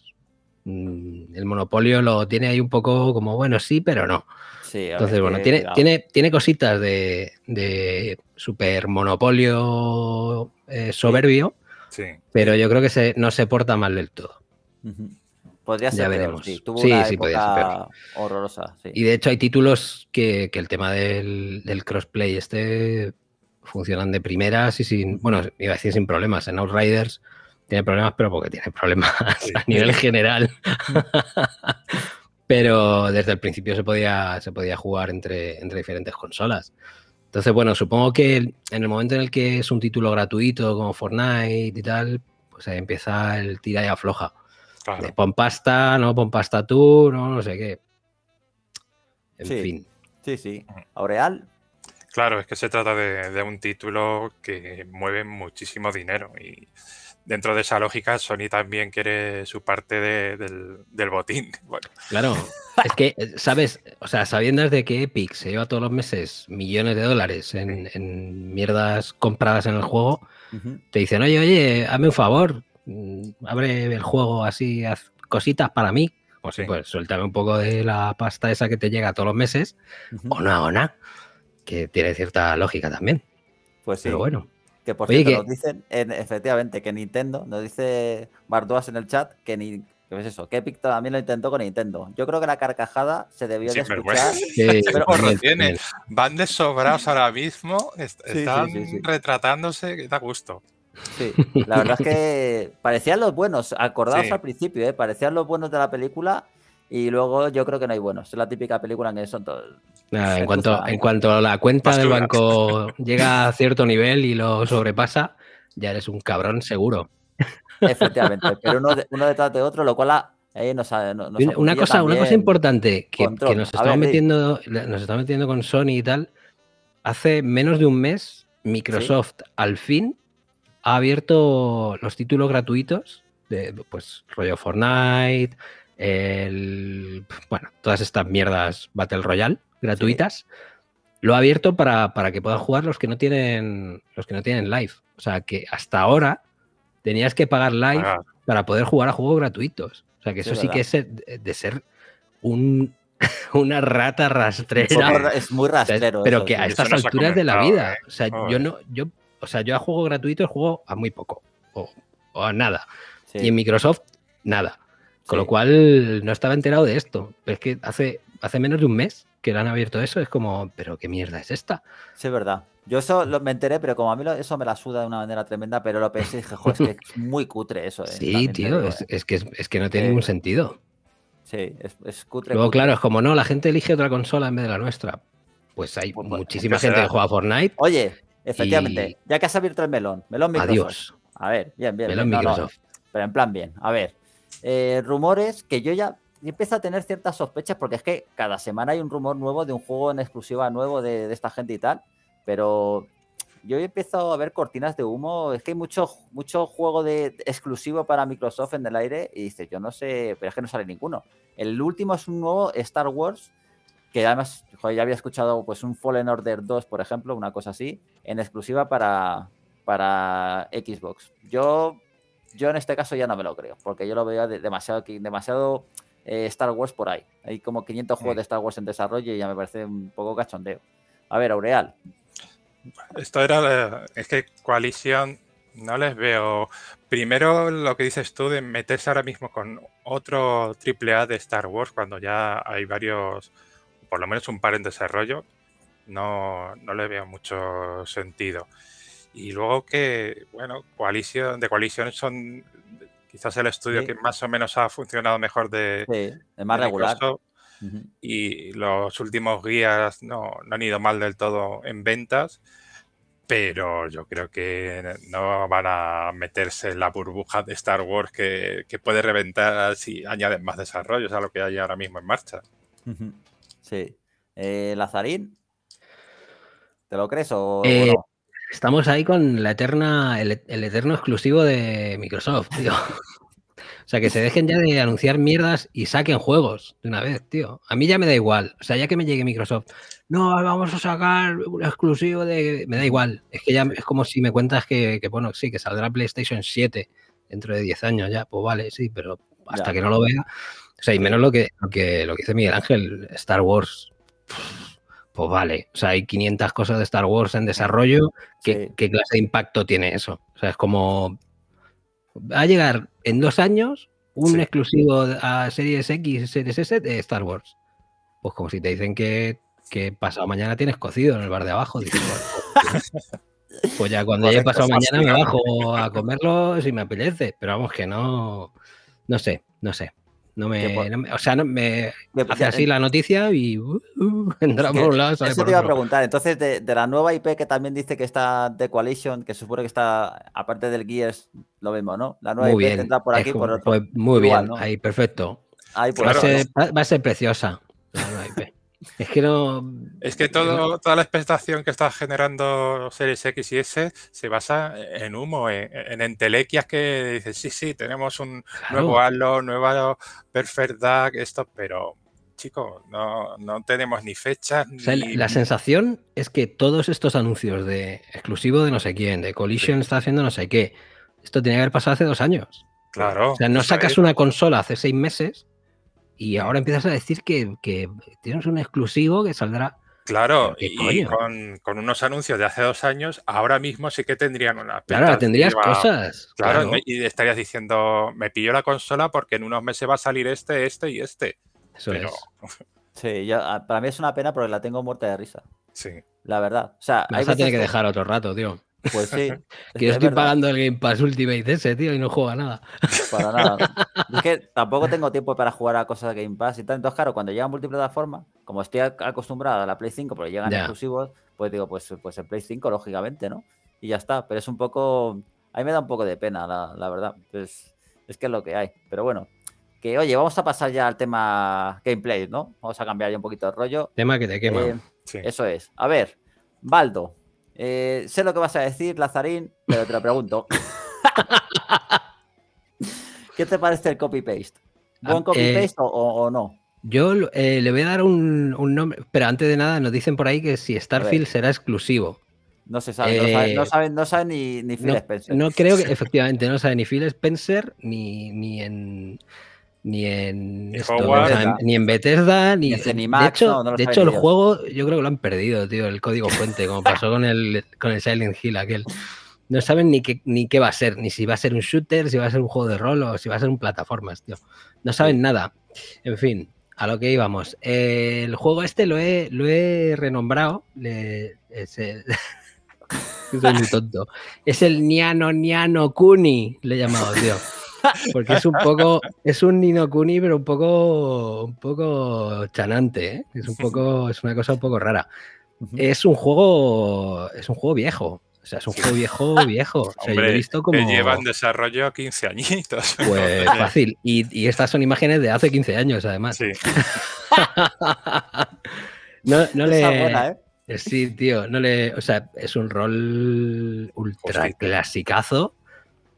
Mm, el monopolio lo tiene ahí un poco como, bueno, sí, pero no. Entonces, bueno, tiene, tiene, cositas de, super monopolio eh, soberbio, pero yo creo que no se porta mal del todo. Podría ser. Ya veremos. una horrorosa. Y de hecho hay títulos que, el tema del, del, crossplay este funcionan de primeras y sin, bueno, iba a decir sin problemas. En Outriders tiene problemas, pero porque tiene problemas *laughs* a nivel general. *laughs* pero desde el principio se podía, se podía jugar entre, entre diferentes consolas. Entonces, bueno, supongo que en el momento en el que es un título gratuito como Fortnite y tal, pues ahí empieza el tira y afloja. pon pasta, no pon pasta tú, no, sé qué. En fin. Sí, sí. Aureal. Claro, es que se trata de, de un título que mueve muchísimo dinero y dentro de esa lógica, Sony también quiere su parte del, botín. *laughs* Claro, es que, eh, ¿sabes? O sea, sabiendo de que Epic se lleva todos los meses millones de dólares en, mierdas compradas en el juego, te dicen, oye, oye, hazme un favor, mm, abre el juego así, haz cositas para mí. Pues, sí. Pues suéltame un poco de la pasta esa que te llega todos los meses, o no, o no que tiene cierta lógica también. Pues sí. Pero bueno. Que por cierto, nos dicen, efectivamente, que Nintendo, nos dice Barduas en el chat, que ni, eso? Que Epic también lo intentó con Nintendo. Yo creo que la carcajada se debió de escuchar. *laughs* Van de sobrados ahora mismo. están retratándose da gusto. Sí, la verdad es que *laughs* parecían los buenos. acordados al principio, ¿eh? parecían los buenos de la película y luego yo creo que no hay buenos. Es la típica película en que son todos. en, cuanto, en cuanto la cuenta del banco *laughs* llega a cierto nivel y lo sobrepasa, ya eres un cabrón seguro. Efectivamente, pero uno, detrás de otro, lo cual ah, eh, una, cosa, una cosa importante que, nos, estamos metiendo, nos metiendo con Sony y tal. Hace menos de un mes, Microsoft al fin ha abierto los títulos gratuitos de, pues, rollo Fortnite, el, bueno, todas estas mierdas Battle Royale gratuitas. lo ha abierto para, que puedan jugar los que no tienen los que no tienen live. O sea que hasta ahora tenías que pagar live ah. para poder jugar a juegos gratuitos. O sea que eso sí, que es de ser *laughs* una rata rastrera. Es muy rastrero. Pero que a estas alturas de la vida. ¿eh? O sea, yo no, yo, o sea, yo a juego gratuito juego a muy poco. O, a nada. Y en Microsoft, nada. Con lo cual no estaba enterado de esto. es que hace, hace menos de un mes que le han abierto eso, es como, pero qué mierda es esta. Sí, es verdad. Yo eso lo, me enteré, pero como a mí eso me la suda de una manera tremenda, pero lo pensé y dije, joder, es que es muy cutre eso. Eh, sí, tío, eh. es, que, es que no tiene eh, ningún sentido. Sí, es, cutre. Luego, claro, es como, no, la gente elige otra consola en vez de la nuestra. Pues hay pues, pues, muchísima gente que juega Fortnite. Oye, efectivamente, ya que has abierto el melón, melón Microsoft. Adiós. A ver, bien, bien. Melón Microsoft. pero en plan bien, a ver. Eh, rumores que yo ya empiezo a tener ciertas sospechas porque es que cada semana hay un rumor nuevo de un juego en exclusiva nuevo de, esta gente y tal, pero yo he empezado a ver cortinas de humo. Es que hay mucho, mucho juego de, exclusivo para Microsoft en el aire y dice yo no sé, pero es que no sale ninguno. El último es un nuevo Star Wars que además ya había escuchado pues un Fallen Order 2, por ejemplo, una cosa así, en exclusiva para, para Xbox. Yo yo en este caso ya no me lo creo, porque yo lo veo demasiado, demasiado eh, Star Wars por ahí. Hay como 500 juegos mm. de Star Wars en desarrollo y ya me parece un poco cachondeo. A ver, Aureal. Esto era. Eh, es que Coalición no les veo. Primero, lo que dices tú de meterse ahora mismo con otro AAA de Star Wars cuando ya hay varios, por lo menos un par en desarrollo, no, no le veo mucho sentido. Y luego que, bueno, Coalition, de Coalition son quizás el estudio que más o menos ha funcionado mejor de. Sí, más regular. Y los últimos guías no, han ido mal del todo en ventas, pero yo creo que no van a meterse en la burbuja de Star Wars que, puede reventar si añaden más desarrollos a lo que hay ahora mismo en marcha. Sí. Eh, Lazarín, ¿te lo crees o eh, no? Estamos ahí con la eterna, el, eterno exclusivo de Microsoft, tío. *laughs* O sea, que se dejen ya de anunciar mierdas y saquen juegos de una vez, tío. A mí ya me da igual. O sea, ya que me llegue Microsoft, no, vamos a sacar un exclusivo de... Me da igual. Es que ya es como si me cuentas que, bueno, sí, que saldrá PlayStation 7 dentro de 10 años ya. Pues vale, sí, pero hasta que no lo vea. O sea, y menos lo que, lo que, lo que dice Miguel Ángel, Star Wars pues vale, o sea, hay 500 cosas de Star Wars en desarrollo, ¿qué, clase de impacto tiene eso? O sea, es como, va a llegar en dos años un exclusivo a Series X, Series S de Star Wars. Pues como si te dicen que, pasado mañana tienes cocido en el bar de abajo. Pues, pues, pues ya cuando haya pasado pues mañana me bajo a comerlo si me apetece, pero vamos que no, no sé, no sé. No me, o sea, no me me hace así la eh, noticia y uh, uh *laughs* entra por un lado. Sale eso te iba a preguntar. Entonces, de, la nueva IP que también dice que está de Coalition, que supone que está, aparte del Gears, lo mismo, ¿no? La nueva IP bien. tendrá por aquí, por otro. muy bien, ahí, perfecto. Ahí, pues, va, va, a ser, preciosa la nueva IP. Es que no. Es que todo, toda la expectación que está generando Series X y S se basa en humo, en, entelequias que dicen, sí, sí, tenemos un nuevo Halo, nuevo Perfect Dark, esto, pero chicos, no, tenemos ni fecha La sensación es que todos estos anuncios de exclusivo de no sé quién, de Collision está haciendo no sé qué, esto tenía que haber pasado hace dos años. Claro. O sea, no sacas una consola hace seis meses y ahora empiezas a decir que, tienes un exclusivo que saldrá. Claro, y con, unos anuncios de hace dos años, ahora mismo sí que tendrían una. Claro, tendrías cosas. Claro, y estarías diciendo, me pillo la consola porque en unos meses va a salir este, este y este. Eso *laughs* Sí, yo, para mí es una pena porque la tengo muerta de risa. Sí. La verdad. O sea, que dejar otro rato, tío. Pues sí. *laughs* que, yo estoy pagando el Game Pass Ultimate ese, tío, y no juega nada. Para nada. *laughs* es que tampoco tengo tiempo para jugar a cosas de Game Pass y tal. Entonces, claro, cuando llegan multiplataforma, como estoy acostumbrada a la Play 5 porque llegan exclusivos, pues digo, pues, pues el Play 5, lógicamente, ¿no? Y ya está. Pero es un poco. A mí me da un poco de pena, la, verdad. Pues, es que es lo que hay. Pero bueno, que oye, vamos a pasar ya al tema gameplay, ¿no? Vamos a cambiar ya un poquito el rollo. Tema que te quema. Eh, eso es. A ver, Baldo, eh, sé lo que vas a decir, Lazarín, pero te lo pregunto. *laughs* ¿Qué te parece el copy-paste? Ah, ¿Buen copy-paste eh, o, no? Yo eh, le voy a dar un, nombre, pero antes de nada nos dicen por ahí que si Starfield será exclusivo. No se sabe, no, saben, ni, Phil Spencer. No creo que, *laughs* efectivamente, no sabe ni Phil Spencer ni, ni en ni en, ni en Bethesda, ni, en de hecho, de hecho el juego yo creo que lo han perdido, tío, el código fuente, como pasó con el, con el Silent Hill aquel. No saben ni qué, ni qué va a ser, ni si va a ser un shooter, si va a ser un juego de rol o si va a ser un plataformas, tío. No saben nada. En fin, a lo que íbamos. el juego este lo he, lo he renombrado. Le, ese, *laughs* soy muy tonto. Es el Niano Niano Kuni, le he llamado, tío. Porque es un poco, es un Nino Kuni, pero un poco, un poco chanante, ¿eh? Es un poco, es una cosa un poco rara. Es un juego, es un juego viejo. O sea, es un juego viejo, *laughs* viejo. O Hombre, he visto como. Llevan desarrollo 15 añitos. Pues *laughs* fácil. Y, estas son imágenes de hace 15 años, además. Sí. *laughs* no, no ¿eh? Sí, tío, no le. O sea, es un rol ultra clasicazo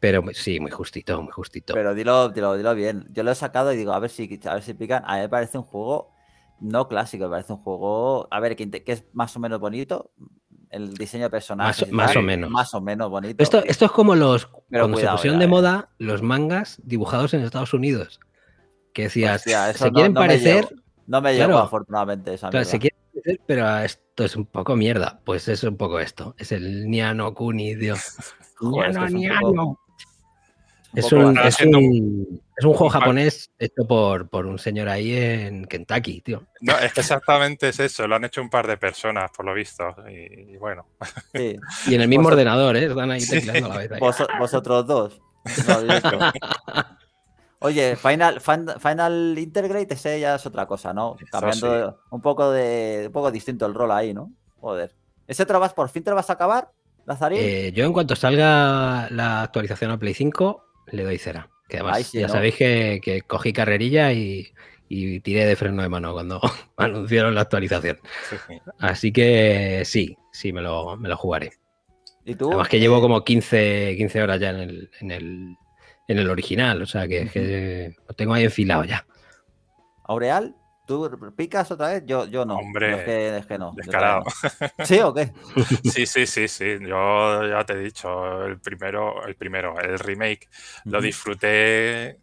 pero sí, muy justito, muy justito. Pero dilo, bien. Yo lo he sacado y digo, a ver si, a ver si pican. A mí me parece un juego no clásico, me parece un juego, a ver, que, es más o menos bonito. El diseño personal Más, o menos. Más o menos bonito. Esto, esto es como los. Pero cuando de eh. moda los mangas dibujados en Estados Unidos. Que decías, se quieren parecer. no me llegó, afortunadamente, se quieren parecer, pero esto es un poco mierda. Pues es un poco esto. Es el Niano Kuni, niano, *laughs* Niano. Es un, juego japonés hecho por, un señor ahí en Kentucky, tío. No, es que exactamente es eso, lo han hecho un par de personas, por lo visto. Y, bueno. *laughs* Y en el mismo ordenador, ¿eh? Están ahí la vez. vosotros dos. *laughs* Oye, Final, Final Integrate, ese ya es otra cosa, ¿no? Cambiando un poco de. un poco distinto el rol ahí, ¿no? Joder. ¿Ese trabajo por fin te vas a acabar, Lazarín? Eh, yo en cuanto salga la actualización a Play 5, le doy cera. Que además, ya sabéis que, cogí carrerilla y, tiré de freno de mano cuando *laughs* anunciaron la actualización. Así que sí, sí, me lo, me jugaré. ¿Y tú? Además que llevo eh, como 15, 15 horas ya en el, en el, original, o sea que, que, lo tengo ahí enfilado ya. ¿Aureal? ¿Tú picas otra vez? Yo, yo no. Hombre, es que, no. Descarado. ¿Sí o qué? *laughs* sí, sí, sí, sí. Yo ya te he dicho, el primero, el primero, el remake, lo disfruté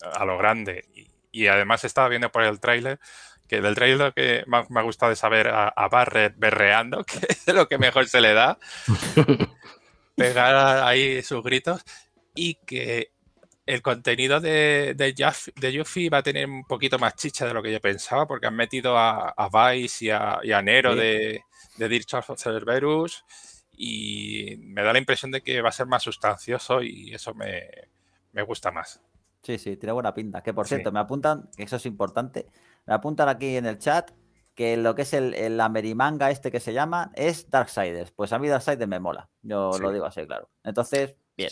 a lo grande. Y, además estaba viendo por el tráiler que del trailer que más me ha gustado es saber a, Barret berreando, *laughs* que es lo que mejor se le da, *laughs* pegar ahí sus gritos, y que el contenido de, de, va a tener un poquito más chicha de lo que yo pensaba, porque han metido a, Vice y a, Nero de, de of Cerberus, y me da la impresión de que va a ser más sustancioso y eso me, gusta más. Sí, sí, tiene buena pinta. Que por cierto, me apuntan, que eso es importante, me apuntan aquí en el chat que lo que es el, merimanga este que se llama es Darksiders. Pues a mí Darksiders me mola, yo lo digo así, claro. Entonces, bien.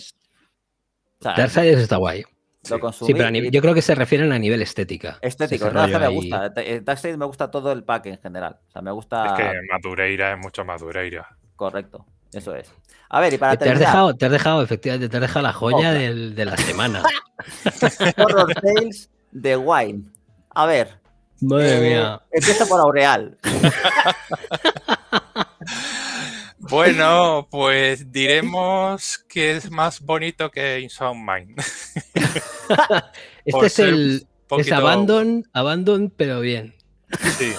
Darksiders está guay. sí, pero yo creo que se refieren a nivel estética. Estético, me gusta. Eh, eh, Darkseid me gusta todo el pack en general. sea, me gusta. Es que Madureira es mucho Madureira. Correcto, eso es. A ver, y para te Has dejado, te has dejado, efectivamente, te has la joya de la semana. Horror *laughs* Tales de Wine. A ver. Madre eh, mía. Empieza por Aureal. *laughs* Bueno, pues diremos que es más bonito que Insound Mind. *laughs* este es el es Abandon, Abandon, pero bien. Sí.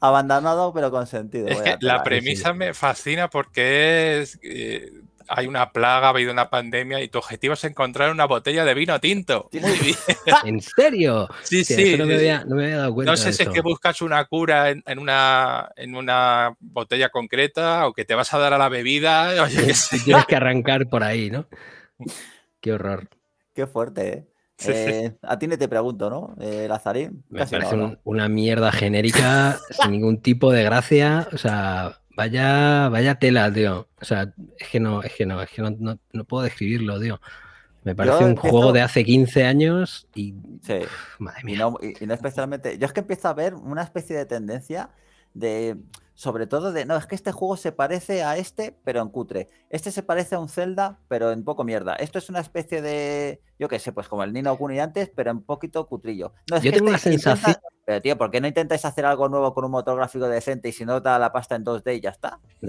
Abandonado pero con sentido. Es la premisa me fascina porque es eh, hay una plaga, ha habido una pandemia y tu objetivo es encontrar una botella de vino tinto. *laughs* *laughs* ¿En serio? Sí, sí. no, me había, dado cuenta. No sé si es que buscas una cura en, una, botella concreta o que te vas a dar a la bebida. Si *laughs* Tienes que arrancar por ahí, ¿no? Qué horror. Qué fuerte, ¿eh? eh a ti te pregunto, ¿no? Eh, Lazarín. Me parece una mierda genérica sin ningún tipo de gracia. O sea, Vaya, vaya tela, tío. O sea, es que no, puedo describirlo, tío. Me parece un juego de hace 15 años y. madre mía. Y no, especialmente. Yo es que empiezo a ver una especie de tendencia de. Sobre todo de. No, es que este juego se parece a este, pero en cutre. Este se parece a un Zelda, pero en poco mierda. Esto es una especie de. Yo qué sé, pues como el Nino Kuni antes, pero en poquito cutrillo. yo tengo este la sensación. Pero, tío, ¿por qué no intentáis hacer algo nuevo con un motor gráfico decente y si no da la pasta en 2D y ya está? Eh,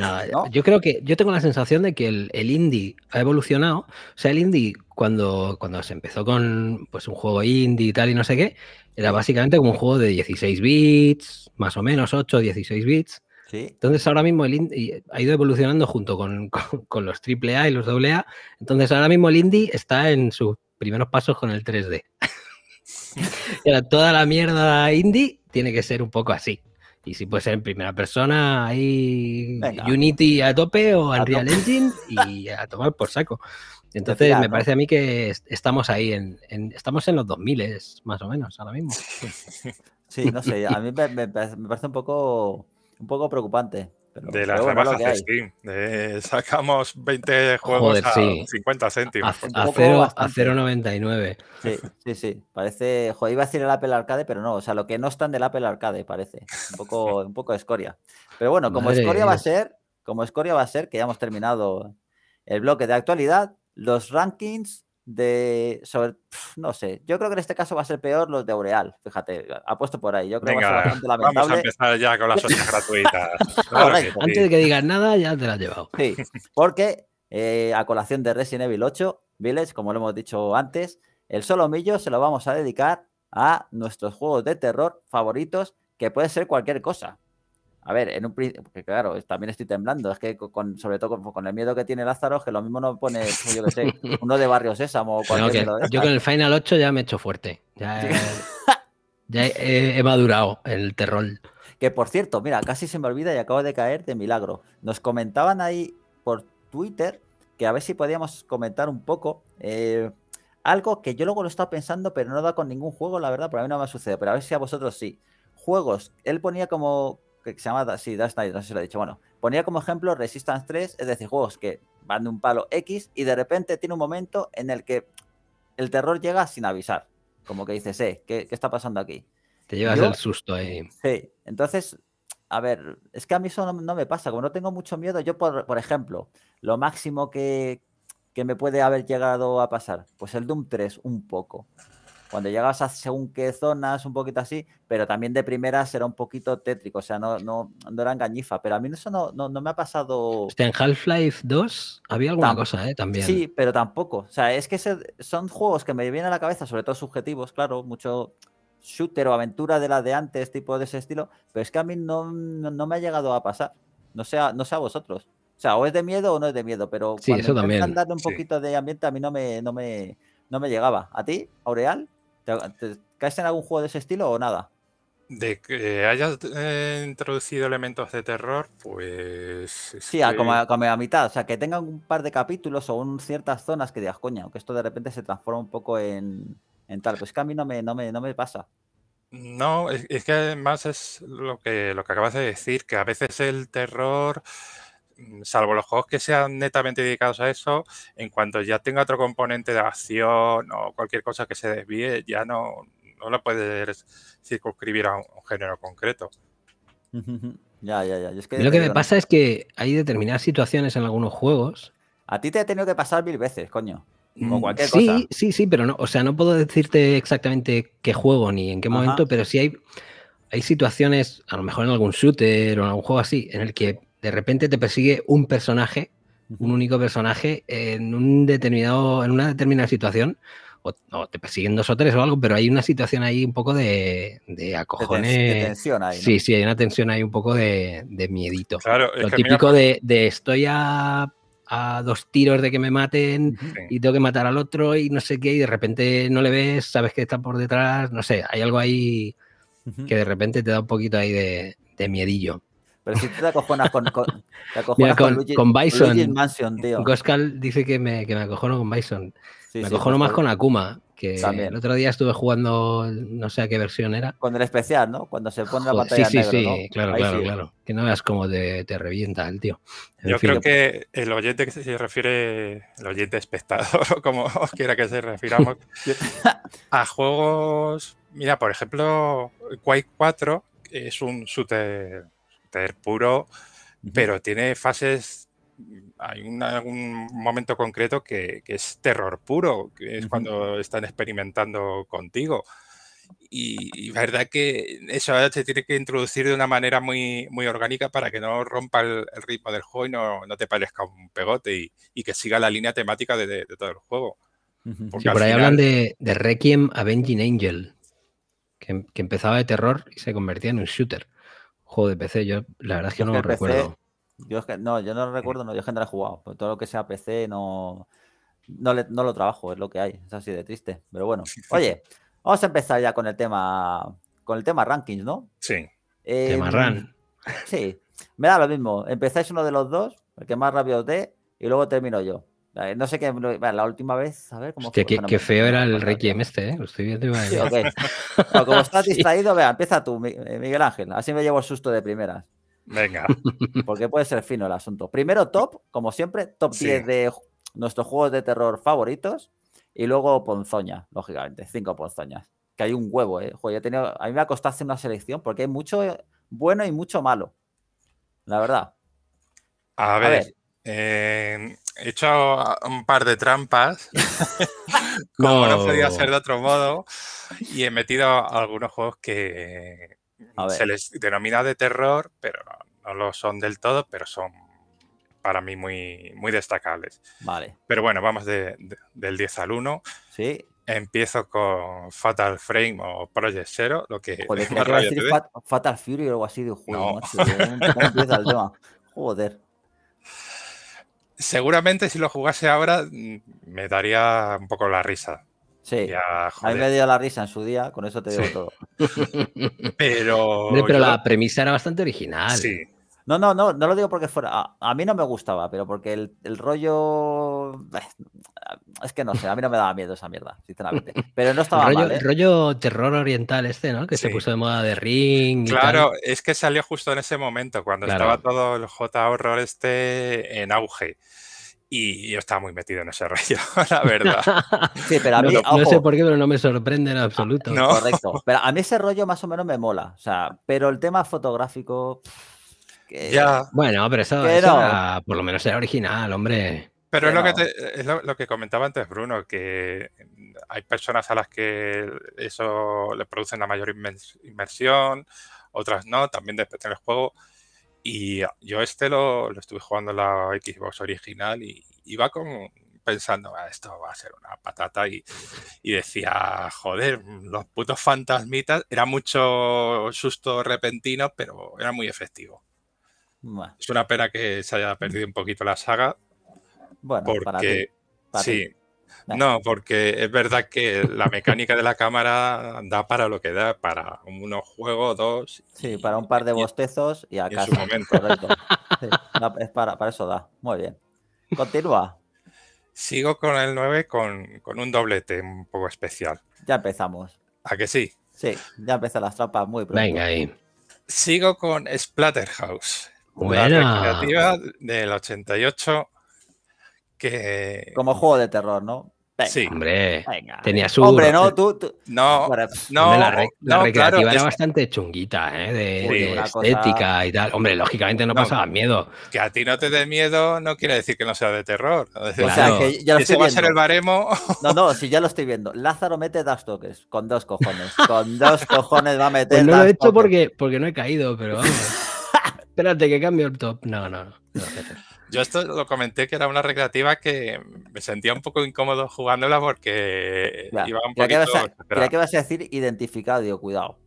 yo creo que yo tengo la sensación de que el, indie ha evolucionado. O sea, el indie, cuando, cuando se empezó con pues un juego indie y tal y no sé qué, era básicamente como un juego de 16 bits, más o menos 8, 16 bits. Entonces ahora mismo el indie ha ido evolucionando junto con, *laughs* los AAA y los AA. Entonces ahora mismo el indie está en sus primeros pasos con el 3D. *laughs* toda la mierda indie tiene que ser un poco así. Y si puede ser en primera persona, ahí Unity a tope o Unreal Engine *laughs* y a tomar por saco. Entonces me parece a mí que estamos ahí, en, estamos en los 2000 más o menos ahora mismo. Sí, no sé, a mí me, me parece un poco, un poco preocupante de las rebajas de Steam. Eh, sacamos 20 juegos a 50 céntimos. A, 0,99. Sí, sí, sí. Parece. Joder, iba a decir el Apple Arcade, pero no. O sea, lo que no están del Apple Arcade, parece. Un poco, *laughs* un poco escoria. Pero bueno, como escoria va a ser, como escoria va a ser, que ya hemos terminado el bloque de actualidad, los rankings de sobre, no sé, yo creo que en este caso va a ser peor los de Aureal, fíjate, ha puesto por ahí, yo creo que Vamos a empezar ya con las hostias *laughs* gratuitas. *laughs* Antes de que digas nada, ya te las has llevado. Sí, porque eh, a colación de Resident Evil 8, Village, como lo hemos dicho antes, el solomillo se lo vamos a dedicar a nuestros juegos de terror favoritos, que puede ser cualquier cosa. A ver, en un porque claro, también estoy temblando, es que con, sobre todo con, el miedo que tiene Lázaro, que lo mismo no pone, pues, yo que sé, *laughs* uno de Barrio Sésamo Yo con el Final 8 ya me he hecho fuerte, ya, *laughs* he, madurado el terror. Que por cierto, mira, casi se me olvida y acabo de caer de milagro. Nos comentaban ahí por Twitter que a ver si podíamos comentar un poco eh, algo que yo luego lo estaba pensando, pero no da con ningún juego, la verdad, por mí no me ha sucedido, pero a ver si a vosotros sí. Juegos, él ponía como que se llama sí, Dust Knight, no sé lo he dicho. Bueno, ponía como ejemplo Resistance 3, es decir, juegos que van de un palo X y de repente tiene un momento en el que el terror llega sin avisar. Como que dices, eh, ¿qué, está pasando aquí? Te llevas el susto ahí. Sí, entonces a ver, es que a mí eso no, me pasa, como no tengo mucho miedo, yo por, por ejemplo, lo máximo que, que, me puede haber llegado a pasar, pues el Doom 3 un poco, cuando llegabas a según qué zonas, un poquito así, pero también de primera será un poquito tétrico, o sea, no, no, no era engañifa, pero a mí eso no, no, no me ha pasado... en Half-Life 2 había alguna cosa, ¿eh? También. Sí, pero tampoco, o sea, es que son juegos que me vienen a la cabeza, sobre todo subjetivos, claro, mucho shooter o aventura de la de antes, tipo de ese estilo, pero es que a mí no, no, me ha llegado a pasar, no sé no a vosotros. O sea, o es de miedo o no es de miedo, pero cuando eso también. un poquito de ambiente a mí no me, no me, no me llegaba. ¿A ti, Aureal? caes en algún juego de ese estilo o nada? De que hayas eh, introducido elementos de terror, pues. Sí, a, este como, a, mitad. O sea, que tengan un par de capítulos o un, ciertas zonas que digas, coño, aunque esto de repente se transforma un poco en, en tal. Pues que a mí no me, no pasa. No, es, que además es lo que, lo que acabas de decir, que a veces el terror Mm, salvo los juegos que sean netamente dedicados a eso, en cuanto ya tenga otro componente de acción o cualquier cosa que se desvíe, ya no, no la puedes circunscribir a un, género concreto. ya, ya, ya. lo que me pasa es que hay determinadas situaciones en algunos juegos. A ti te ha tenido que pasar mil veces, coño. Mm, sí, sí, sí, pero no, o sea, no puedo decirte exactamente qué juego ni en qué momento, pero sí hay, hay situaciones, a lo mejor en algún shooter o en algún juego así, en el que de repente te persigue un personaje, un único personaje, en un determinado, en una determinada situación, o, te persiguen dos o tres o algo, pero hay una situación ahí un poco de, de acojones. De, Sí, sí, hay una tensión ahí un poco de, miedito. Claro, Lo típico de, estoy a, a, dos tiros de que me maten y tengo que matar al otro y no sé qué, y de repente no le ves, sabes que está por detrás, no sé, hay algo ahí que de repente te da un poquito ahí de miedillo. Pero si tú te acojonas con, con, te acojonas con, Luigi, Bison. Mansion, tío. Goscal dice que me, que me acojono con Bison. me acojono más con Akuma, que el otro día estuve jugando, no sé a qué versión era. Con el especial, ¿no? Cuando se pone la negra. Sí, sí, sí, claro, claro, claro. Que no veas cómo te, revienta el tío. Yo creo que el oyente que se refiere, el oyente espectador, *laughs* como quiera que se refiramos, *laughs* a juegos. Mira, por ejemplo, Quake 4 es un shooter puro, pero tiene fases hay un, momento concreto que, que, es terror puro, que es cuando están experimentando contigo. Y, y, verdad que eso se tiene que introducir de una manera muy, muy orgánica para que no rompa el, ritmo del juego y no, no te parezca un pegote y, y, que siga la línea temática de, todo el juego. por ahí hablan de, de, Requiem Avenging Angel, que, que empezaba de terror y se convertía en un shooter juego de PC, yo la verdad es que no lo recuerdo. yo no, yo no lo eh. recuerdo, no, yo es lo he jugado. todo lo que sea PC no, no, lo trabajo, es lo que hay. Es así de triste. Pero bueno, oye, vamos a empezar ya con el tema, con el tema rankings, ¿no? Sí. Em, tema Run. Sí, me da lo mismo. Empezáis uno de los dos, el que más rápido os dé, y luego termino yo. No sé qué, la última vez, a ver cómo Hostia, qué, feo era el Requiem este, ¿eh? Lo estoy viendo. ¿eh? *laughs* Pues como estás distraído, vea, empieza tú, Miguel Ángel. Así me llevo el susto de primeras. Venga. Porque puede ser fino el asunto. Primero, top, como siempre, top 10 de nuestros juegos de terror favoritos. Y luego ponzoña, lógicamente, cinco ponzoñas. Que hay un huevo, ¿eh? tenido, a mí me ha costado hacer una selección porque hay mucho eh, bueno y mucho malo. La verdad. A ver Em, he hecho un par de trampas, *laughs* como no. podía ser de otro modo, y he metido algunos juegos que se les denomina de terror, pero no lo son del todo, pero son para mí muy, muy destacables. Vale. Pero bueno, vamos del 10 al 1. Sí. Empiezo con Fatal Frame o Project Zero, lo que... *laughs* Fatal Fury o algo así de un juego, no. *laughs* tema? Joder seguramente si lo jugase ahora mm, me daría un poco la risa. Sí, a mí me dio la risa en su día, con eso te digo todo. *laughs* Pero, pero la premisa era bastante original. Sí, no, no, no, no lo digo porque fuera. A, mí no me gustaba, pero porque el, rollo. Eh, es que no sé, a mí no me daba miedo esa mierda, sinceramente. *laughs* Pero no estaba mal. El ¿eh? rollo terror oriental este, ¿no? Que se puso de moda de ring. claro, es que salió justo en ese momento, cuando estaba todo el J-horror este en auge. Y yo estaba muy metido en ese *laughs* rollo, la verdad. *laughs* Sí, pero a mí. No, sé por qué, pero no me sorprende en absoluto. Ah, Correcto. Pero a mí ese rollo más o menos me mola. O sea, pero el tema fotográfico. Bueno, pero eso, por lo menos era original, hombre. Pero, es, lo que, lo, que comentaba antes Bruno, que hay personas a las que eso le produce la mayor inmersión, otras no, también depende del juego. Y yo este lo, lo estuve jugando en la Xbox original y iba con, pensando, ah, esto va a ser una patata y, y, decía, joder, los putos fantasmitas, era mucho susto repentino, pero era muy efectivo. Es una pena que se haya perdido un poquito la saga. Bueno, porque para sí. No, porque es verdad que la mecánica de la cámara da para lo que da, para unos juegos, dos. Sí, para un par de bostezos y, a En su momento. para, eso da. Muy bien. Continúa. Sigo con el 9 con, un doblete un poco especial. Ya empezamos. ¿A que sí? Sí, ya empezan las trampas muy pronto. Venga ahí. Sigo con Splatterhouse. La recreativa del 88 que... Como juego de terror, ¿no? sí. Hombre, tenía su... Hombre, no, tú... No, La, recreativa era bastante chunguita, ¿eh? De, estética y tal. Hombre, lógicamente no, pasaba miedo. Que a ti no te dé miedo no quiere decir que no sea de terror. o sea, que ya lo estoy va a ser el baremo... *laughs* No, no, si ya lo estoy viendo. Lázaro mete das toques, con dos cojones. Con dos *laughs* cojones va a meter... Pues lo he hecho porque, porque no he caído, pero vamos espérate que cambio el top. No, no, no. Yo esto lo comenté que era una recreativa que me sentía un poco incómodo jugándola porque iba un poquito... que vas a decir identificado, cuidado.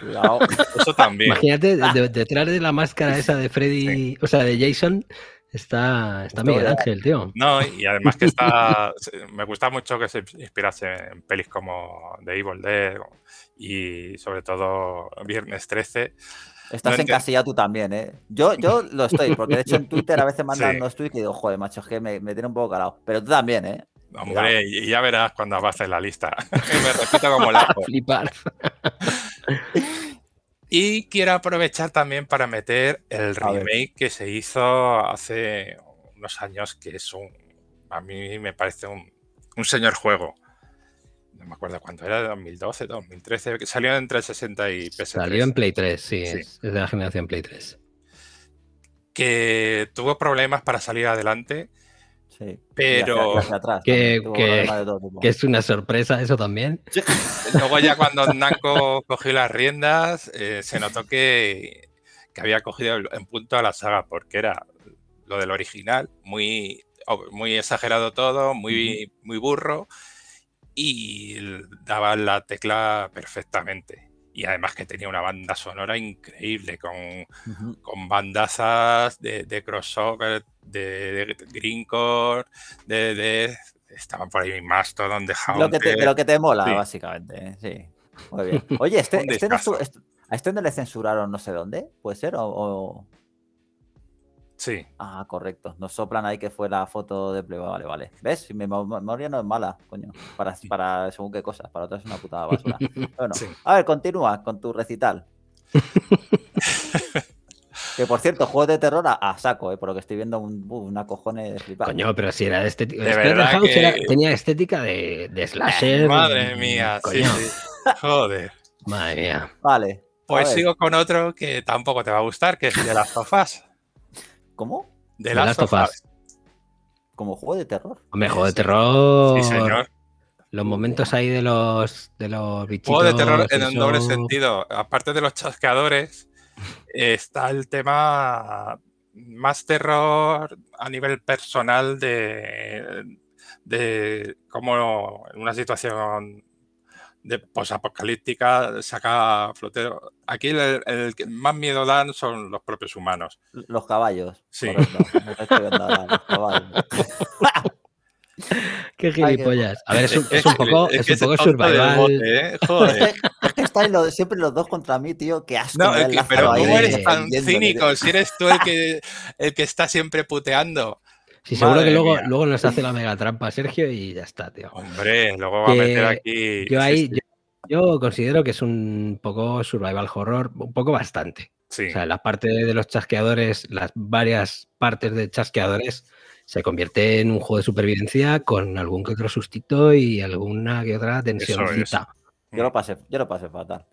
Cuidado. *laughs* Eso también. Imagínate, detrás de la máscara esa de Freddy, o sea, de Jason, Está, está Miguel Ángel, tío. No, y además que está. *laughs* me gusta mucho que se inspirase en pelis como The Evil Dead y sobre todo Viernes 13. Estás en casilla tú también, ¿eh? Yo, yo lo estoy, porque de hecho en Twitter a veces *laughs* mandan unos tweets y digo, joder, macho, es que me, me tiene un poco calado. Pero tú también, ¿eh? Hombre, y ya verás cuando avances la lista. *laughs* me repito como el *laughs* Flipar. y quiero aprovechar también para meter el remake que se hizo hace unos años, que es un. A mí me parece un señor juego no me acuerdo cuánto era, 2012, 2013, salió entre 60 y PS3. Salió en Play 3, sí, Es, de la generación Play 3. Que tuvo problemas para salir adelante. Sí. Pero. que, es una sorpresa eso también. Luego, ya cuando Nanco cogió las riendas, eh, se notó que, que había cogido en punto a la saga, porque era lo del original, muy, muy exagerado todo, muy, muy burro y daba la tecla perfectamente. Y además que tenía una banda sonora increíble, con, bandazas de, crossover, de, de greencore, de, Estaban por ahí más, de donde Lo que lo que te mola, básicamente. Sí. Muy bien. Oye, este, *laughs* este ¿a este no le censuraron no sé dónde? ¿Puede ser? o... Sí. Ah, correcto. Nos soplan ahí que fue la foto de Playboy. Vale, vale. ¿Ves? Mi memoria no es mala, coño. Para, para según qué cosas. Para otras es una putada basura. *laughs* Bueno, a ver, continúa con tu recital. *laughs* Que por cierto, juegos de terror a, saco, ¿eh? por lo que estoy viendo un, una cojones Coño, pero si era de estética. De verdad que... tenía estética de, slasher. Madre mía, coño. Joder. Madre mía. Vale. Pues sigo con otro que tampoco te va a gustar, que es de las sofás. ¿Cómo? De las Last, Como juego de terror. Hombre, juego de terror. Sí, señor. Los momentos ahí de los, de los Juego de terror en un doble sentido. Aparte de los chasqueadores, está el tema más terror a nivel personal de, de cómo una situación de posapocalíptica saca flotero, Aquí el, que más miedo dan son los propios humanos. Los caballos. Sí. *laughs* Qué gilipollas. A ver, es un, es un poco, es, un poco survival. ¿eh? Joder. *laughs* Es que están siempre los dos contra mí, tío. Qué asco. No, que, pero ¿cómo eres tan cínico? Si eres tú el que está siempre puteando. Sí, seguro que luego, luego nos hace la *laughs* mega trampa Sergio y ya está, tío. Hombre, luego va a meter aquí. Yo ahí, yo, considero que es un poco survival horror, un poco bastante. O sea, la parte de los chasqueadores, las varias partes de chasqueadores, se convierte en un juego de supervivencia con algún que otro sustito y alguna que otra tensióncita. Yo lo pasé, yo lo pasé fatal.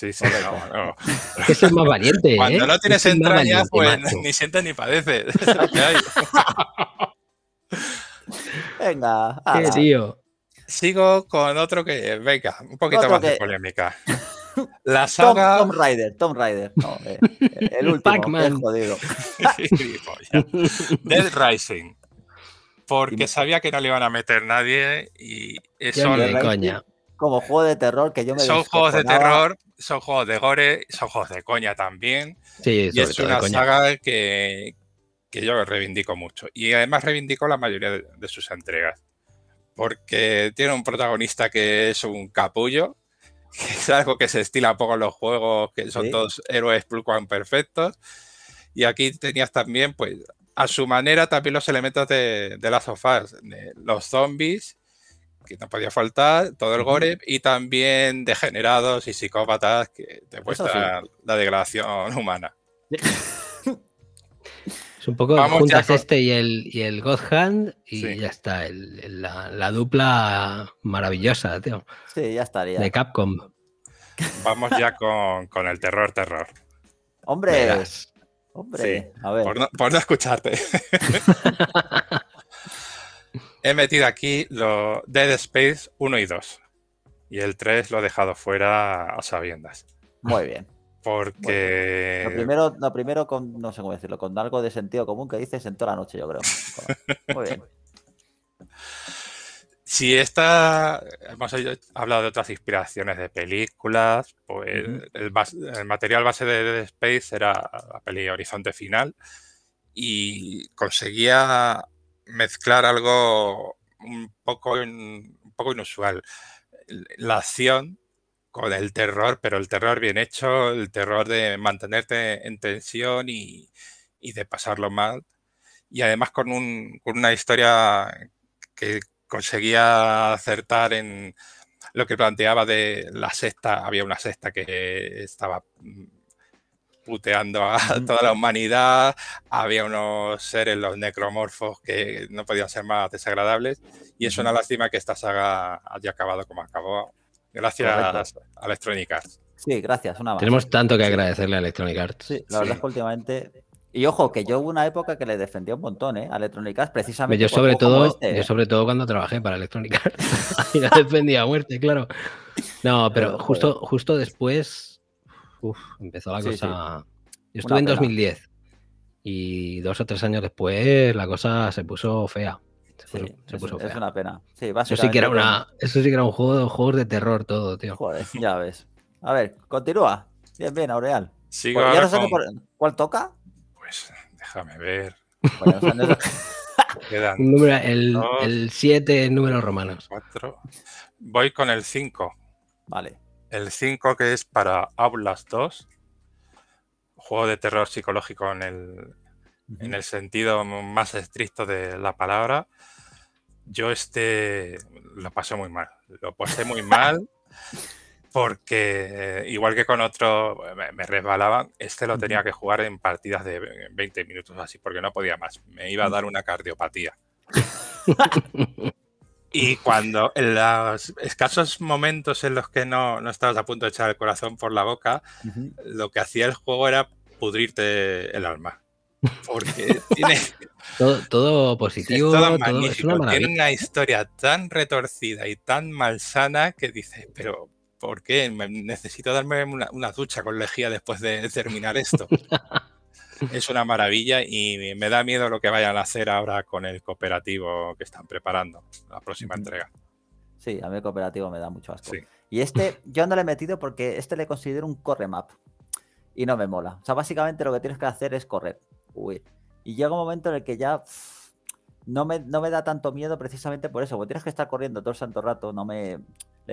Sí, sí, no, *laughs* Eso es más valiente. ¿eh? Cuando no tienes entrañas, pues ni sientes ni padeces. *laughs* *laughs* Venga, tío? Sigo con otro que. Venga, un poquito más de polémica. La saga. Tom, Rider, Tom Rider. No, eh, eh, el último. El jodido. Dead Rising. Porque sabía que no le iban a meter nadie y eso. Coña como juego de terror que yo me Son juegos de terror, son juegos de gore, son juegos de coña también. Sí, y es una saga que, yo reivindico mucho. Y además reivindico la mayoría de, sus entregas. Porque tiene un protagonista que es un capullo, *laughs* que es algo que se estila poco en los juegos, que son todos héroes plus perfectos. Y aquí tenías también, pues, a su manera, también los elementos de, de las sofás, los zombies que no podía faltar, todo el gore, y también degenerados y psicópatas que te muestran la degradación humana. *laughs* Es un poco juntas este y el, y el God Hand y ya está, la, dupla maravillosa, tío. Sí, ya estaría. De Capcom. Vamos ya con, el terror, terror. Hombre, hombre, Por por no escucharte. *laughs* *laughs* He metido aquí los Dead Space 1 y 2. Y el 3 lo he dejado fuera a sabiendas. Muy bien. Porque. lo, primero, lo primero, con, no sé cómo decirlo, con algo de sentido común que dices en toda la noche, yo creo. *laughs* Muy bien. Si esta. Hemos hablado de otras inspiraciones de películas, pues el, el, material base de Dead Space era la peli Horizonte Final y conseguía mezclar algo un poco, un poco inusual. La acción con el terror, pero el terror bien hecho, el terror de mantenerte en tensión y, de pasarlo mal. Y además con, un, con una historia que conseguía acertar en lo que planteaba de la sexta, había una sexta que estaba mm, puteando a *laughs* toda la humanidad, había unos seres, los necromorfos, que no podían ser más desagradables, y es una lástima que esta saga haya acabado como acabó, gracias a Electronic Arts. Sí, gracias, una más. Tenemos tanto que agradecerle a Electronic Arts. Sí, la verdad es que últimamente y ojo, que yo hubo una época que le defendía un montón, ¿eh? A Electronic Arts, precisamente. Yo sobre, todo, este sobre todo cuando trabajé para Electronic Arts. la *laughs* defendía a muerte, claro. No, pero justo, justo después uf, empezó la cosa. Yo estuve en 2010 y dos o tres años después la cosa se puso fea. Se puso, es, fea. es, una pena. Sí, eso, sí que era una, eso sí que era un juego de juegos de terror todo, tío. Joder, ya ves. A ver, continúa. Bien, bien, Aureal. Sigo pues, ya por... ¿Cuál toca? Pues déjame ver. *laughs* el 7 números romanos. Cuatro. Voy con el 5. Vale el 5 que es para Aulas 2, juego de terror psicológico en el, sentido más estricto de la palabra. Yo este lo pasé muy mal, lo pasé muy mal *laughs* porque eh, igual que con otro me, me, resbalaban, este lo tenía que jugar en partidas de 20 minutos así porque no podía más, me iba a dar una cardiopatía. *laughs* Y *laughs* cuando en los escasos momentos en los que no, no estabas a punto de echar el corazón por la boca, lo que hacía el juego era pudrirte el alma. Porque *laughs* tiene. todo, positivo. todo, magnífico. una tiene una historia tan retorcida y tan malsana que dices, pero ¿por qué? necesito darme una, una ducha con lejía después de terminar esto. *laughs* es una maravilla y me da miedo lo que vayan a hacer ahora con el cooperativo que están preparando, la próxima entrega. Sí, a mí el cooperativo me da mucho asco. Y este, yo no le he metido porque este le considero un corre map. Y no me mola. O sea, básicamente lo que tienes que hacer es correr, huir. Y llega un momento en el que ya no, me, no me da tanto miedo precisamente por eso. Porque tienes que estar corriendo todo el santo rato. No me.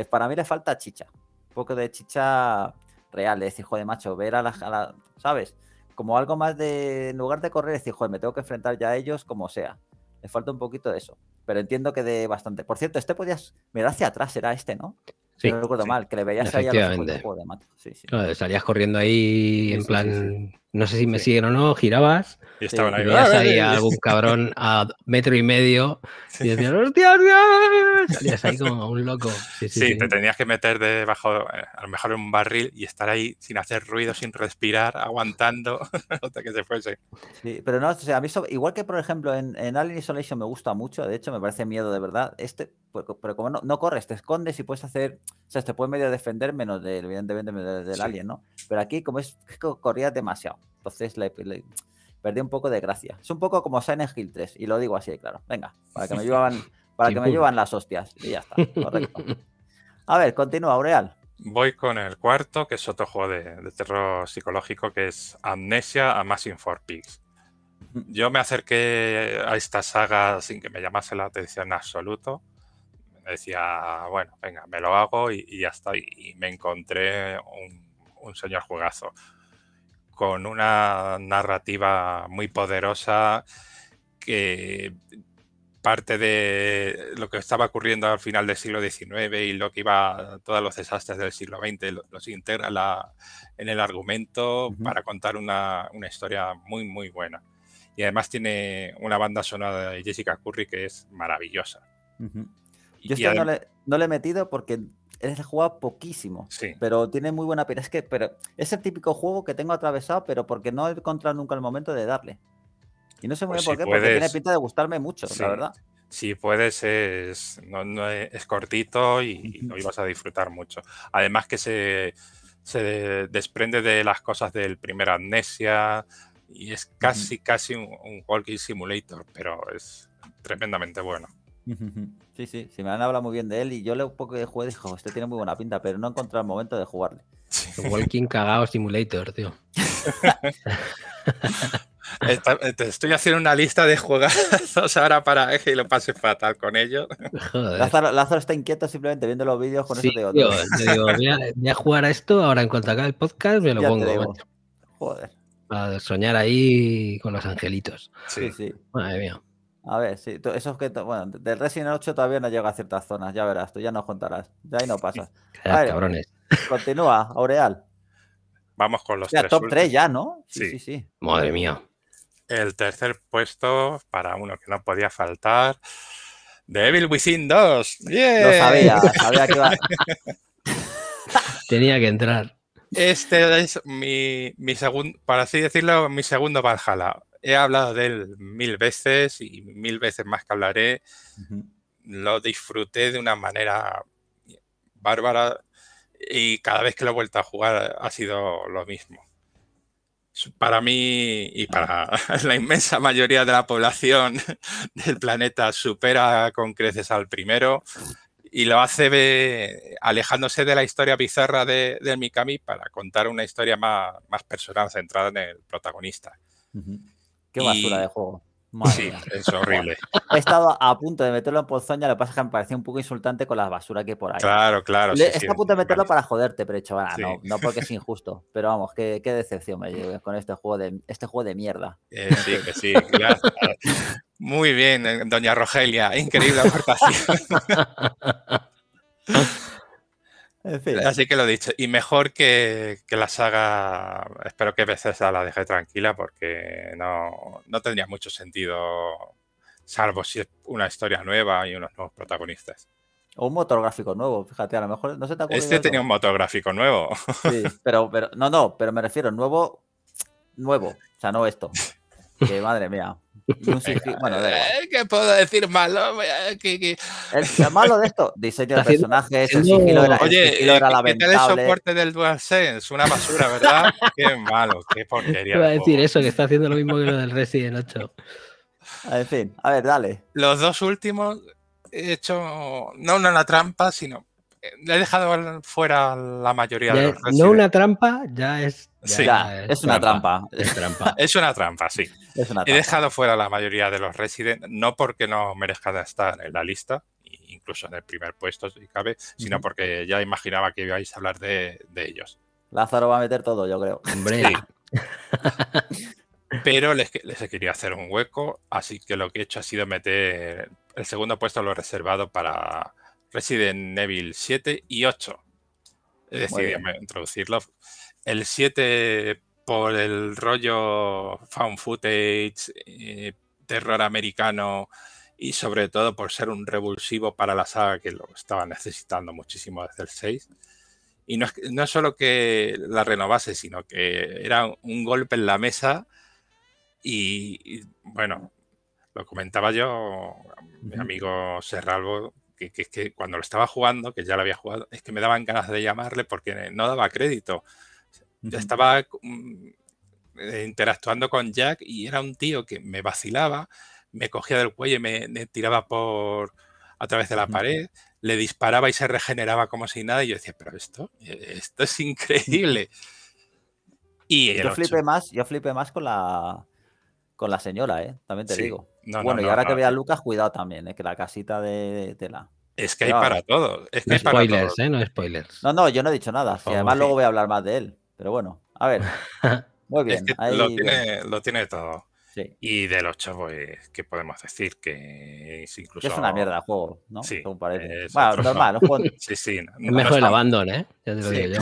Para mí le falta chicha. Un poco de chicha real. Es decir, joder, macho, ver a la, a la ¿Sabes? como algo más de, en lugar de correr, decir, joder, me tengo que enfrentar ya a ellos como sea. Le falta un poquito de eso, pero entiendo que de bastante. Por cierto, este podías mirar hacia atrás, era este, ¿no? Sí, no recuerdo mal, que le veías ahí a los de Sí, sí. No, salías corriendo ahí en plan no sé si me siguen o no, girabas. Y estaban ahí. Veías algún *laughs* cabrón a metro y medio y decías, ¡hostia, Salías ahí como un loco. Sí, te tenías que meter debajo, eh, a lo mejor en un barril y estar ahí sin hacer ruido, sin respirar, aguantando *laughs* hasta que se fuese. sí pero no, o sea, a mí, igual que por ejemplo en, Alien Isolation me gusta mucho, de hecho me parece miedo de verdad. Este, pues, pero como no, no corres, te escondes y puedes hacer, o sea, te puedes medio defender menos del, evidentemente, del, alien, ¿no? Pero aquí, como es que corrías demasiado. Entonces perdí un poco de gracia. Es un poco como Silent Hill 3, y lo digo así claro. Venga, para que me *laughs* llevan, para que me llevan las hostias. Y ya está, A ver, continúa, Aureal. Voy con el cuarto, que es otro juego de, terror psicológico, que es Amnesia a Massing for Peaks. Yo me acerqué a esta saga sin que me llamase la atención en absoluto. Decía, bueno, venga, me lo hago y, ya está. Y, me encontré un, un señor juegazo con una narrativa muy poderosa que parte de lo que estaba ocurriendo al final del siglo XIX y lo que iba todos los desastres del siglo XX los integra la, en el argumento para contar una, una, historia muy muy buena y además tiene una banda sonora de Jessica Curry que es maravillosa. Yo no, le, no, le, he metido porque es jugado poquísimo, pero tiene muy buena pinta. Es que pero es el típico juego que tengo atravesado, pero porque no he encontrado nunca el momento de darle. Y no sé muy pues bien por qué, porque tiene pinta de gustarme mucho, la verdad. Si puedes, es, no, es cortito y, no ibas a disfrutar mucho. Además que se, se, desprende de las cosas del primer Amnesia y es casi, casi un, un Walking Simulator, pero es tremendamente bueno. *laughs* Sí, sí, sí, me han hablado muy bien de él y yo le un poco de juego dijo, este tiene muy buena pinta, pero no he encontrado el momento de jugarle. Walking cagado Simulator, tío. *laughs* Eh, estoy haciendo una lista de juegazos ahora para que y lo pase fatal con ellos. Lázaro, está inquieto simplemente viendo los vídeos con eso te digo. digo voy, a, jugar a esto ahora en cuanto acabe el podcast me lo *laughs* pongo. Joder. A soñar ahí con los angelitos. Sí, sí. Madre mía. A ver, sí, esos que. Bueno, del Resident 8 todavía no llega a ciertas zonas, ya verás, tú ya nos contarás. Ya ahí no pasa. *laughs* cabrones. Continúa, Aureal. Vamos con los tres. tres top 3 ya, ¿no? Sí, sí, Madre mía. El tercer puesto, para uno que no podía faltar, Devil Within 2. Lo sabía, *laughs* sabía que iba. Tenía que entrar. Este es mi, mi segundo, para así decirlo, mi segundo Valhalla he hablado de él mil veces y mil veces más que hablaré. Lo disfruté de una manera bárbara y cada vez que lo he vuelto a jugar ha sido lo mismo. Para mí y para *laughs* la inmensa mayoría de la población *laughs* del planeta supera con creces al primero y lo hace alejándose de la historia bizarra de, Mikami para contar una historia más, más personal centrada en el protagonista. Qué basura de juego. sí, es horrible. *laughs* He estado a punto de meterlo en pozoña, lo que pasa es que me parecía un poco insultante con la basura que hay por ahí. Claro, claro. Estoy a punto de meterlo para joderte, pero he hecho, no, porque es injusto. *laughs* Pero vamos, qué, decepción me llevo con este juego de, este juego de mierda. Eh, sí, que sí, Muy bien, eh, doña Rogelia, increíble aportación. *laughs* Así que lo dicho. Y mejor que, la saga. Espero que veces la deje tranquila porque no, no tendría mucho sentido. Salvo si es una historia nueva y unos nuevos protagonistas. O un motor gráfico nuevo, fíjate, a lo mejor no se te acuerda. Este tenía un motor gráfico nuevo. Sí, pero, pero no, no, pero me refiero, nuevo, nuevo, o sea, no esto. *laughs* Que madre mía bueno, *laughs* ¿Qué puedo decir malo? ¿Qué, El malo de esto, diseño de personajes, el sigilo eh, era, Oye, eh, el era ¿qué, el soporte del DualSense? Una basura, ¿verdad? *laughs* qué malo, qué porquería. Te iba a decir eso, que está haciendo lo mismo que lo del Resident 8. En fin, a ver, dale. Los dos últimos he hecho, no una trampa, sino he dejado fuera la mayoría de los No una trampa, ya es. es, una trampa. *laughs* Es, una trampa, sí. *laughs* He dejado fuera la mayoría de los Resident, no porque no merezca estar en la lista, incluso en el primer puesto, si cabe, sino porque ya imaginaba que ibais a hablar de, ellos. Lázaro va a meter todo, yo creo. Hombre. *laughs* Pero les, les, quería hacer un hueco, así que lo que he hecho ha sido meter el segundo puesto lo he reservado para Resident Evil 7 y 8. decidido introducirlo. El 7 por el rollo found footage, eh, terror americano y sobre todo por ser un revulsivo para la saga que lo estaba necesitando muchísimo desde el 6. Y no es, no solo que la renovase, sino que era un golpe en la mesa y, bueno, lo comentaba yo, mi amigo Serralbo, que, es que, cuando lo estaba jugando, que ya lo había jugado, es que me daban ganas de llamarle porque no daba crédito. Yo estaba mm, eh, interactuando con Jack y era un tío que me vacilaba, me cogía del cuello y me, tiraba por a través de la pared, le disparaba y se regeneraba como si nada. Y yo decía, pero esto, eh, esto es increíble. Y yo flipé más, yo flipé más con la con la señora, ¿eh? También te digo. bueno, y ahora que vea eh. a Lucas, cuidado también, es ¿eh? que la casita de tela. Es que hay para ¿eh? todo. Es que hay para spoilers, ¿eh? No spoilers. No, no, yo no he dicho nada. además, luego voy a hablar más de él. Pero bueno, a ver. *laughs* Muy bien. lo, tiene, lo, tiene, todo. Sí. Y de los chavos, ¿qué podemos decir? Que es incluso. Es una mierda el juego, ¿no? Sí. parece. Bueno, normal. no puedo. sí, sí. es mejor el abandono, ¿eh? Ya te lo digo yo.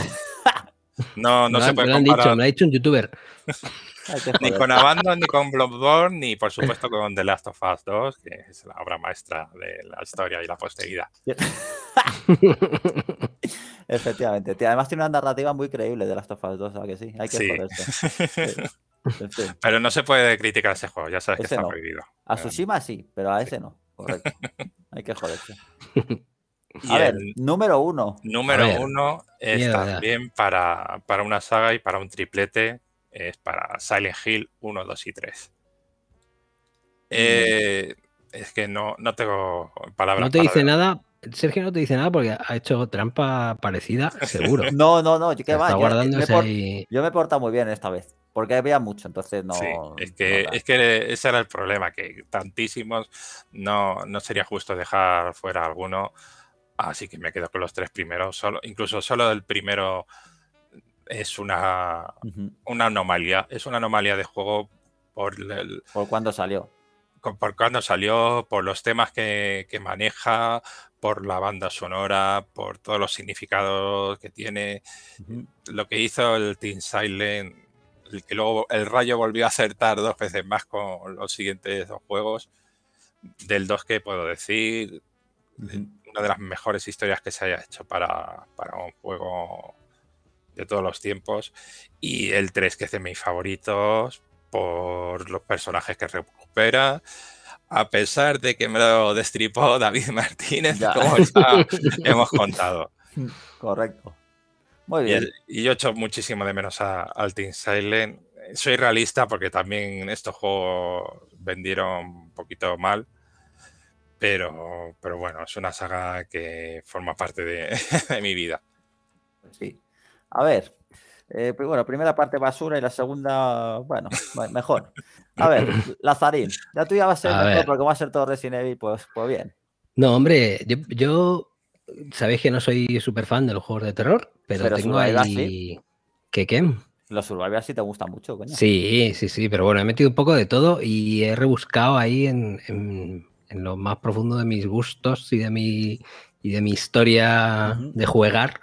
*laughs* no, no, se puede. Me lo han comparar. dicho, me lo ha dicho un youtuber. *laughs* *laughs* ni con Abandon, ni con Bloodborne, ni por supuesto con The Last of Us 2, que es la obra maestra de la historia y la posteridad. *laughs* Efectivamente. además tiene una narrativa muy creíble de Last of Us 2, ¿sabes que sí? Hay que joderse *laughs* Pero no se puede criticar ese juego, ya sabes que está prohibido. A Tsushima sí, pero a ese no. Correcto. Hay que joderse. a ver, número uno. Número uno es también para, para una saga y para un triplete es para Silent Hill 1, 2 y 3. Eh, es que no, no tengo palabras. No te dice nada. Sergio no te dice nada porque ha hecho trampa parecida, *laughs* seguro. No, no, no. Yo, me he portado muy bien esta vez. Porque había mucho, entonces no. es, que, ese era el problema, que tantísimos no, no sería justo dejar fuera alguno. Así que me quedo con los tres primeros. Solo, incluso solo el primero es una, una anomalía. Es una anomalía de juego por el, ¿Por cuándo salió? Por, cuando cuándo salió, por los temas que, maneja, por la banda sonora, por todos los significados que tiene. Lo que hizo el Team Silent, el que luego el Rayo volvió a acertar dos veces más con los siguientes dos juegos. Del 2 que puedo decir, una de las mejores historias que se haya hecho para, para un juego de todos los tiempos. Y el 3, que es de mis favoritos, por los personajes que recupera. A pesar de que me lo destripó *laughs* David Martínez, como hemos contado. Correcto. Muy bien. Y, yo echo muchísimo de menos a, al Team Silent. Soy realista porque también estos juegos vendieron un poquito mal. Pero, pero bueno, es una saga que forma parte de, *laughs* de mi vida. Sí. A ver, eh, bueno, primera parte basura y la segunda, bueno, mejor. A ver, Lazarín, tú ya vas a ser mejor porque va a ser todo Resident Evil, pues, pues bien. No, hombre, yo, sabéis que no soy súper fan de los juegos de terror, pero, tengo ahí... que ¿Qué Los survival sí te gustan mucho, coño. Sí, sí, sí, pero bueno, he metido un poco de todo y he rebuscado ahí en, lo más profundo de mis gustos y de mi, y de mi historia de jugar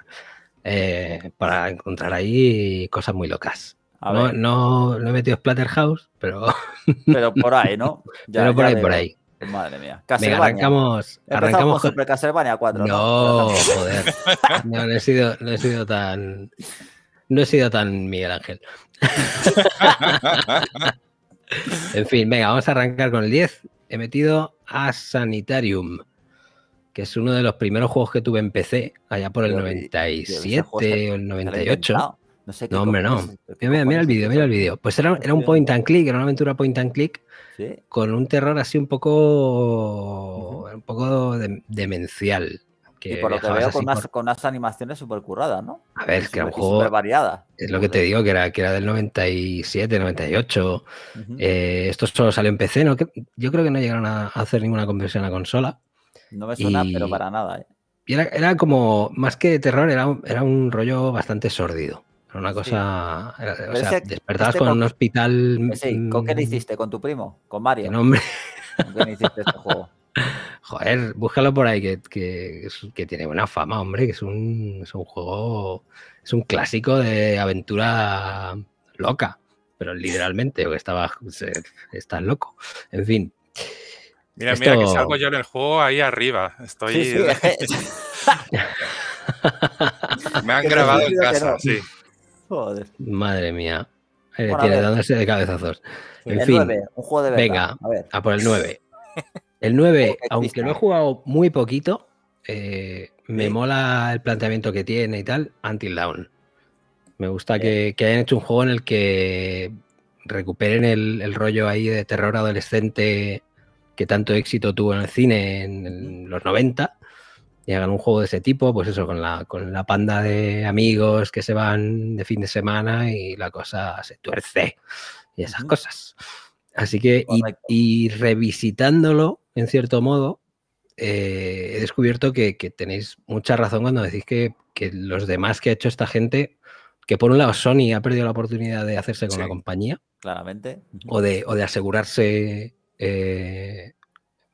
eh, para encontrar ahí cosas muy locas. no, no, he metido Splatterhouse, pero. *laughs* Pero por ahí, ¿no? Ya, pero por ahí, por ahí. Madre mía. Venga, arrancamos. Arrancamos Super Castlevania 4. No, no joder. No, no, he sido, no he sido tan. No he sido tan Miguel Ángel. *laughs* en fin, venga, vamos a arrancar con el 10. He metido a Sanitarium que es uno de los primeros juegos que tuve en PC, allá por el 97 o el 98. No sé hombre, no. Mira, el vídeo, mira el vídeo. Pues era, un point and click, era una aventura point and click. Con un terror así un poco. Un poco demencial. y por lo que veo, con, unas, animaciones súper curradas, ¿no? A ver, que era un juego. variada. Es lo que te digo, que era, que era del 97, 98. eh, esto solo salió en PC, ¿no? yo creo que no llegaron a hacer ninguna conversión a consola. No me suena, pero para nada. ¿eh? era, como, más que terror, era, un, era un rollo bastante sordido. Era una cosa. o sea, despertabas este con, un hospital. ¿con qué le mm, hiciste? ¿Con tu primo? ¿Con Mario? ¿Con, hombre? qué hiciste este juego? *laughs* Joder, búscalo por ahí, que, que, tiene buena fama, hombre, que es un, es un juego, es un clásico de aventura loca, pero literalmente, porque estaba, estás loco. En fin, Mira, mira que salgo yo en el juego ahí arriba. Estoy. *laughs* *laughs* Me han grabado en casa, sí. Madre mía. Eh, tiene dándose de cabezazos. En fin, juego de venga, a, por el 9. *laughs* El 9, aunque lo he jugado muy poquito, eh, me mola el planteamiento que tiene y tal, Until Dawn. Me gusta que, hayan hecho un juego en el que recuperen el, el rollo ahí de terror adolescente que tanto éxito tuvo en el cine en los 90 y hagan un juego de ese tipo, pues eso, con la, con la panda de amigos que se van de fin de semana y la cosa se tuerce y esas cosas. Así que, y, revisitándolo, en cierto modo, eh, he descubierto que, tenéis mucha razón cuando decís que, los demás que ha hecho esta gente, que por un lado Sony ha perdido la oportunidad de hacerse con la compañía. Claramente. O o de asegurarse eh,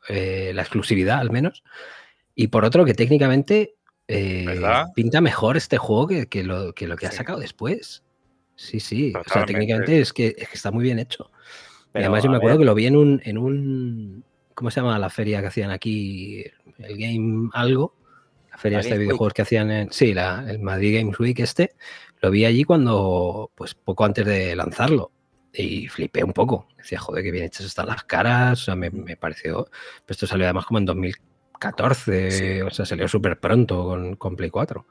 eh, la exclusividad al menos. Y por otro, que técnicamente eh, pinta mejor este juego que, lo, que ha sacado después. Sí, sí. O sea, técnicamente es que, está muy bien hecho. además yo me acuerdo que lo vi en un, ¿Cómo se llama la feria que hacían aquí? El Game Algo. La feria de videojuegos que hacían en... Sí, el Madrid Games Week este. Lo vi allí cuando, pues poco antes de lanzarlo y flipé un poco. Decía, joder, qué bien hechas están las caras. O sea, me, pareció. Pero esto salió además como en 2014. O sea, salió súper pronto con, con, Play 4.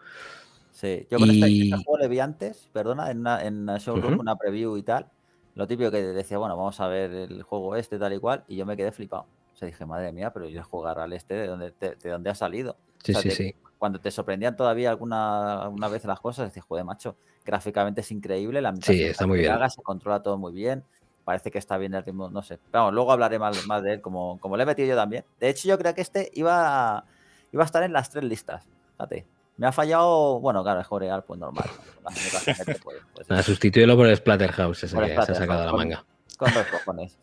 Sí, yo con este, este, juego le vi antes, perdona, en una, en una showroom, una preview y tal. Lo típico que decía, bueno, vamos a ver el juego este, tal y cual. Y yo me quedé flipado. O sea, dije, madre mía, pero yo jugar al este, ¿de dónde, de, de dónde ha salido? Sí, sí, sí cuando te sorprendían todavía alguna, una vez las cosas, decís, joder, macho, gráficamente es increíble, la sí, está muy bien. se controla todo muy bien, parece que está bien el ritmo, no sé. Vamos, luego hablaré más, más de él, como, como le he metido yo también. De hecho, yo creo que este iba a, iba a estar en las tres listas, fíjate. Me ha fallado, bueno, claro, es jorear, pues normal. *laughs* Sustituyelo por el Splatterhouse, ese se ha sacado la manga con dos *laughs* cojones.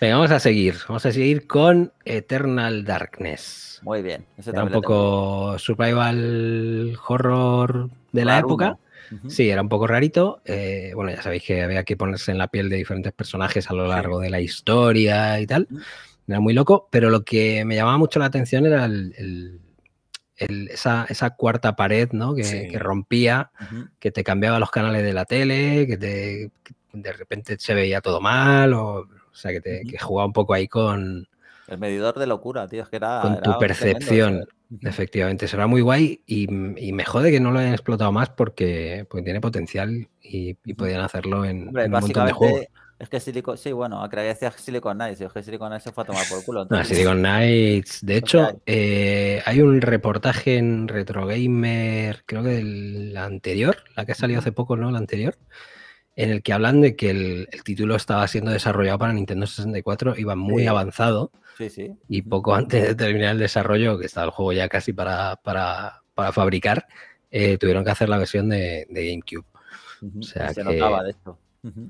Venga, vamos a seguir. Vamos a seguir con Eternal Darkness. Muy bien. Era un poco survival horror de la época. Sí, era un poco rarito. Eh, bueno, ya sabéis que había que ponerse en la piel de diferentes personajes a lo largo de la historia y tal. Era muy loco, pero lo que me llamaba mucho la atención era esa, cuarta pared ¿no? que, rompía, que te cambiaba los canales de la tele, que te, de repente se veía todo mal, o, sea, que, te, jugaba un poco ahí con... El medidor de locura, tío, es que era... Con tu percepción, efectivamente, será muy guay y, y, me jode que no lo hayan explotado más porque, tiene potencial y, y podían hacerlo en, un montón de juegos. Es que Silicon, sí, bueno, que Silicon Knights, es que Silicon Knights se fue a tomar por culo. *laughs* Silicon Knights, de *laughs* hecho, eh, hay un reportaje en Retro Gamer, creo que del anterior, la que ha salido hace poco, ¿no? La anterior, en el que hablan de que el, título estaba siendo desarrollado para Nintendo 64, iba muy avanzado. Y poco antes de terminar el desarrollo, que estaba el juego ya casi para, para, fabricar, eh, tuvieron que hacer la versión de, GameCube. se notaba de esto.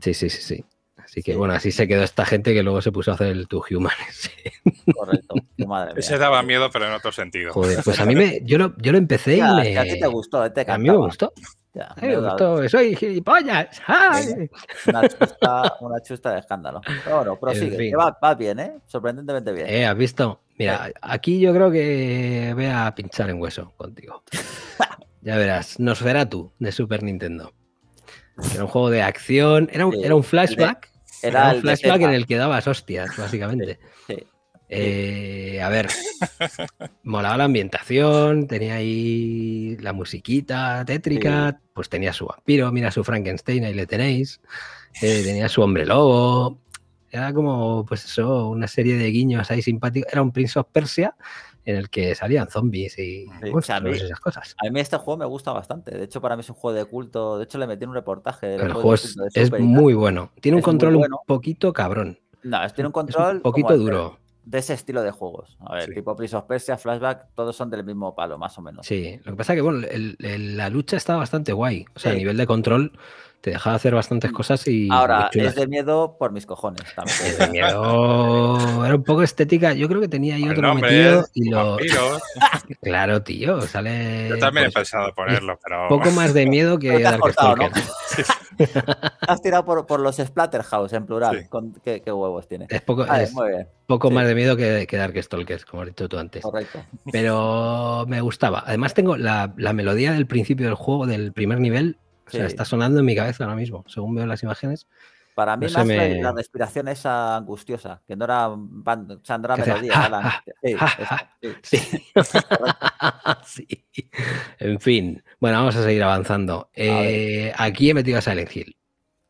Sí, sí, sí, sí. Así que bueno, así se quedó esta gente que luego se puso a hacer el Two Human. *laughs* Correcto, madre daba miedo, pero en otro sentido. pues a *laughs* mí me, yo lo, empecé y me... a ti te gustó, A mí me gustó. Ya, soy gilipollas. Una, chusta, de escándalo. Pero prosigue, va, bien, ¿eh? Sorprendentemente bien. Eh, ¿Has visto? Mira, eh. aquí yo creo que voy a pinchar en hueso contigo. *laughs* ya verás, Nosferatu de Super Nintendo. Era un juego de acción, era un, era un flashback. Era, era un flashback en el que dabas hostias, básicamente. Sí. Eh, a ver, molaba la ambientación, tenía ahí la musiquita tétrica, pues tenía su vampiro, mira su Frankenstein, ahí le tenéis, eh, tenía su hombre lobo, era como, pues eso, una serie de guiños ahí simpáticos, era un Prince of Persia en el que salían zombies y esas cosas. A mí este juego me gusta bastante, de hecho para mí es un juego de culto, de hecho le metí un reportaje. El juego es, muy bueno, tiene un control un poquito cabrón. No, tiene un control. un poquito duro de ese estilo de juegos. A ver, tipo Prince Persia, Flashback, todos son del mismo palo, más o menos. Sí, lo que pasa es que bueno, la lucha está bastante guay. O sea, a nivel de control te dejaba hacer bastantes mm. cosas y... Ahora, es de miedo por mis cojones. También. de miedo... Era un poco estética. Yo creo que tenía ahí otro metido y lo... *laughs* claro, tío, sale... Yo también he pues pensado ponerlo, pero... Poco más de miedo que... Te has, *laughs* has tirado por, por, los Splatterhouse en plural. ¿qué, huevos tiene? Es poco, poco más de miedo que, que Dark Stalkers, como has dicho tú antes. Correcto. Pero me gustaba. Además tengo la, la melodía del principio del juego, del primer nivel, o sea, está sonando en mi cabeza ahora mismo, según veo las imágenes. Para mí la respiración es angustiosa, que no era, Sandra melodía. *laughs* *laughs* *laughs* Sí, En fin, bueno, vamos a seguir avanzando. Eh, aquí he metido a Silent Hill.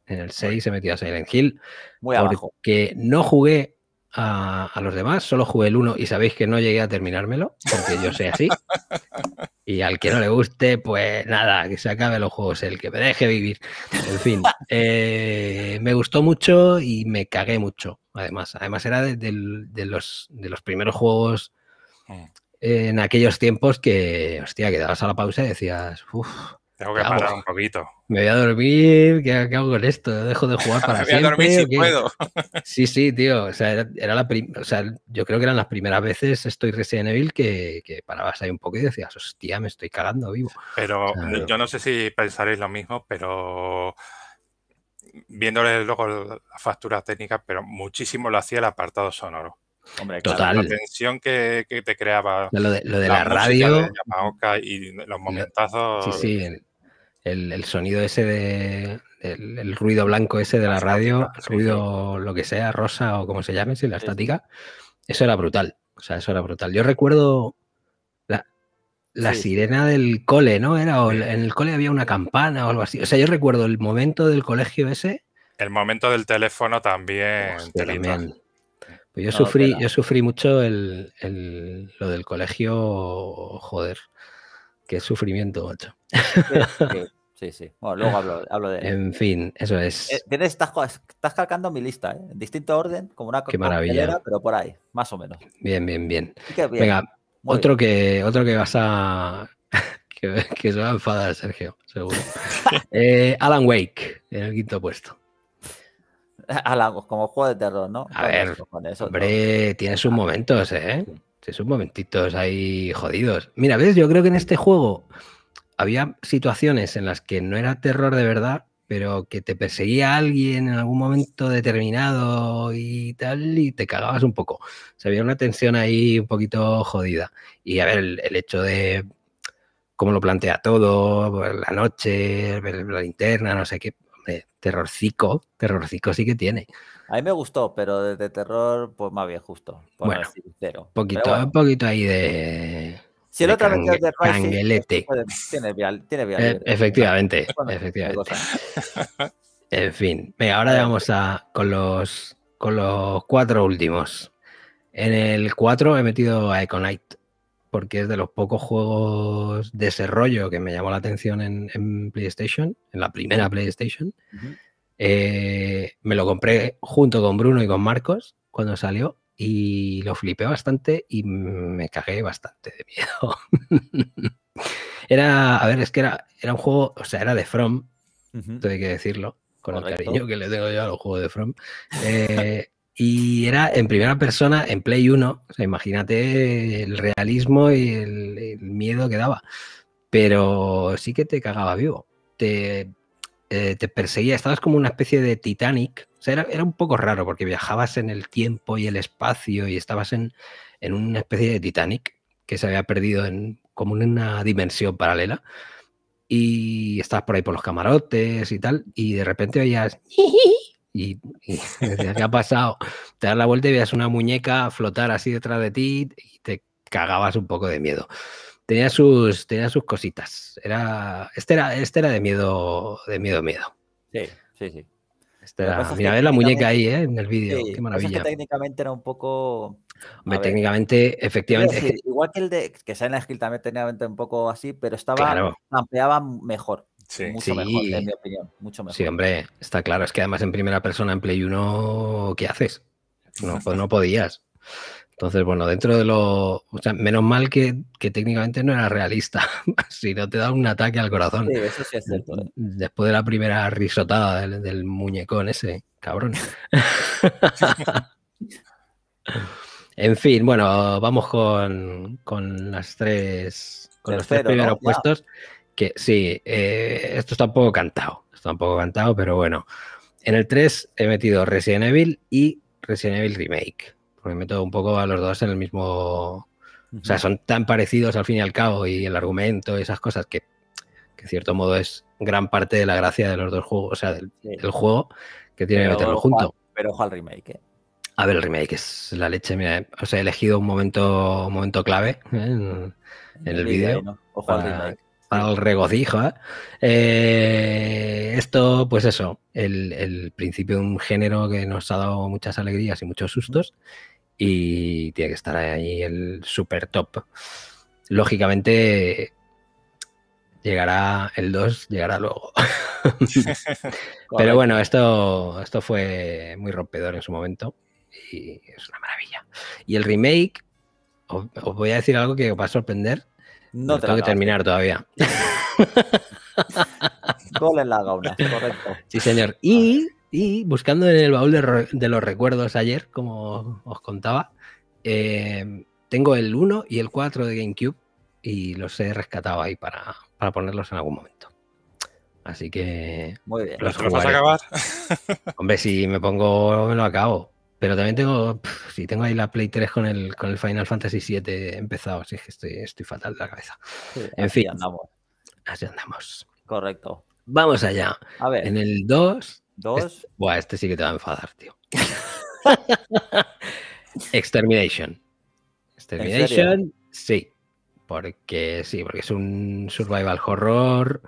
En el 6 he metido a Silent Hill. Muy porque Que no jugué a, los demás. Solo jugué el 1 y sabéis que no llegué a terminármelo, porque yo soy así. *laughs* Y al que no le guste, pues nada, que se acabe los juegos, el que me deje vivir. En fin, *laughs* eh, me gustó mucho y me cagué mucho, además. Además era los, de los primeros juegos mm. en aquellos tiempos que, hostia, que dabas a la pausa y decías, uff, tengo que parar un poquito. Me voy a dormir, ¿qué, hago con esto? ¿Dejo de jugar *laughs* para siempre? Me voy a dormir si puedo. sí, sí, tío. era, la yo creo que eran las primeras veces estoy Resident Evil que, que parabas ahí un poco y decías, hostia, me estoy calando vivo. Pero yo no sé si pensaréis lo mismo, pero viéndole luego las facturas técnicas, pero muchísimo lo hacía el apartado sonoro. Hombre, Total. la tensión que, te creaba. Lo de, la, radio. y los momentazos. Sí, sí, el, sonido ese de. El, ruido blanco ese de la, radio, ruido lo que sea, rosa o como se llame, si la estática, eso era brutal. O sea, eso era brutal. Yo recuerdo la, sirena del cole, ¿no? Era, o en el cole había una campana o algo así. O sea, yo recuerdo el momento del colegio ese. El momento del teléfono también. Pues yo sufrí, yo sufrí mucho el, el, lo del colegio, joder. Qué sufrimiento, macho. *laughs* Sí, sí, Bueno, luego hablo, hablo de. En fin, eso es. Eh, estás, estás, calcando mi lista, ¿eh? En distinto orden, como una Qué maravilla. pero por ahí, más o menos. Bien, bien, bien. Venga, otro que, otro que vas a. *laughs* que, se va a enfadar, Sergio, seguro. *laughs* Eh, Alan Wake, en el quinto puesto. Alan, como juego de terror, ¿no? A ver, hombre, tiene sus ah, momentos, ¿eh? son momentitos ahí jodidos. Mira, ves, yo creo que en este juego había situaciones en las que no era terror de verdad, pero que te perseguía alguien en algún momento determinado y tal, y te cagabas un poco. O sea, había una tensión ahí un poquito jodida. Y a ver, el, hecho de cómo lo plantea todo, pues, la noche, la linterna, no sé qué, terrorcico, terrorcico sí que tiene. A mí me gustó, pero de, terror, pues más bien justo. bueno, sincero. Poquito, poquito ahí de. Si el otro de Tiene, vial, e, efectivamente, *laughs* efectivamente. *laughs* en fin, ahora vamos a con los con los cuatro últimos. En el cuatro he metido a Econite, porque es de los pocos juegos de ese que me llamó la atención en, PlayStation, en la primera PlayStation. Eh, me lo compré junto con Bruno y con Marcos cuando salió y lo flipé bastante y me cagué bastante de miedo. *laughs* era, a ver, es que era, era un juego, o sea, era de From, hay que decirlo, con el cariño que le tengo yo a los juegos de From. Eh, y era en primera persona, en Play 1, o sea, imagínate el realismo y el, el miedo que daba, pero sí que te cagaba vivo. Te eh, te perseguía, estabas como una especie de Titanic. O era, un poco raro porque viajabas en el tiempo y el espacio y estabas en, una especie de Titanic que se había perdido en como en una dimensión paralela. Y estabas por ahí por los camarotes y tal, y de repente oías *laughs* y, y decías, ¿qué ha pasado? Te das la vuelta y veías una muñeca flotar así detrás de ti y te cagabas un poco de miedo tenía sus, tenía sus cositas. Era, este, era, este era de miedo, de miedo, miedo. Sí, sí, sí. Este mira, ves la muñeca ahí, ¿eh? En el vídeo, qué maravilla. que técnicamente era un poco... técnicamente, efectivamente... Igual que el de... Que la skill también tenía un poco así, pero estaba... Ampliaba mejor. Sí. Mucho sí. mejor, en mi opinión. Mucho mejor. Sí, hombre, está claro. Es que además en primera persona en Play 1, ¿qué haces? No, pues no podías. Entonces, bueno, dentro de lo. menos mal que, técnicamente no era realista. *laughs* si no te da un ataque al corazón. Sí, eso sí es cierto. ¿eh? Después de la primera risotada del, muñecón ese, cabrón. *laughs* en fin, bueno, vamos con, las tres. los tres primeros puestos. Que sí, eh, esto está un poco cantado. Está un poco cantado, pero bueno. En el 3 he metido Resident Evil y Resident Evil Remake porque meto un poco a los dos en el mismo... O sea, son tan parecidos al fin y al cabo y el argumento y esas cosas que, en cierto modo es gran parte de la gracia de los dos juegos, o sea, del, juego que tiene que meterlo junto. pero ojo al remake. ¿eh? A ver, el remake es la leche. Mira, eh. sea he elegido un momento, un momento clave ¿eh? en, el vídeo. Ojo para... al remake para el regocijo. esto, pues eso, el, el, principio de un género que nos ha dado muchas alegrías y muchos sustos y tiene que estar ahí el super top. Lógicamente, llegará el 2, llegará luego. *laughs* *laughs* Pero bueno, esto, esto fue muy rompedor en su momento y es una maravilla. Y el remake, os, voy a decir algo que os va a sorprender. No tengo que terminar todavía. *laughs* Gol en la gauna, correcto. Sí, señor. Y y buscando en el baúl de, los recuerdos ayer, como os contaba, eh, tengo el 1 y el 4 de GameCube y los he rescatado ahí para, ponerlos en algún momento. Así que. Muy bien. Los, vas a acabar? *laughs* Hombre, si me pongo, me lo acabo. Pero también tengo. si tengo ahí la Play 3 con el, con el Final Fantasy VII empezado, así que estoy, estoy fatal de la cabeza. en fin. Andamos. Así andamos. Correcto. Vamos allá. A ver. En el 2 este, buah, este sí que te va a enfadar, tío. *laughs* Extermination. Extermination, sí. Porque sí, porque es un survival horror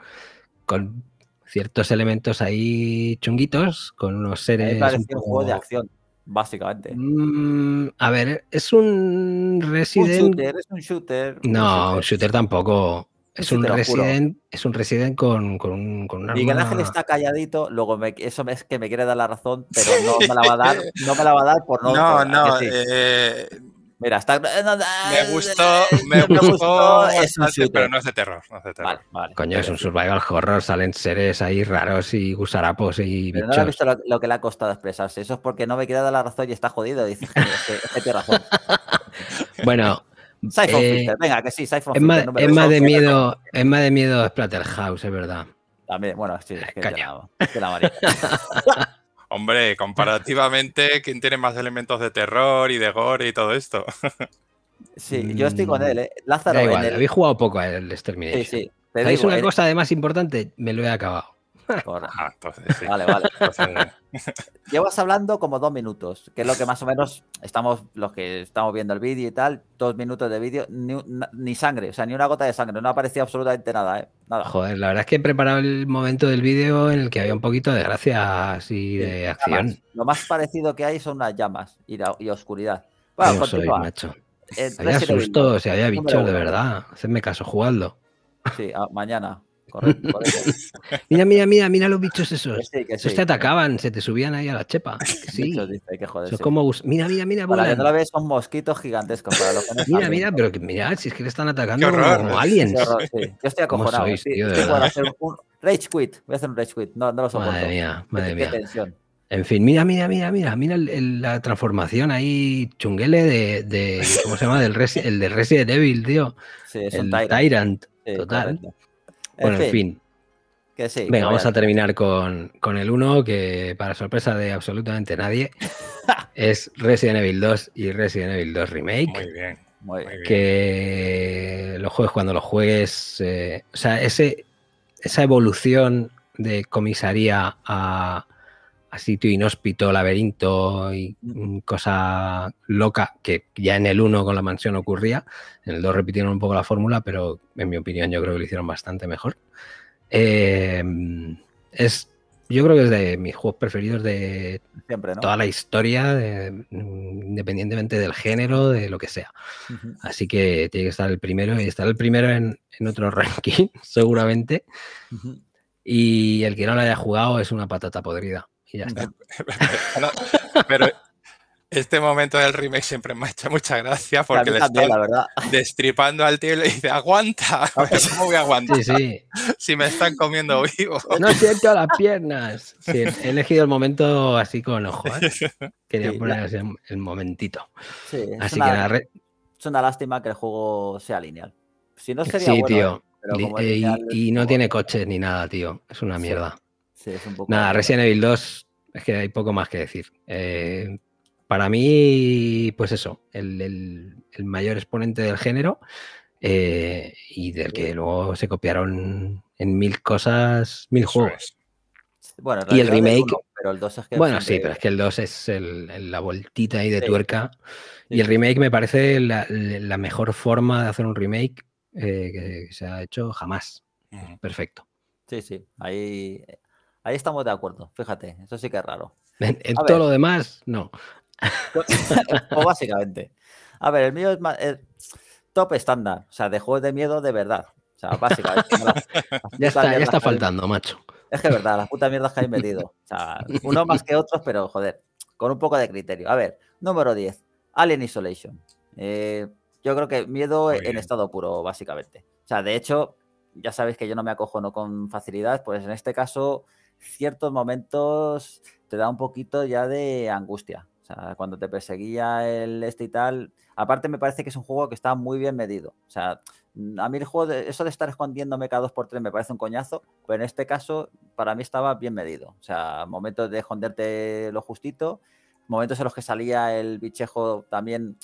con ciertos elementos ahí chunguitos, con unos seres. Parece un, juego de acción, básicamente. Mm, a ver, es un Resident. shooter, es un shooter. No, un shooter tampoco. Es un, resident, es un resident con, con, un, Miguel Ángel está calladito, luego eso es que me quiere dar la razón, pero no me la va a dar, *laughs* no me la va a dar por no. No, no. Eh... Mira, está. Eh, eh, eh, me gustó, me gustó. es pero no es de terror. No es de terror. Coño, es un survival horror. Salen seres ahí raros y gusarapos y. Pero bichos. no he visto lo, que le ha costado expresarse. Eso es porque no me quiere dar la razón y está jodido. Dice, que razón. *laughs* bueno, Siphon eh, venga, que sí, Siphon es Más, es, más de miedo, es más de miedo Splatterhouse, es verdad. También, bueno, sí, es que la *laughs* Hombre, comparativamente, ¿quién tiene más elementos de terror y de gore y todo esto? *laughs* sí, yo estoy con mm, él, ¿eh? Lázaro. Da igual, habéis jugado poco al él, Extermination. Sí, una cosa de más importante? Me lo he acabado. Ah, vale, vale. Eh. *laughs* Llevas hablando como dos minutos, que es lo que más o menos estamos, los que estamos viendo el vídeo y tal, dos minutos de vídeo, ni, sangre, o sea, ni una gota de sangre, no aparecía absolutamente nada, ¿eh? Nada. Joder, la verdad es que he preparado el momento del vídeo en el que había un poquito de gracias y de acción. Lo más parecido que hay son unas llamas y, oscuridad. Bueno, soy, macho. Eh, había sustos, se había bichos, de verdad. Hacedme caso, jugando. Sí, mañana. *laughs* mira, mira, mira, mira los bichos esos. Que esos te atacaban, se te subían ahí a la chepa. *laughs* Sí. Bichos, Como mira, mira, mira. no lo son mosquitos gigantescos. Para mira, mira, pero mira, si es que le están atacando como, aliens. Yo estoy *laughs* acojonado. Sois, rage quit. Voy a hacer un rage quit. No, no lo soporto. Madre mía, madre mía. En fin, mira, mira, mira, mira, mira la transformación ahí chunguele de, de ¿cómo se llama? Del el de Resident Evil, tío. Sí, es el un Tyrant. total. Bueno, en fin. Venga, vamos a terminar con, el uno que para sorpresa de absolutamente nadie, *laughs* es Resident Evil 2 y Resident Evil 2 Remake. Muy bien. Muy bien. Que lo juegues cuando lo juegues. Eh, o sea, esa evolución de comisaría a, sitio inhóspito, laberinto y mm, cosa loca que ya en el 1 con la mansión ocurría. En el 2 repitieron un poco la fórmula, pero en mi opinión yo creo que lo hicieron bastante mejor. Em, es, yo creo que es de mis juegos preferidos de Siempre, toda la historia, mm, independientemente del género, de lo que sea. Así que tiene que estar el primero y estar el primero en, otro *laughs* ranking, seguramente. Y el que no lo haya jugado es una patata podrida. *laughs* pero, este momento del remake siempre me ha hecho mucha gracia porque le está destripando al tío y le dice, aguanta, *laughs* ¿cómo voy a aguantar? Sí, sí. Si me están comiendo vivo. *laughs* No siento las piernas. he elegido el momento así con ojo. ¿eh? Quería poner el momentito. así que es una lástima que el juego sea lineal. Si no sería sí, tío. Eh, y, no tiene coches ni nada, tío. Es una mierda. Nada, Resident Evil 2, es que hay poco más que decir. Eh, para mí, pues eso, el, mayor exponente del género eh, y del que luego se copiaron en mil cosas, mil juegos. Bueno, y el remake. es que bueno, sí, pero es que el 2 es la voltita ahí de tuerca. Y el remake me parece la, mejor forma de hacer un remake eh, que, se ha hecho jamás. Perfecto. Sí, sí. Ahí Ahí estamos de acuerdo, fíjate, eso sí que es raro. En, todo lo demás, no. *laughs* o básicamente. A ver, el mío es más, top estándar, o sea, de juegos de miedo de verdad. O sea, básicamente. ya está, faltando, macho. Es que es verdad, las putas mierdas que hay metido. O sea, uno más que otros, pero joder, con un poco de criterio. A ver, número 10, Alien Isolation. Eh, yo creo que miedo en estado puro, básicamente. O sea, de hecho, ya sabéis que yo no me no con facilidad, pues en este caso ciertos momentos te da un poquito ya de angustia. O sea, cuando te perseguía el este y tal. Aparte, me parece que es un juego que está muy bien medido. O sea, mm, a mí el juego, de, eso de estar escondiéndome cada 2x3 me parece un coñazo, pero en este caso, para mí estaba bien medido. O sea, momentos de esconderte lo justito, momentos en los que salía el bichejo también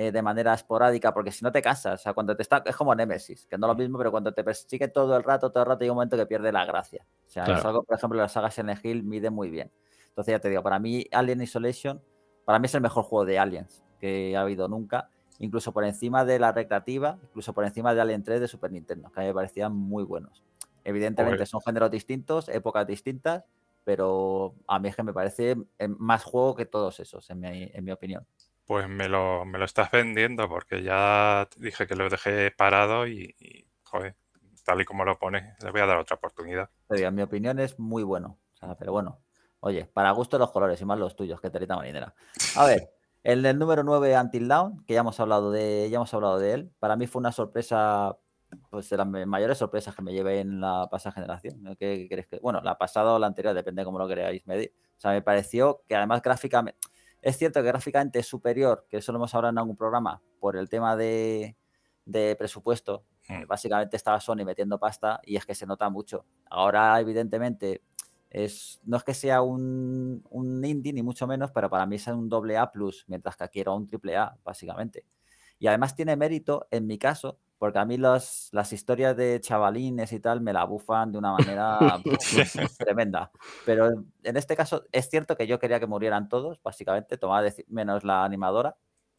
eh, de manera esporádica, porque si no te casas, o sea, cuando te está, es como Nemesis, que no es lo mismo, pero cuando te persigue todo el rato, todo el rato, hay un momento que pierde la gracia. O sea, es algo, por ejemplo, las sagas en el Hill mide muy bien. Entonces ya te digo, para mí Alien Isolation, para mí es el mejor juego de Aliens que ha habido nunca, incluso por encima de la recreativa, incluso por encima de Alien 3 de Super Nintendo, que a mí me parecían muy buenos. Evidentemente son géneros distintos, épocas distintas, pero a mí es que me parece eh, más juego que todos esos, en mi, en mi opinión pues me lo, me lo estás vendiendo porque ya dije que lo dejé parado y, joder, tal y como lo pones, le voy a dar otra oportunidad. en mi opinión es muy bueno, pero bueno, oye, para gusto los colores y más los tuyos, que telita marinera. A ver. *laughs* El del número 9, Until Down, que ya hemos hablado de, ya hemos hablado de él. Para mí fue una sorpresa, pues de las mayores sorpresas que me llevé en la pasada generación. crees que? Bueno, la pasada o la anterior, depende de cómo lo queráis medir. O sea, me pareció que además gráficamente. Es cierto que gráficamente es superior, que eso lo hemos hablado en algún programa, por el tema de, presupuesto. Mm. Eh, básicamente estaba Sony metiendo pasta y es que se nota mucho. Ahora, evidentemente, es, no es que sea un, un indie ni mucho menos, pero para mí es un doble A mientras que quiero un triple A, básicamente. Y además tiene mérito, en mi caso, porque a mí las las historias de chavalines y tal me la bufan de una manera *laughs* pues, tremenda. Pero en este caso es cierto que yo quería que murieran todos, básicamente, tomada menos la animadora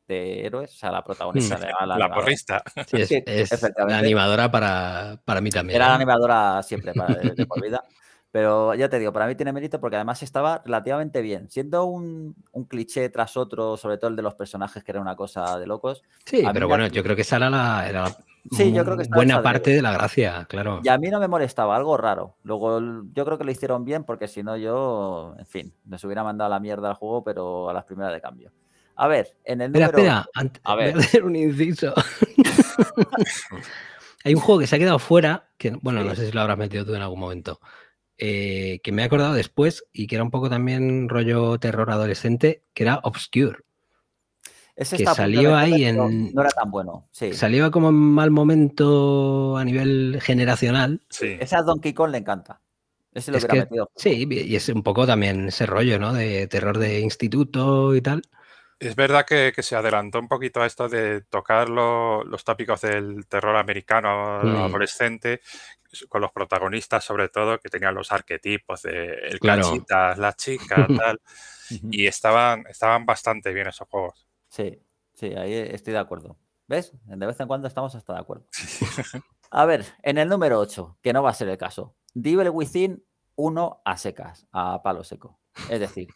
de héroes, o sea, la mm. protagonista la, porrista. *laughs* Sí, es, la animadora para, para, mí también. Era la ¿eh? animadora siempre para, de, por *laughs* vida. Pero ya te digo, para mí tiene mérito porque además estaba relativamente bien. Siendo un, un, cliché tras otro, sobre todo el de los personajes, que era una cosa de locos. Sí, pero bueno, yo creo que esa era era la, Sí, yo creo que está buena parte de... la gracia, claro. Y a mí no me molestaba, algo raro. Luego yo creo que lo hicieron bien porque si no yo, en fin, nos hubiera mandado la mierda al juego, pero a las primeras de cambio. A ver, en el número... a ver. un inciso. *laughs* Hay un juego que se ha quedado fuera, que bueno, no sé si lo habrás metido tú en algún momento, eh, que me he acordado después y que era un poco también rollo terror adolescente, que era Obscure que salió ahí en... No, era tan bueno, sí. Salió como en mal momento a nivel generacional. esa Donkey Kong le encanta. Ese lo metido. Sí, y es un poco también ese rollo, ¿no? De terror de instituto y tal. Es verdad que, se adelantó un poquito a esto de tocar los tópicos del terror americano mm. adolescente, con los protagonistas sobre todo, que tenían los arquetipos de el claro. las chicas, *laughs* tal. y estaban, estaban bastante bien esos juegos. Sí, sí, ahí estoy de acuerdo. ¿Ves? De vez en cuando estamos hasta de acuerdo. *laughs* A ver, en el número 8, que no va a ser el caso, Devil Within 1 a secas, a palo seco. Es decir,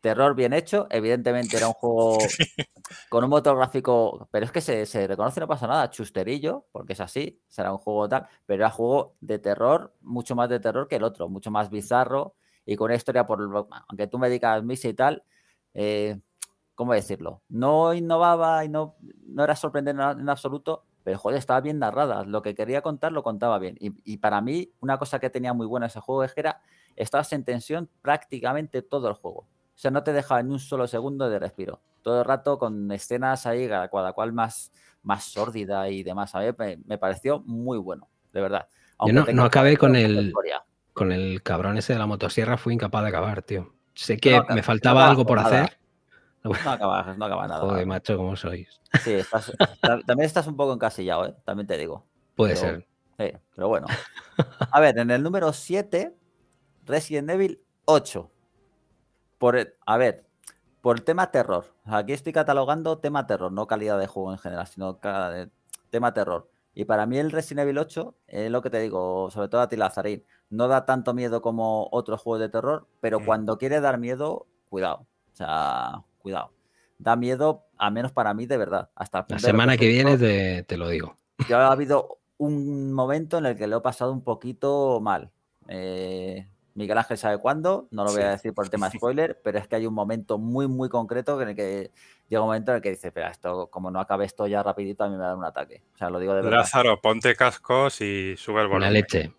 terror bien hecho, evidentemente era un juego *laughs* con un motor gráfico, pero es que se, se, reconoce, no pasa nada, chusterillo, porque es así, será un juego tal, pero era un juego de terror, mucho más de terror que el otro, mucho más bizarro y con una historia por... Aunque tú me digas misa y tal, eh, ¿cómo decirlo? No innovaba y no, no era sorprendente en absoluto, pero joder, estaba bien narrada. Lo que quería contar lo contaba bien. Y, para mí, una cosa que tenía muy buena ese juego es que era, estabas en tensión prácticamente todo el juego. O sea, no te dejaba ni un solo segundo de respiro. Todo el rato con escenas ahí, cada cual más, más sórdida y demás. A mí me, pareció muy bueno, de verdad. no, acabé con el, con el cabrón ese de la motosierra, fui incapaz de acabar, tío. Sé que me faltaba algo por hacer *laughs* No acabas, no acabas nada. Joder, macho, ¿cómo sois? Sí, *laughs* también estás un poco encasillado, ¿eh? También te digo. Puede ser. pero bueno. *laughs* A ver, en el número 7, Resident Evil 8. Por, e, a ver, por el tema terror. Aquí estoy catalogando tema terror, no calidad de juego en general, sino tema terror. Y para mí el Resident Evil 8 es lo que te digo, sobre todo a ti Lazarín, no da tanto miedo como otros juegos de terror, pero cuando quiere dar miedo, cuidado. O sea, cuidado. Da miedo, al menos para mí, de verdad. Hasta la semana que viene te, lo digo. ya ha habido un momento en el que le he pasado un poquito mal. Eh, Miguel Ángel sabe cuándo, no lo voy a decir por el tema *laughs* spoiler, pero es que hay un momento muy, muy concreto en el que llega un momento en el que dice, pero esto, como no acabe esto ya rapidito, a mí me da un ataque. O sea, lo digo de verdad. Lázaro, ponte cascos y sube el La leche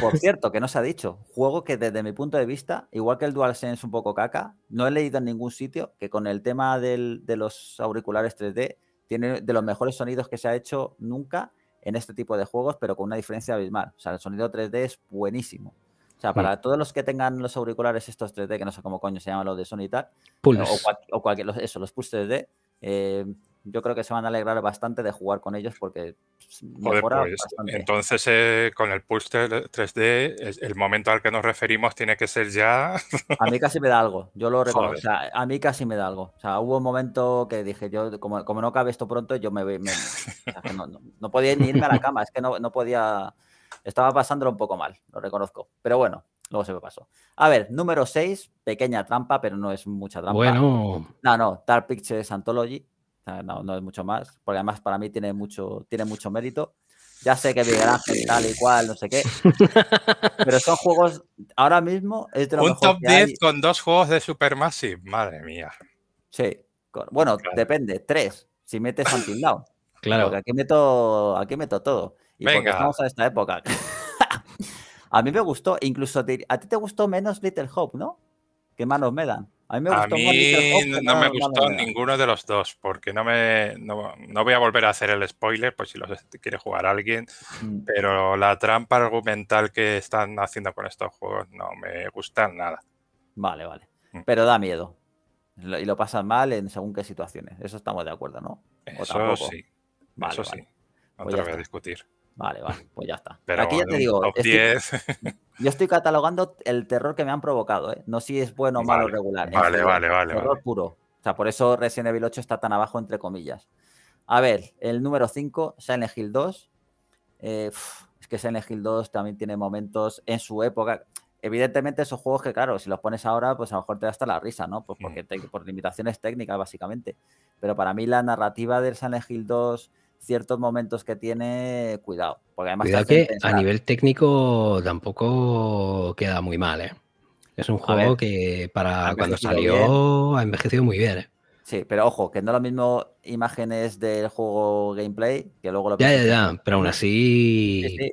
por cierto, que no se ha dicho, juego que desde mi punto de vista, igual que el DualSense un poco caca, no he leído en ningún sitio que con el tema de los auriculares 3D tiene de los mejores sonidos que se ha hecho nunca en este tipo de juegos, pero con una diferencia abismal. O sea, el sonido 3D es buenísimo. O sea, para mm. todos los que tengan los auriculares estos 3D, que no sé cómo coño se llaman los de Sony y tal, o, cualquier, eso, los Pulse 3D, eh, yo creo que se van a alegrar bastante de jugar con ellos porque pues, pues, Entonces, eh, con el Pulse 3D, el, momento al que nos referimos tiene que ser ya. a mí casi me da algo, yo lo *laughs* reconozco. a mí casi me da algo. O sea, hubo un momento que dije, yo, como, no cabe esto pronto, yo me. no, no, podía ni irme a la cama, es que no, no podía. Estaba pasándolo un poco mal, lo reconozco. Pero bueno, Luego se me pasó. A ver, número 6, pequeña trampa, pero no es mucha trampa. Bueno. No, no, Dark Pictures Anthology. No, no es mucho más, porque además para mí tiene mucho, tiene mucho mérito. Ya sé que Miguel tal y cual, no sé qué. *laughs* pero son juegos, ahora mismo es de Un top 10 con dos juegos de Supermassive, madre mía. Sí, bueno, depende, tres, si metes Until Down. *laughs* Claro. Porque aquí meto, aquí meto todo. Y Venga. porque estamos esta época. *laughs* a mí me gustó, incluso a ti te gustó menos Little Hope, ¿no? ¿Qué manos me dan? A mí, no, me gustó ninguno de los dos, porque no me voy a volver a hacer el spoiler, pues si lo quiere jugar alguien, mm. pero la trampa argumental que están haciendo con estos juegos no me gusta nada. Vale, vale. Mm. Pero da miedo. Y lo pasan mal en según qué situaciones. Eso estamos de acuerdo, ¿no? Eso sí. Eso sí. No pues te lo voy a discutir. Vale, vale, pues ya está. Pero Aquí ya te digo, *laughs* yo estoy catalogando el terror que me han provocado, ¿eh? no si es bueno, o malo, regular. ¿eh? Vale, vale, vale. Terror puro. O sea, por eso Resident Evil 8 está tan abajo, entre comillas. A ver, el número 5, Silent Hill 2. Eh, es que Silent Hill 2 también tiene momentos en su época. Evidentemente, esos juegos que, claro, si los pones ahora, pues a lo mejor te da hasta la risa, ¿no? Pues mm. porque por limitaciones técnicas, básicamente. Pero para mí, la narrativa del Silent Hill 2 ciertos momentos que tiene, cuidado. Porque además que a nivel técnico tampoco queda muy mal, ¿eh? Es un juego que para cuando salió ha envejecido muy bien, ¿eh? Sí, pero ojo, que no lo mismo imágenes del juego gameplay que luego lo Ya, ya, ya, pero aún así.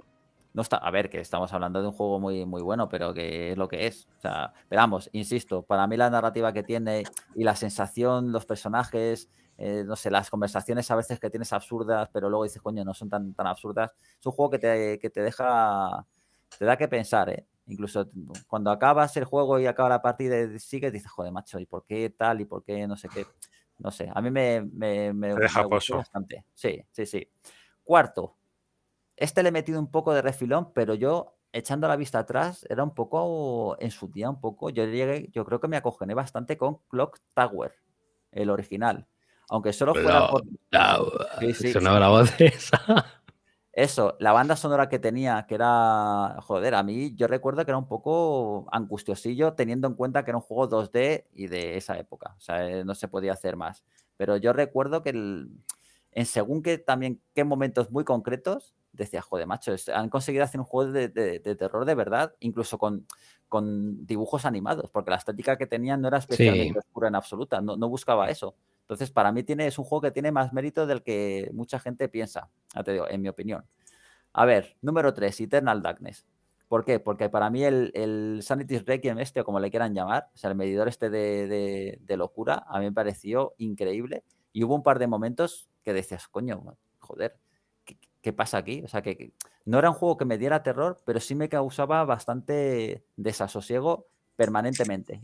No está, a ver, que estamos hablando de un juego muy, muy bueno, pero que es lo que es. O insisto, para mí la narrativa que tiene y la sensación, los personajes, eh, no sé, las conversaciones a veces que tienes absurdas, pero luego dices, coño, no son tan, tan absurdas. Es un juego que te, deja, te da que pensar, ¿eh? Incluso cuando acabas el juego y acaba la partida y sigues, dices, joder, macho, ¿y por qué tal? ¿Y por qué no sé qué? No sé, a mí me, me, bastante. Sí, sí, sí. Cuarto, este le he metido un poco de refilón, pero yo echando la vista atrás, era un poco en su día, un poco. Yo llegué, yo creo que me acogené bastante con Clock Tower, el original aunque solo fuera por... la voz esa. Eso, la banda sonora que tenía, que era, joder, a mí yo recuerdo que era un poco angustiosillo teniendo en cuenta que era un juego 2D y de esa época, o sea, eh, no se podía hacer más. Pero yo recuerdo que en según que también qué momentos muy concretos, decía, joder, macho, han conseguido hacer un juego de, terror de verdad, incluso con, con dibujos animados, porque la estética que tenían no era especialmente oscura en absoluta, no buscaba eso. Entonces, para mí tiene, es un juego que tiene más mérito del que mucha gente piensa, te en mi opinión. A ver, número 3, Eternal Darkness. ¿Por qué? Porque para mí el, el Sanity Requiem este, o como le quieran llamar, o sea, el medidor este de, de, locura, a mí me pareció increíble. Y hubo un par de momentos que decías, coño, joder, ¿qué, pasa aquí? O sea, que, no era un juego que me diera terror, pero sí me causaba bastante desasosiego permanentemente.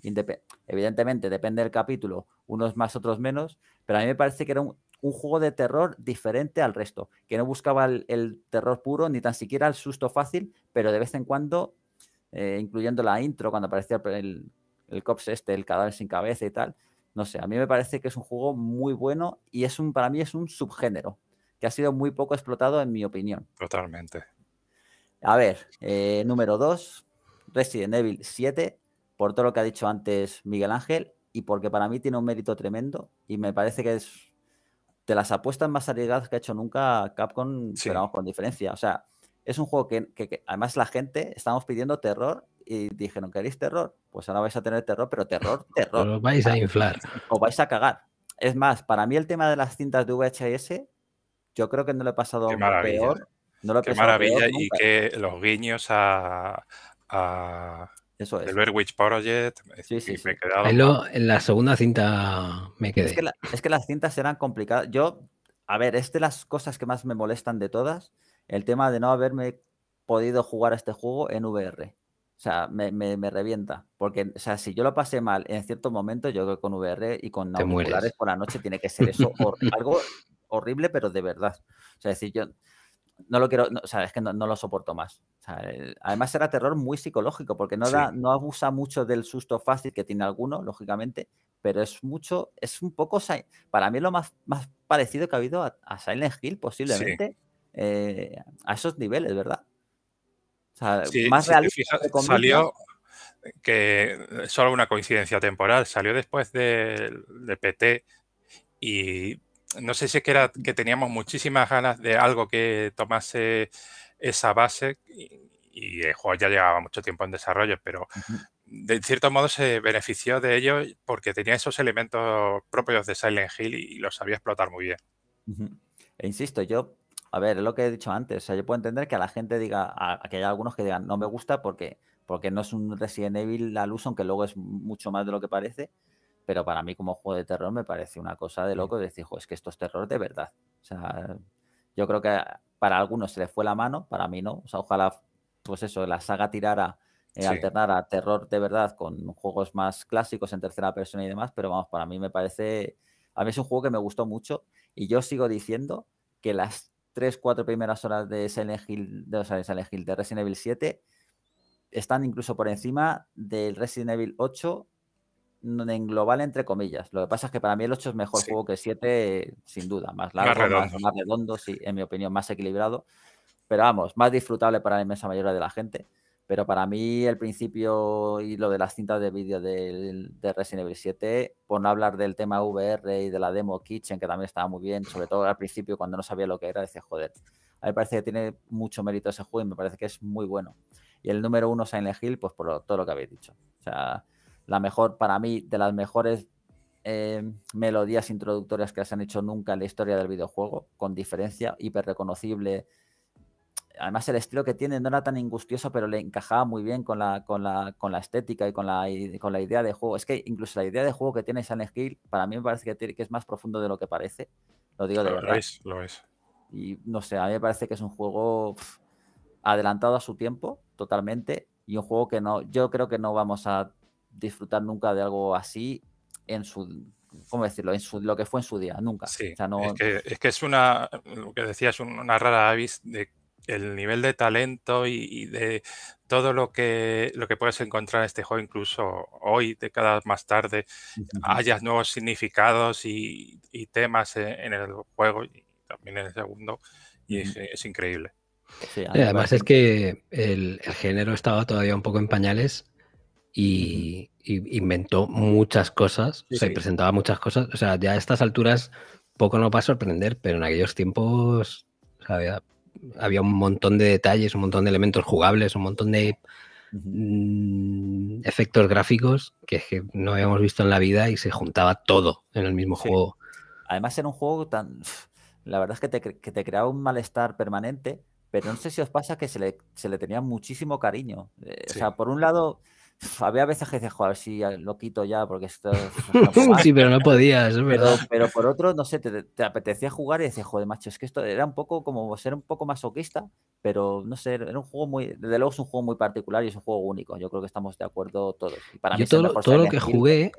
Evidentemente, depende del capítulo, unos más, otros menos, pero a mí me parece que era un, juego de terror diferente al resto, que no buscaba el, terror puro ni tan siquiera el susto fácil, pero de vez en cuando, eh, incluyendo la intro, cuando aparecía el, cops este, el cadáver sin cabeza y tal, no sé, a mí me parece que es un juego muy bueno y es un, para mí es un subgénero, que ha sido muy poco explotado en mi opinión. Totalmente. A ver, eh, número 2, Resident Evil 7, por todo lo que ha dicho antes Miguel Ángel y porque para mí tiene un mérito tremendo y me parece que es de las apuestas más arriesgadas que ha hecho nunca Capcom, pero con diferencia. O sea, es un juego que, además la gente estamos pidiendo terror y dijeron, ¿queréis terror? Pues ahora vais a tener terror, pero terror, *laughs* terror. Os vais a inflar. o vais a cagar. Es más, para mí el tema de las cintas de VHS, yo creo que no lo he pasado peor. No lo qué maravilla y que los guiños a eso es. El Project. Este, sí, sí, Me he en la segunda cinta me quedé. Es que, las cintas eran complicadas. Yo, a ver, es de las cosas que más me molestan de todas el tema de no haberme podido jugar a este juego en VR. O sea, me, revienta. Porque, o sea, si yo lo pasé mal en cierto momento, yo creo que con VR y con auriculares por la noche tiene que ser eso. *laughs* algo horrible, pero de verdad. O sea, decir, yo no lo quiero, o sea, es que no, lo soporto más. además era terror muy psicológico, porque no, da, no abusa mucho del susto fácil que tiene alguno, lógicamente, pero es mucho, es un poco, para mí es lo más, más parecido que ha habido a, Silent Hill posiblemente, eh, a esos niveles, ¿verdad? O sea, más realista. salió eh, que eh, solo una coincidencia temporal, salió después de, de PT y no sé si es que era que teníamos muchísimas ganas de algo que tomase esa base y, el juego ya llevaba mucho tiempo en desarrollo, pero de cierto modo se benefició de ello porque tenía esos elementos propios de Silent Hill y, los sabía explotar muy bien. E insisto, yo, a ver, es lo que he dicho antes, o sea, yo puedo entender que a la gente diga, que hay algunos que digan, no me gusta porque, porque no es un Resident Evil la luz, aunque luego es mucho más de lo que parece pero para mí como juego de terror me parece una cosa de loco decir, jo, es que esto es terror de verdad. O sea, yo creo que para algunos se les fue la mano, para mí no. O sea, ojalá, pues eso, la saga tirara, eh, alternara terror de verdad con juegos más clásicos en tercera persona y demás, pero vamos, para mí me parece, a mí es un juego que me gustó mucho y yo sigo diciendo que las tres, cuatro primeras horas de Silent Hill, de, Silent Hill, de Resident Evil 7 están incluso por encima del Resident Evil 8 en global, entre comillas. Lo que pasa es que para mí el 8 es mejor juego que el 7, sin duda. Más largo, más redondo. en mi opinión, más equilibrado. Pero vamos, más disfrutable para la inmensa mayoría de la gente. Pero para mí, el principio y lo de las cintas de vídeo de, Resident Evil 7, por no hablar del tema VR y de la demo Kitchen, que también estaba muy bien, sobre todo al principio cuando no sabía lo que era, decía, joder, a mí me parece que tiene mucho mérito ese juego y me parece que es muy bueno. Y el número uno, Silent Hill, pues por todo lo que habéis dicho. O sea, la mejor, para mí, de las mejores eh, melodías introductorias que se han hecho nunca en la historia del videojuego, con diferencia, hiper reconocible. Además, el estilo que tiene no era tan angustioso, pero le encajaba muy bien con la, con la, con la estética y con la, con la idea de juego. Es que incluso la idea de juego que tiene Silent Hill, para mí me parece que, que es más profundo de lo que parece. Lo digo de verdad. lo es. Y no sé, a mí me parece que es un juego adelantado a su tiempo, totalmente, y un juego que no, yo creo que no vamos a disfrutar nunca de algo así en su ¿cómo decirlo? En su, lo que fue en su día, nunca. es, que, es, una, lo que decías, una rara avis de el nivel de talento y, de todo lo que, lo que puedes encontrar en este juego, incluso hoy, décadas más tarde, hayas nuevos significados y, temas e, en, el juego y también en el segundo, y es, increíble. Eh, además, es que el género estaba todavía un poco en pañales y, inventó muchas cosas, se presentaba muchas cosas. O sea, ya a estas alturas poco nos va a sorprender, pero en aquellos tiempos había, un montón de detalles, un montón de elementos jugables, un montón de mm, efectos gráficos que, no habíamos visto en la vida y se juntaba todo en el mismo juego. Además era un juego tan... *sighs* La verdad es que te, que te creaba un malestar permanente, pero no sé si os pasa que se le, se le tenía muchísimo cariño. Eh, o sea, por un lado había veces que dices, joder, si lo quito ya, porque esto. *laughs* sí, pero no podías, es verdad. Pero, por otro, no sé, te, apetecía jugar y decías, joder, macho, es que esto era un poco como ser un poco masoquista, pero no sé, era un juego muy. Desde luego es un juego muy particular y es un juego único. Yo creo que estamos de acuerdo todos. Y para mí todo, lo que jugué.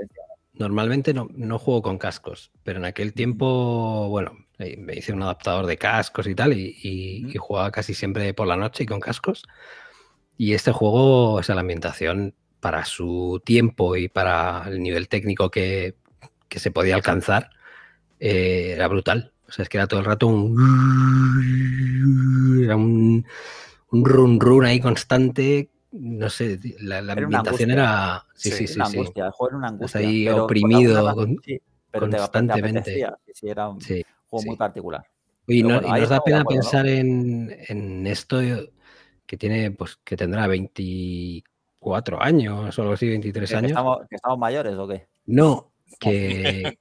Normalmente no, no juego con cascos, pero en aquel tiempo, bueno, eh, me hice un adaptador de cascos y tal, y, y jugaba casi siempre por la noche y con cascos. Y este juego, o sea, la ambientación para su tiempo y para el nivel técnico que, que se podía alcanzar, eh, era brutal. O sea, es que era todo el rato un. *laughs* Era un, un run run ahí constante. No sé, la, la ambientación era. Sí, sí, sí. Una sí, angustia, juego una angustia. ahí oprimido sí, constantemente. era un juego muy particular. Y, nos da pena pensar en, en, esto que tiene, pues que tendrá 20 cuatro años solo así, 23 años. estamos, mayores o qué? No, *laughs* que,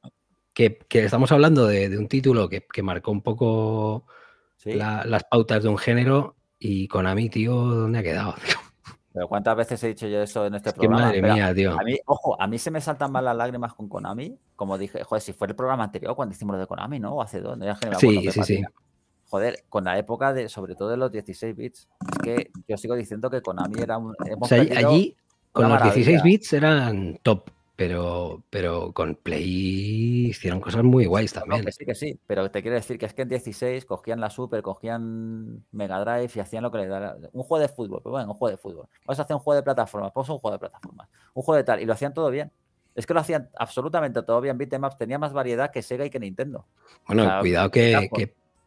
que, estamos hablando de, un título que, marcó un poco las pautas de un género y Konami, tío, ¿dónde ha quedado? *laughs* Pero ¿cuántas veces he dicho yo eso en este programa? Madre mía, tío. A mí, ojo, a mí se me saltan mal las lágrimas con Konami. Como dije, joder, si fue el programa anterior cuando hicimos lo de Konami, ¿no? O hace dos, sí, sí, sí joder, con la época de, sobre todo de los 16 bits, es que yo sigo diciendo que Konami era un. O sea, allí, con los 16 bits eran top, pero, pero con Play hicieron cosas muy guays también. sí, sí, pero te quiero decir que es que en 16 cogían la Super, cogían Mega Drive y hacían lo que le daba. Un juego de fútbol, pero pues bueno, un juego de fútbol. Vamos a hacer un juego de plataformas, pues un juego de plataformas, un juego de tal, y lo hacían todo bien. Es que lo hacían absolutamente todo bien. Beatemaps tenía más variedad que Sega y que Nintendo. Bueno, cuidado que,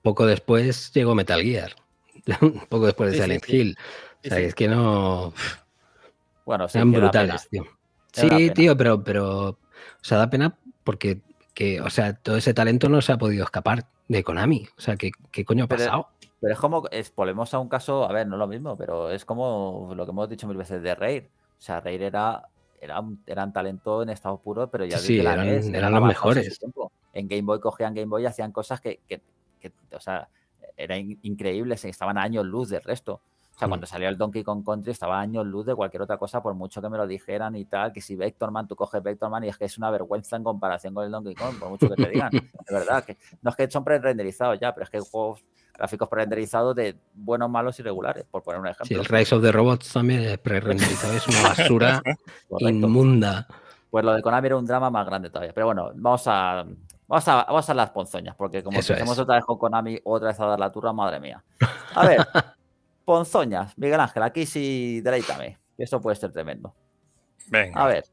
poco después llegó Metal Gear. *laughs* poco después de Silent Hill. o sea, es que no. Bueno, se brutales, Sí, tío, pero, pero. O sea, da pena porque. Que, o sea, todo ese talento no se ha podido escapar de Konami. O sea, ¿qué, coño ha pasado? Pero, es como. volvemos a un caso. A ver, no lo mismo, pero es como lo que hemos dicho mil veces de Raid. O sea, Raid era. Era un, eran talento en estado puro, pero ya sí, eran, e eran, los mejores. En Game Boy cogían Game Boy y hacían cosas que, que, o sea, era increíble, estaban a años luz del resto. O sea, hmm. cuando salió el Donkey Kong Country estaba a años luz de cualquier otra cosa, por mucho que me lo dijeran y tal, que si Vectorman, tú coges Vectorman y es que es una vergüenza en comparación con el Donkey Kong, por mucho que te digan. de verdad, que no es que son pre-renderizados ya, pero es que hay juegos gráficos pre-renderizados de buenos, malos y regulares, por poner un ejemplo. Sí, el Rise of the Robots también es pre-renderizado, es una basura *laughs* inmunda. Pues lo de Konami era un drama más grande todavía. Pero bueno, vamos a, Vamos a, las ponzoñas, porque como tenemos otra vez con Konami, otra vez a dar la turra, madre mía. A ver, *laughs* ponzoñas, Miguel Ángel, aquí sí deleítame, que eso puede ser tremendo. Venga. A ver.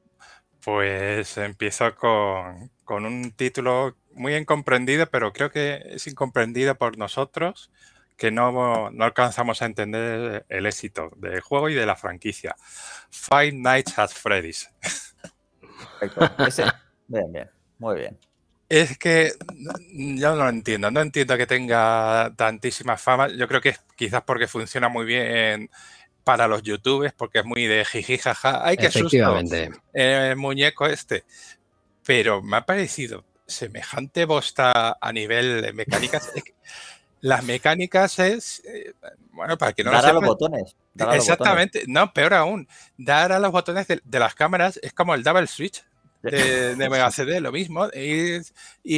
Pues empiezo con, un título muy incomprendido, pero creo que es incomprendido por nosotros, que no, alcanzamos a entender el éxito del juego y de la franquicia. Five Nights at Freddy's. Perfecto. *laughs* Bien, bien. Muy bien. Es que yo no lo entiendo, no entiendo que tenga tantísima fama. Yo creo que quizás porque funciona muy bien para los youtubers, porque es muy de jiji jaja. Hay que susto el eh, muñeco este. Pero me ha parecido semejante bosta a nivel mecánicas. las mecánicas es. Eh, bueno, para que no dar a los botones. exactamente. No, peor aún. Dar a los botones de las cámaras es como el double switch de, *laughs* de Mega CD, lo mismo, ir,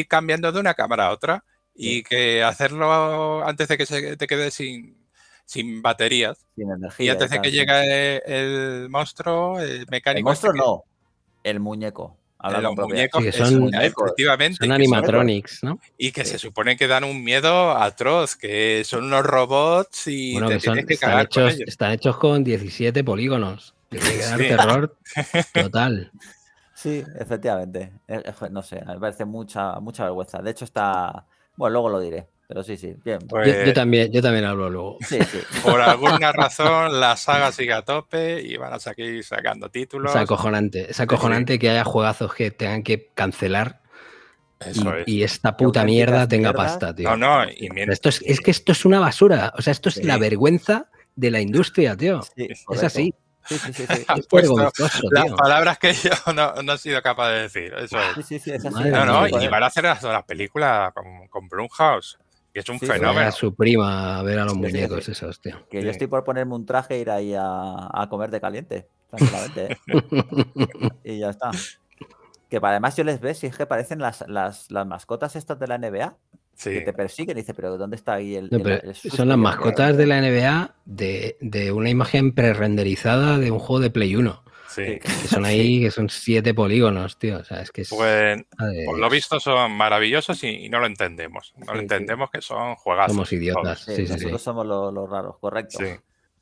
cambiando de una cámara a otra y que hacerlo antes de que se te quede sin, sin baterías. Y antes de que llegue el, monstruo, el mecánico. El este monstruo no, el muñeco. Los muñecos, que son, efectivamente, animatronics, Y que se supone que dan un miedo atroz, que son unos robots y están hechos, con Están hechos con 17 polígonos. *laughs* terror *laughs* total. Sí, efectivamente. Eh, eh, no sé, me parece mucha, mucha vergüenza. De hecho, está. Bueno, luego lo diré. Pero sí, sí, bien. Pues yo, también, yo también hablo luego. *laughs* Por alguna razón, la saga sigue a tope y van a seguir sacando títulos. Es acojonante. Es acojonante que haya juegazos que tengan que cancelar y, esta puta mierda tenga pasta, tío. No, no, y esto es, es, que esto es una basura. O sea, esto es la vergüenza de la industria, tío. es así. *laughs* las palabras que yo *laughs* no, he sido capaz de decir. Eso y van a hacer las, las películas con, con Blumhouse. Que es un fenómeno. A su prima ver a los muñecos Que yo estoy por ponerme un traje e ir ahí a, comer de caliente, tranquilamente. ¿eh? *laughs* y ya está. Que además yo les veo si es que parecen las, las, las mascotas estas de la NBA. Que te persiguen y dice, pero ¿dónde está ahí el.? son las mascotas de la NBA de, una imagen pre-renderizada de un juego de Play 1. son *laughs* ahí, que son siete polígonos, tío. O sea, es que pues, por lo visto son maravillosos y, no lo entendemos. No lo entendemos que son juegazos. Somos idiotas. nosotros somos los, raros, correcto.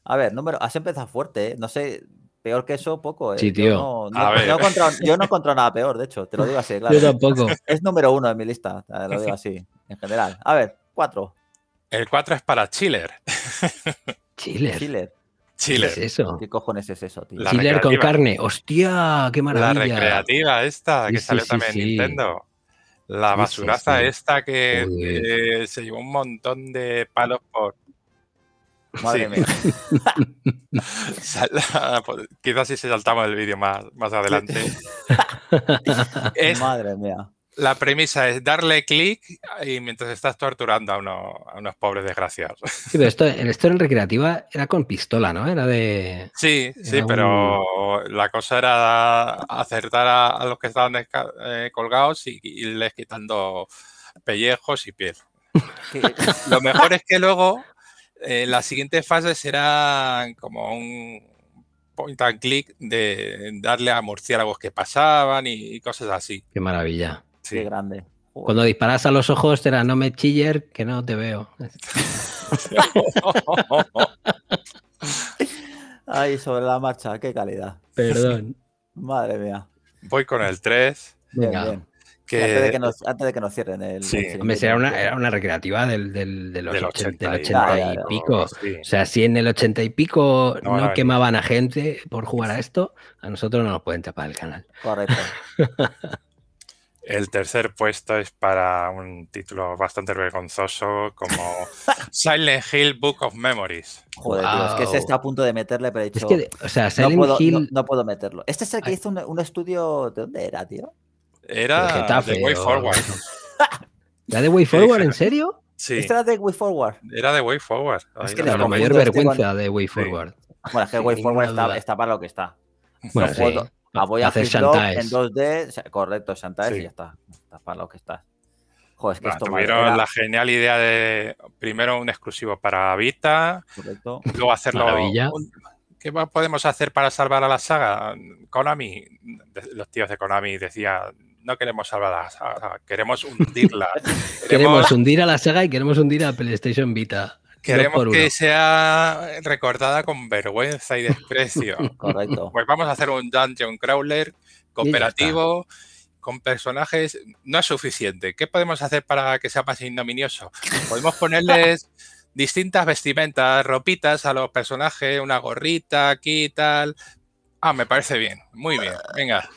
A ver, número, has empezado fuerte, ¿eh? No sé, peor que eso, poco. ¿eh? Sí, tío. Yo no, no, he encontrado nada peor, de hecho, te lo digo así, *laughs* claro. Yo tampoco. Es número uno en mi lista, lo digo así, en general. A ver, cuatro. El cuatro es para Chiller. Chiller. Chiller. Chiller. ¿Qué, es eso? cojones es eso, tío? Chiller con carne. ¡Hostia! ¡Qué maravilla! La recreativa esta, que salió también en Nintendo. La basuraza esta que eh, se llevó un montón de palos por, Madre mía. *laughs* Quizás si se saltamos el vídeo más, adelante. *laughs* Madre mía. La premisa es darle clic y mientras estás torturando a, unos pobres desgraciados. Sí, pero esto, esto en recreativa era con pistola, ¿no? Era de. Sí, sí, pero la cosa era acertar a, los que estaban eh, colgados y, irles les quitando pellejos y piel. Lo mejor es que luego eh, la siguiente fase será como un point and click de darle a murciélagos que pasaban y, cosas así. Qué maravilla. Qué grande. Cuando disparas a los ojos, será no me chiller, que no te veo. *laughs* Ay, sobre la marcha, qué calidad. Perdón. Madre mía. Voy con el 3 antes, de que nos, cierren el. Sí, Hombre, era, una, una recreativa del, de los 80, y, pico. Oh, o sea, si en el 80 y pico no, quemaban a gente por jugar a esto, a nosotros no nos pueden tapar el canal. Correcto. *laughs* El tercer puesto es para un título bastante vergonzoso como *laughs* Silent Hill Book of Memories. Joder, es que se está a punto de meterle, pero he dicho, o sea, Silent no puedo, Hill... No, puedo meterlo. Este es el que hizo un, un, estudio... ¿De dónde era, tío? Era *laughs* de Way Forward. ¿La de Way Forward, en serio? Sí. ¿Esta era de Way Forward? Era de Way Forward. es que no, la mayor vergüenza de Way Forward. Bueno, es que Way Forward está, para lo que está. Bueno, sí. Voy a hacer En 2D, correcto, Shantaes y ya está. Está para lo que está. Joder, es que bueno, esto tuvieron era... la genial idea de primero un exclusivo para Vita, correcto. luego hacerlo. Maravilla. ¿Qué podemos hacer para salvar a la saga? Konami, los tíos de Konami decían no queremos salvar queremos hundirla. *laughs* queremos... hundir a la saga y queremos hundir a PlayStation Vita. Queremos que sea recordada con vergüenza y desprecio. *laughs* Correcto. Pues vamos a hacer un dungeon crawler cooperativo con personajes. No es suficiente. ¿Qué podemos hacer para que sea más ignominioso? Podemos ponerles *laughs* distintas vestimentas, ropitas a los personajes, una gorrita aquí y tal. Ah, me parece bien. Muy bien. Venga.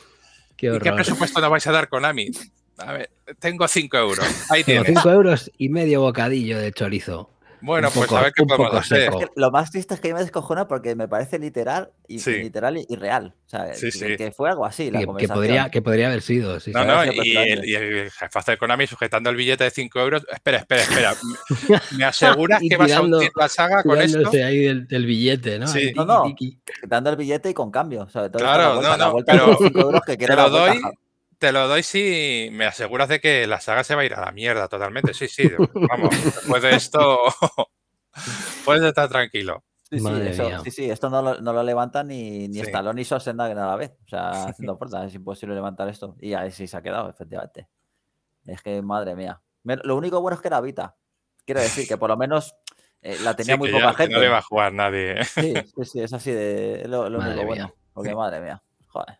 Qué ¿Y qué presupuesto nos vais a dar con Ami? A ver, tengo 5 euros. tengo 5 euros y medio bocadillo de chorizo. Bueno, pues a ver qué podemos hacer. lo más triste es que yo me descojona porque me parece literal y literal y, real. O sea, Que, fue algo así. La que, que, podría, que podría haber sido. no, no, y el, y el, con de Konami sujetando el billete de 5 euros. Espera, espera, espera. *laughs* ¿Me aseguras que vas a hundir la saga con esto? ahí del, billete, ¿no? Sí. No, no. Dando el billete y con cambio. claro, no, no. Pero, que te lo doy te lo doy si me aseguras de que la saga se va a ir a la mierda totalmente. Sí, sí, vamos, después de esto *laughs* puedes estar tranquilo. Sí, sí, esto no lo, levantan levanta ni, ni Stallone ni a la vez. O sea, *laughs* haciendo puertas, es imposible levantar esto. Y ahí sí se ha quedado, efectivamente. Es que, madre mía. lo único bueno es que era Vita. Quiero decir que por lo menos eh, la tenía muy poca gente. No le va a jugar nadie. Sí, sí, es así de lo, único bueno. Porque madre mía, joder.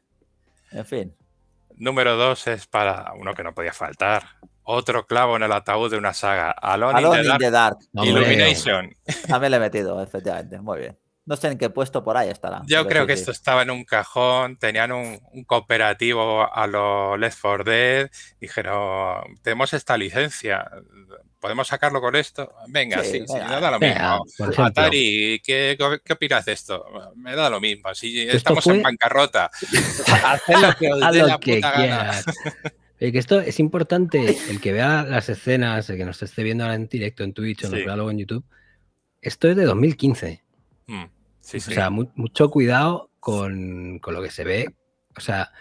En fin. Número dos es para uno que no podía faltar. Otro clavo en el ataúd de una saga. Alone, Alone in the Dark. Illumination. *laughs* también le he metido, efectivamente. Muy bien. No sé en qué puesto por ahí estará. Yo creo que esto estaba en un cajón. Tenían un, cooperativo a los Left for Dead. Dijeron, tenemos esta licencia podemos sacarlo con esto. Venga, sí, me da lo mismo. Atari, ¿qué, ¿qué, opinas de esto? Me da lo mismo. Si estamos en bancarrota, *laughs* haz lo que quieras. esto es importante, el que vea las escenas, el que nos esté viendo ahora en directo en Twitch o nos en YouTube, esto es de 2015. Mm, o sea, mucho cuidado con, con, lo que se ve. O sea,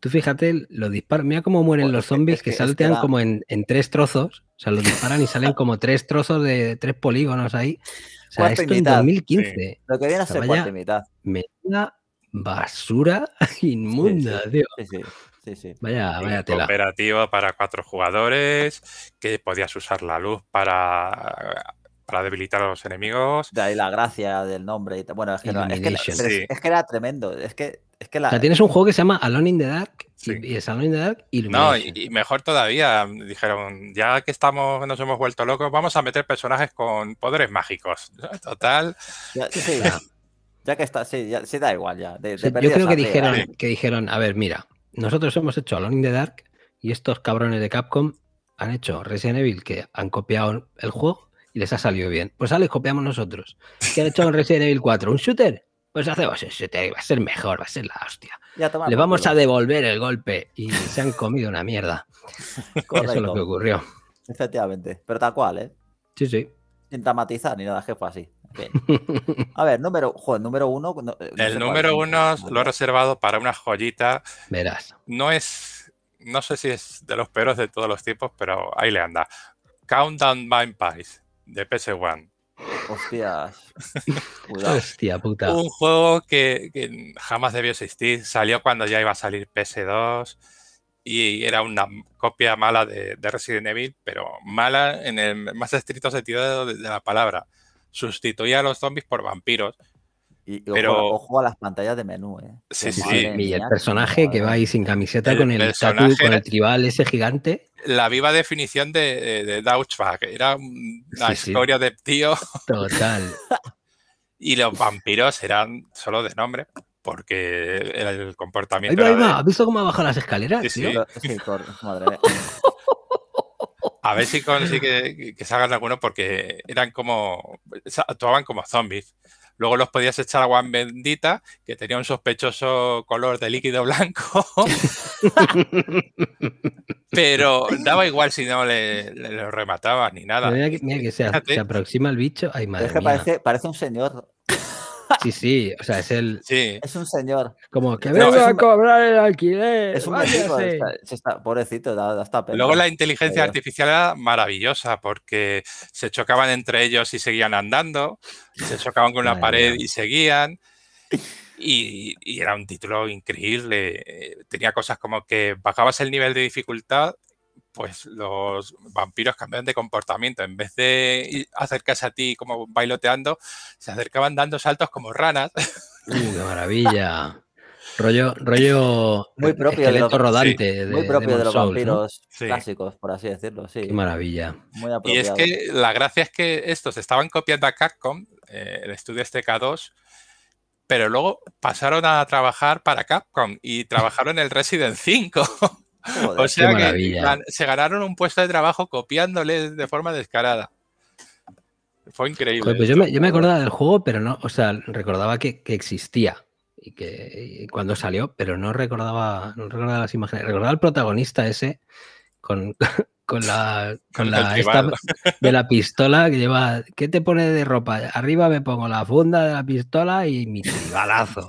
Tú fíjate, lo disparan. Mira cómo mueren los zombies que, saltean como en, tres trozos. O sea, los disparan y salen como tres trozos de tres polígonos ahí. O sea, esto en 2015. Lo que viene a ser cuarta y mitad. da basura *laughs* inmunda, sí, sí, Sí, sí. Vaya, vaya tela. Cooperativa para cuatro jugadores, que podías usar la luz para para debilitar a los enemigos. De ahí la gracia del nombre. Y bueno, es que, era tremendo. Es que, es que O sea, tienes un juego que se llama Alone in the Dark y, es Alone in the Dark No, y, mejor todavía, dijeron, ya que estamos, nos hemos vuelto locos, vamos a meter personajes con poderes mágicos. Total. ya. que está, sí, ya, da igual ya. yo creo que dijeron, que dijeron, a ver, mira, nosotros hemos hecho Alone in the Dark y estos cabrones de Capcom han hecho Resident Evil que han copiado el juego y les ha salido bien. Pues ahora copiamos nosotros. ¿Qué han hecho en Resident Evil 4? ¿Un shooter? Pues hacemos va a ser mejor, va a ser la hostia. Le vamos a devolver el golpe y se han comido una mierda. *laughs* Eso es lo que ocurrió. Efectivamente, pero tal cual, ¿eh? Sí, sí. Sin dramatizar ni nada, jefe, así. *laughs* A ver, número, número uno. Eh, el número uno lo he reservado para una joyita. Verás. No es. No sé si es de los peores de todos los tipos, pero ahí le anda. Countdown Mind Pies de PS1. Hostias. *laughs* Hostia puta. Un juego que, jamás debió existir. Salió cuando ya iba a salir PS2 y era una copia mala de, Resident Evil, pero mala en el más estricto sentido de, de la palabra. Sustituía a los zombies por vampiros pero... ojo, a las pantallas de menú, ¿eh? Y el personaje que va ahí sin camiseta con el tatu, con el tribal ese gigante. La viva definición de, de, Era una historia de tío. Total. *laughs* y los vampiros eran solo de nombre. Porque era el comportamiento. ¿Has visto cómo ha bajado las escaleras? sí. madre *laughs* A ver si consigue que, que salgan algunos porque eran como. actuaban como zombies. Luego los podías echar agua bendita, que tenía un sospechoso color de líquido blanco. *laughs* Pero daba igual si no le, rematabas ni nada. Mira que, se, aproxima el bicho. Ay, madre parece, un señor Sí, sí, o sea, es el. Es un señor. Como que vengo a cobrar el alquiler. Es un pobrecito, da, hasta Luego la inteligencia artificial era maravillosa porque se chocaban entre ellos y seguían andando, se chocaban con la pared y seguían. y, era un título increíble. Eh, tenía cosas como que bajabas el nivel de dificultad pues los vampiros cambian de comportamiento. En vez de acercarse a ti como bailoteando, se acercaban dando saltos como ranas. *laughs* ¡Qué maravilla! rollo, rollo muy eh, propio de los, rodante. muy propio de, los vampiros clásicos, por así decirlo. Qué maravilla. y es que la gracia es que estos estaban copiando a Capcom, eh, el estudio stk este K2, pero luego pasaron a trabajar para Capcom y trabajaron en el Resident 5. *laughs* o sea que se ganaron un puesto de trabajo copiándole de forma descarada. Fue increíble. Pues yo, me, acordaba del juego, pero no, o sea, recordaba que, existía y que cuando salió, pero no recordaba, no recordaba las imágenes. Recordaba el protagonista ese con, *laughs* con la, *laughs* con la de la *laughs* pistola que lleva. ¿Qué te pone de ropa? Arriba me pongo la funda de la pistola y mi balazo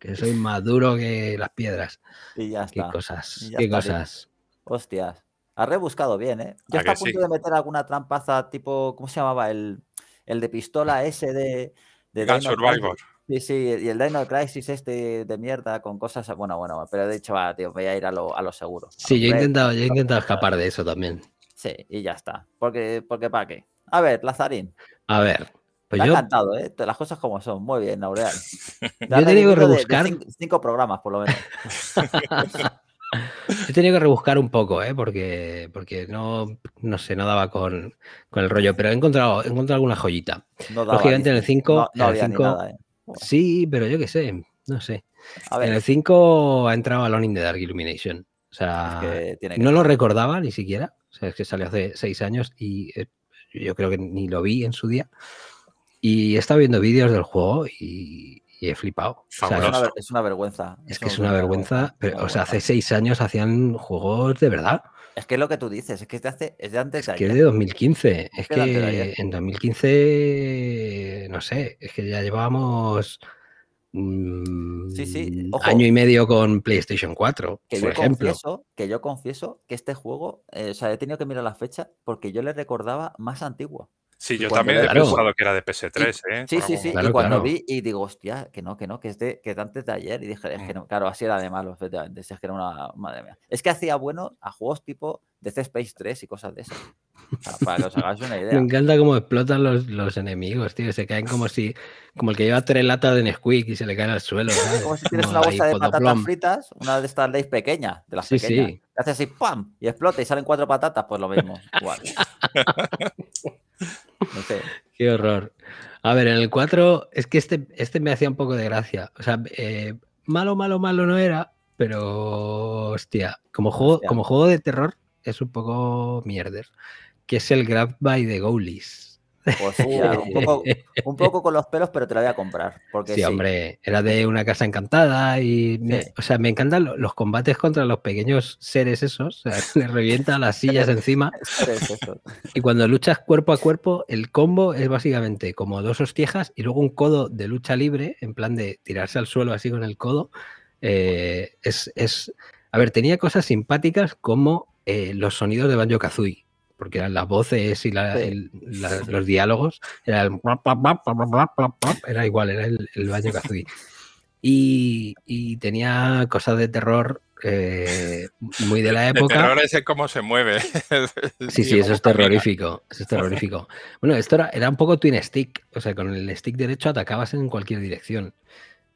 que soy más duro que las piedras. Y ya está. Qué cosas, qué cosas. Hostias. ha rebuscado bien, ¿eh? Yo está a punto de meter alguna trampaza tipo, ¿cómo se llamaba? El, el de pistola ese de... de Survivor. Sí, sí, y el Dino Crisis este de mierda con cosas, bueno, bueno, pero de hecho, va, tío, voy a ir a lo, a lo seguro. Sí, yo he intentado, yo he intentado escapar de eso también. Sí, y ya está. Porque, porque para qué. A ver, Lazarín. A ver, me ha encantado, ¿eh? Las cosas como son. Muy bien, Aureal. *laughs* yo he tenido que rebuscar. cinco, programas, por lo menos. *laughs* yo he tenido que rebuscar un poco, ¿eh? Porque, porque no, no sé, no daba con, con el rollo. Pero he encontrado, he encontrado alguna joyita. Lógicamente en el 5. ¿eh? Sí, pero yo qué sé. No sé. En el 5 ha entrado Alone in the Dark Illumination. O sea, no lo recordaba ni siquiera. O sea, es que salió hace seis años y eh, yo creo que ni lo vi en su día. Y he estado viendo vídeos del juego y, he flipado. es, una, vergüenza. Es que es una vergüenza, o sea, hace seis años hacían juegos de verdad. Es que es lo que tú dices, es que es de, hace, antes. Es que es de 2015. Es, que en 2015, no sé, es que ya llevábamos mm, año y medio con PlayStation 4, que por yo ejemplo. Confieso, que yo confieso que este juego, eh, o sea, he tenido que mirar la fecha porque yo le recordaba más antiguo. Sí, yo también he pensado que era de PS3, ¿eh? Sí, sí, sí. y cuando vi y digo, hostia, que no, que no, que es de que antes de ayer. Y dije, es que mm. no, claro, así era de malo, efectivamente. es que era una madre mía. Es que hacía bueno a juegos tipo DC Space 3 y cosas de eso. Para, que os hagáis una *laughs* idea. Me encanta cómo explotan los, los, enemigos, tío. Se caen como si, como el que lleva tres latas de Nesquik y se le caen al suelo. *laughs* ¿sabes? Como si tienes una bolsa de patatas fritas, una de estas leyes pequeñas, de las pequeñas. Sí. Haces así, ¡pam! Y explota y salen cuatro patatas, pues lo mismo. *laughs* Igual. *laughs* No sé. Qué horror. A ver, en el 4 es que este, este me hacía un poco de gracia. O sea, eh, malo, malo, malo no era, pero hostia, como juego, como juego de terror es un poco mierder, que es el grab by the goalies. Pues un, poco, con los pelos, pero te la voy a comprar. Porque sí, hombre, era de una casa encantada y, o sea, me encantan los, combates contra los pequeños seres esos, o sea, *laughs* le revienta las sillas *laughs* encima. y cuando luchas cuerpo a cuerpo, el combo es básicamente como dos hostiejas y luego un codo de lucha libre, en plan de tirarse al suelo así con el codo. Eh, es, a ver, tenía cosas simpáticas como eh, los sonidos de Banjo Kazooie porque eran las voces y los diálogos, era el era igual, era el, baño Kazooie. Y, y, tenía cosas de terror eh, muy de la *laughs* época. El terror es cómo se mueve. sí, *laughs* sí, eso es terrorífico. Eso es terrorífico. Bueno, esto era, era, un poco twin stick. O sea, con el stick derecho atacabas en cualquier dirección.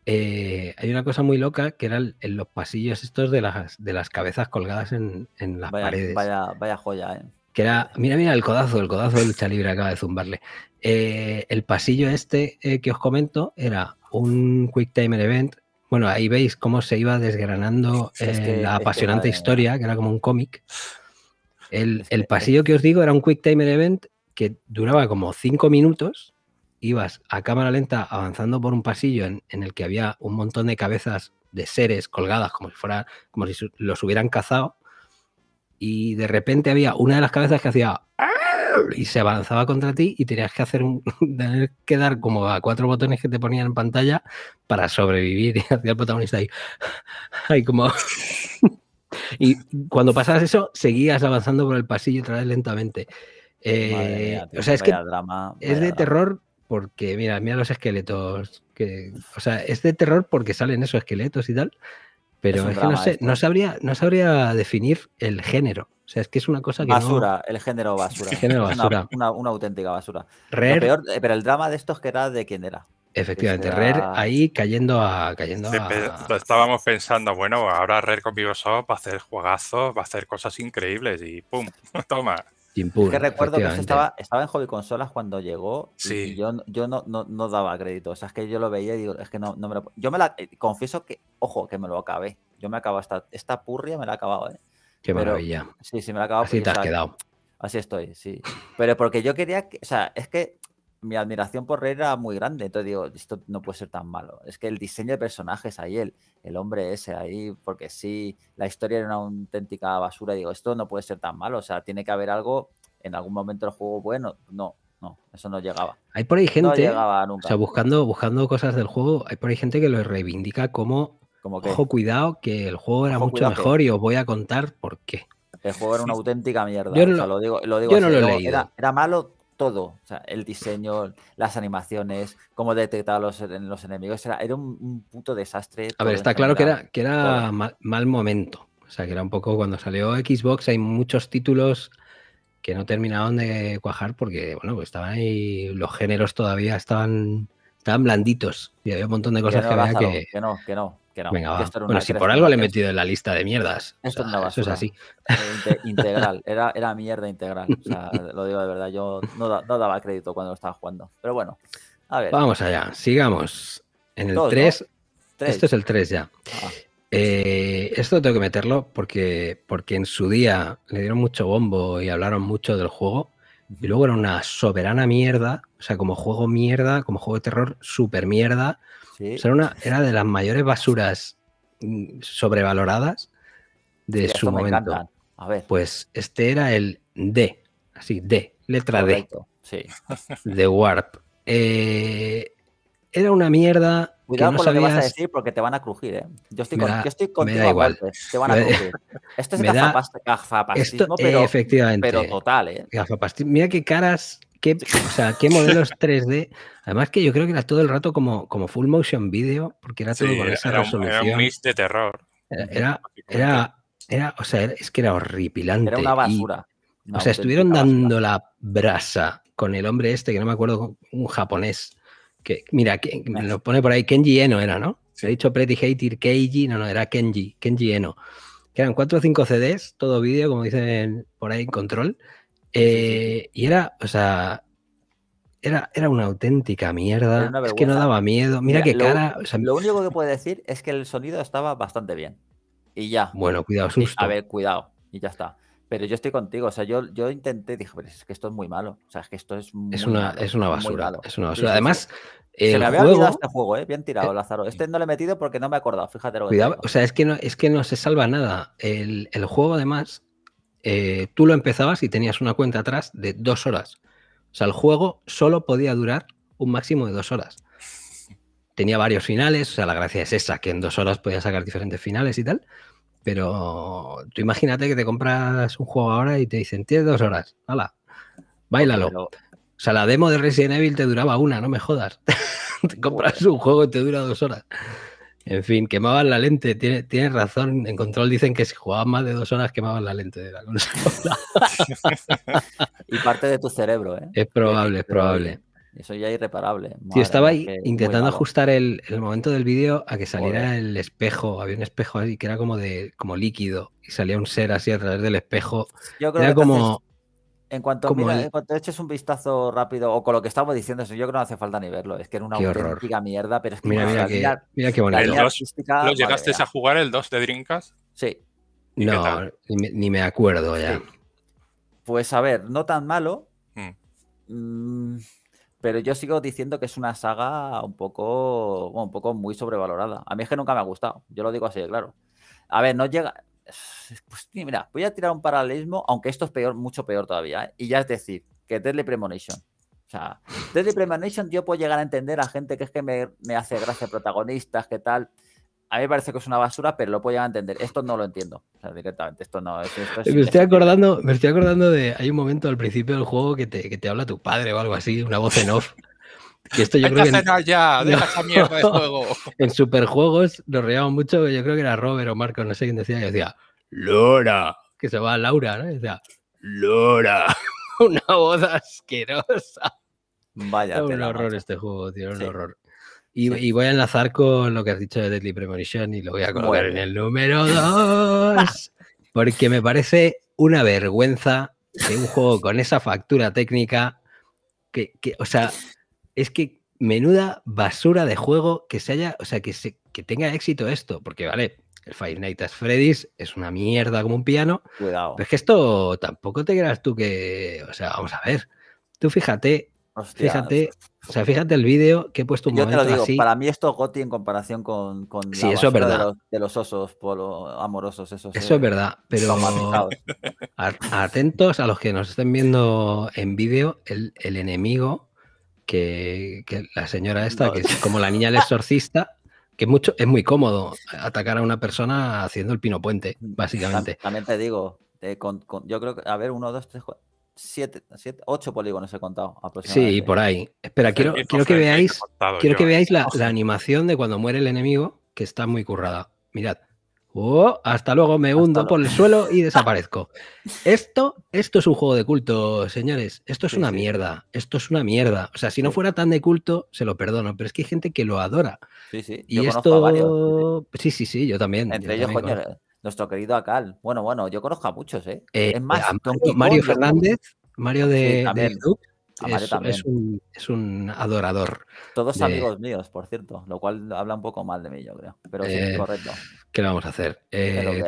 Eh, hay una cosa muy loca que eran en los pasillos estos de las, de las cabezas colgadas en, las paredes. Vaya, vaya joya, ¿eh? que era, mira, mira, el codazo, el codazo de lucha libre acaba de zumbarle. Eh, el pasillo este eh, que os comento era un Quick Timer Event. Bueno, ahí veis cómo se iba desgranando eh, la apasionante historia, que era como un cómic. El, pasillo que os digo era un Quick Timer Event que duraba como cinco minutos. Ibas a cámara lenta avanzando por un pasillo en, en el que había un montón de cabezas de seres colgadas como si fuera, como si los hubieran cazado y de repente había una de las cabezas que hacía y se avanzaba contra ti y tenías que hacer un, *laughs* tener que dar como a cuatro botones que te ponían en pantalla para sobrevivir *laughs* y hacía el protagonista ahí, *laughs* como y cuando pasabas eso seguías avanzando por el pasillo otra vez lentamente eh, o sea es que es de terror porque mira mira los esqueletos que o sea es de terror porque salen esos esqueletos y tal pero es, que no sé, no sabría, no sabría definir el género. O sea, es que es una cosa que. Basura, el género *laughs* basura. El género basura. Una, auténtica basura. Eh, pero el drama de estos que era de quién era. Efectivamente, era... ahí cayendo a. Cayendo Estábamos pensando, bueno, ahora Rare con VivoSoft va a hacer juegazos, va a hacer cosas increíbles y ¡pum! *laughs* Toma es que recuerdo que estaba, estaba en hobby consolas cuando llegó sí. y yo, yo no, no, daba crédito. O sea, es que yo lo veía y digo, es que no, me lo. Yo me la. Eh, confieso que, ojo, que me lo acabé. Yo me acabo esta, esta purria, me la he acabado, ¿eh? Qué maravilla. Sí, sí, me la he acabado. Así te has quedado. Así estoy, sí. Pero porque yo quería que. O sea, es que mi admiración por Rey era muy grande. Entonces digo, esto no puede ser tan malo. Es que el diseño de personajes ahí, el, el hombre ese ahí, porque sí, la historia era una auténtica basura. Digo, esto no puede ser tan malo. O sea, tiene que haber algo en algún momento del juego bueno. No, no, eso no llegaba. Hay por ahí gente. No llegaba nunca. O sea, buscando, buscando cosas del juego, hay por ahí gente que lo reivindica como. como Ojo, cuidado, que el juego era mucho mejor y os voy a contar por qué. El juego era una auténtica mierda. Yo lo digo, no lo he era malo todo, o sea, el diseño, las animaciones, cómo detectaba los, los enemigos, era, era un, punto puto desastre. A ver, está claro que era, que era mal, momento, o sea, que era un poco cuando salió Xbox, hay muchos títulos que no terminaban de cuajar porque, bueno, pues estaban ahí, los géneros todavía estaban, tan blanditos y había un montón de cosas que, que... no, que no bueno, si por algo le he metido en la lista de mierdas. Esto eso es así. *laughs* integral, era, era mierda integral. lo digo de verdad, yo no, daba crédito cuando lo estaba jugando. Pero bueno, a ver. Vamos allá, sigamos. En el 3, esto es el 3 ya. Ah. Eh, esto tengo que meterlo porque, porque en su día le dieron mucho bombo y hablaron mucho del juego. Y luego era una soberana mierda, o sea, como juego mierda, como juego de terror, súper mierda era, una, era de las mayores basuras mm, sobrevaloradas de su momento. A ver. Pues este era el D, así, D, letra Correcto. D. Sí. De *laughs* Warp. Eh, era una mierda. Cuidado no con sabías... que a decir porque te van a crujir, ¿eh? Yo estoy, con, estoy contigo a igual. te van a *laughs* crujir. Esto es gafapastismo, Esto, pero, efectivamente, pero total, ¿eh? Mira qué caras qué, o sea, qué modelos 3D. Además que yo creo que era todo el rato como, como full motion video, porque era todo con esa resolución. Era un mix de terror. Era, era, era, o sea, es que era horripilante. Era una basura. o sea, estuvieron dando la brasa con el hombre este, que no me acuerdo, un japonés. Que, mira, que, lo pone por ahí, Kenji Eno era, ¿no? Se ha dicho Pretty Hater Keiji, no, no, era Kenji, Kenji Eno. Que eran cuatro o cinco CDs, todo vídeo, como dicen por ahí en control, eh, y era, o sea, era, era una auténtica mierda. es que no daba miedo. Mira, qué cara. lo único que puedo decir es que el sonido estaba bastante bien. Y ya. Bueno, cuidado, susto. A ver, cuidado. Y ya está. Pero yo estoy contigo. O sea, yo, yo intenté, dije, pero es que esto es muy malo. O sea, es que esto es. es, una, es una basura. Es una basura. Además. Se me había juego... este juego, eh, bien tirado, eh, Lázaro. Este no lo he metido porque no me he acordado, fíjate lo que o sea, es que, no, es que no se salva nada. El, el juego, además, eh, tú lo empezabas y tenías una cuenta atrás de dos horas. O sea, el juego solo podía durar un máximo de dos horas. Tenía varios finales, o sea, la gracia es esa, que en dos horas podías sacar diferentes finales y tal. Pero tú imagínate que te compras un juego ahora y te dicen, tienes dos horas, hala, bailalo. O sea, la demo de Resident Evil te duraba una, no me jodas. *laughs* te compras un juego y te dura dos horas. En fin, quemaban la lente. Tienes tiene razón. En control dicen que si jugabas más de dos horas quemaban la lente de la cosa. *laughs* y parte de tu cerebro, ¿eh? Es probable, es probable. Eso ya es irreparable. Yo estaba ahí intentando ajustar el, momento del vídeo a que saliera el espejo. Había un espejo ahí que era como de como líquido y salía un ser así a través del espejo. Yo creo era como en cuanto, eches un vistazo rápido, o con lo que estamos diciendo, yo creo que no hace falta ni verlo. Es que era una auténtica mierda, pero es que mira, mira, ¿Lo llegaste a jugar el 2 de Drinkas? Sí. No, ni, me acuerdo ya. Pues a ver, no tan malo. Mm. Mm, pero yo sigo diciendo que es una saga un poco, un poco muy sobrevalorada. A mí es que nunca me ha gustado. Yo lo digo así, claro. A ver, no llega. Pues, mira, voy a tirar un paralelismo, aunque esto es peor, mucho peor todavía. ¿eh? Y ya es decir, que Deadly Premonition. O sea, desde Premonition yo puedo llegar a entender a gente que es que me, hace gracia protagonistas, que tal. A mí me parece que es una basura, pero lo puedo llegar a entender. Esto no lo entiendo. directamente, esto no me, estoy acordando, me estoy acordando de. Hay un momento al principio del juego que te, que te habla tu padre o algo así, una voz en off. Que en, ya, *laughs* de juego. *laughs* En superjuegos nos reíamos mucho, yo creo que era Robert o Marco, no sé quién decía, y decía, Lora, que se va Laura, ¿no? Y decía, Lora, *laughs* una boda asquerosa. Vaya. un horror este juego, tío, un horror. Y, voy a enlazar con lo que has dicho de Deadly Premonition y lo voy a colocar en el número 2, porque me parece una vergüenza que un juego con esa factura técnica que, que, o sea, es que menuda basura de juego que se haya, o sea, que, se, tenga éxito esto, porque vale, el Five Nights at Freddy's es una mierda como un piano. Cuidado. Pero es que esto tampoco te creas tú que, o sea, vamos a ver, tú fíjate, fíjate, o sea, fíjate el vídeo que he puesto un Yo te lo digo, para mí esto es Gotti en comparación con, la eso es verdad. De, los, osos polo, amorosos, Eso es eh, verdad, pero atentos a los que nos estén viendo en vídeo, el enemigo que, la señora esta, que es como la niña del exorcista, que mucho, es muy cómodo atacar a una persona haciendo el pino puente, mm, básicamente. También te digo, eh, yo creo que, a ver, uno, dos, tres, cuatro, siete, siete ocho polígonos he contado aproximadamente. Sí, por ahí. Espera, quiero, quiero que ¿eh? veáis, quiero que veáis la, animación de cuando muere el enemigo, que está muy currada. Mirad. Oh, hasta luego me hundo por el suelo y *laughs* desaparezco. esto, esto es un juego de culto, señores. Esto es una mierda. Esto es una mierda. O sea, si no fuera tan de culto, se lo perdono. Pero es que hay gente que lo adora. Sí, sí. Y esto. Sí, sí, sí, yo también. Entre ellos, coño, nuestro querido Akal. Bueno, bueno, yo conozco a muchos, ¿eh? eh es más, Mario, Fernández, Mario de, es, un, adorador. Todos amigos míos, por cierto, lo cual habla un poco mal de mí, yo creo. Pero sí, es eh, correcto. ¿Qué le vamos a hacer? Eh,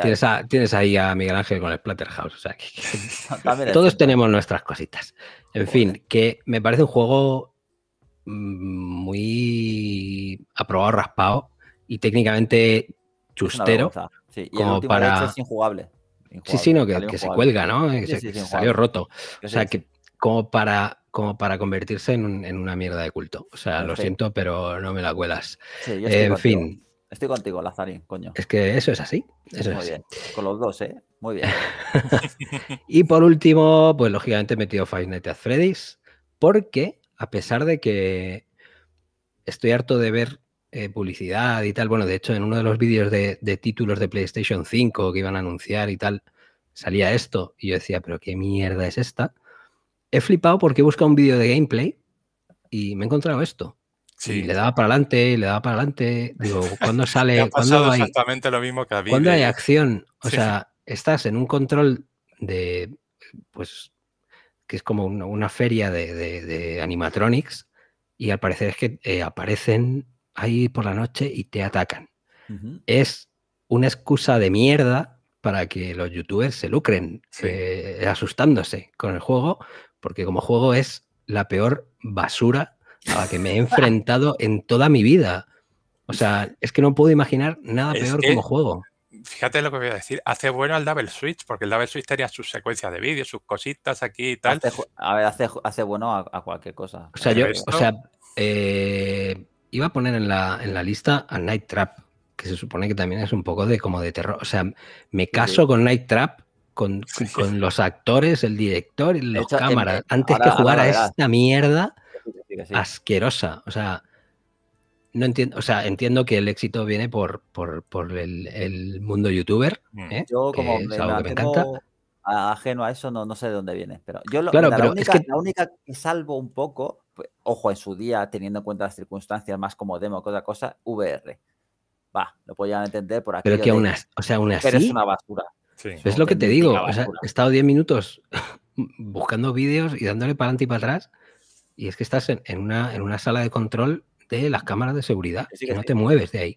tienes, ahí a Miguel Ángel con el Splatterhouse. O *laughs* todos tenemos nuestras cositas. En pues fin, que me parece un juego mm, muy aprobado, raspado y técnicamente chustero. y el como para... es injugable. Sí, sí, no, que, se cuelga, ¿no? que se, salió roto. O sea, que como para como para convertirse en, una mierda de culto. O sea, lo siento, pero no me la cuelas. Sí, yo estoy en fin. Estoy contigo, Lazarín, coño. Es que eso es así. Eso Muy bien. Con los dos, ¿eh? Muy bien. *laughs* y por último, pues lógicamente he metido Five Nights at Freddy's, porque a pesar de que estoy harto de ver eh, publicidad y tal, bueno, de hecho, en uno de los vídeos de, de, títulos de PlayStation 5 que iban a anunciar y tal, salía esto. Y yo decía, ¿pero qué mierda es esta? he flipado porque he buscado un vídeo de gameplay y me he encontrado esto. Sí. le daba para adelante, le daba para adelante. Digo, *laughs* ¿cuándo sale? exactamente lo mismo que había. Cuando hay acción? O sea, estás en un control de, pues, que es como una, feria de, animatronics y al parecer es que eh, aparecen ahí por la noche y te atacan. Es una excusa de mierda para que los youtubers se lucren eh, asustándose con el juego, porque como juego es la peor basura a la que me he enfrentado en toda mi vida. O sea, es que no puedo imaginar nada peor como juego. Fíjate lo que voy a decir. Hace bueno al Double Switch, porque el Double Switch tenía sus secuencias de vídeo, sus cositas aquí y tal. a ver, hace, hace bueno a, cualquier cosa. O sea, yo o sea, eh, iba a poner en la, lista a Night Trap, que se supone que también es un poco de como de terror. O sea, me caso con Night Trap con, los actores, el director y las cámaras, antes que jugar a esta mierda asquerosa. O sea, no entiendo, o sea, entiendo que el éxito viene por, por, el, mundo youtuber. Mm. ¿eh? Yo como encanta. Ajeno a eso, no, no sé de dónde viene. Pero yo la, única, que... la única que salvo un poco, pues, ojo, en su día, teniendo en cuenta las circunstancias más como demo que otra cosa, VR. Va, lo podían entender por aquí. Pero que aún o sea, Pero es una basura es lo que te digo. he estado 10 minutos *laughs* buscando vídeos y dándole para adelante y para atrás. Y es que estás en, una, en una sala de control de las cámaras de seguridad. y que no te mueves de ahí.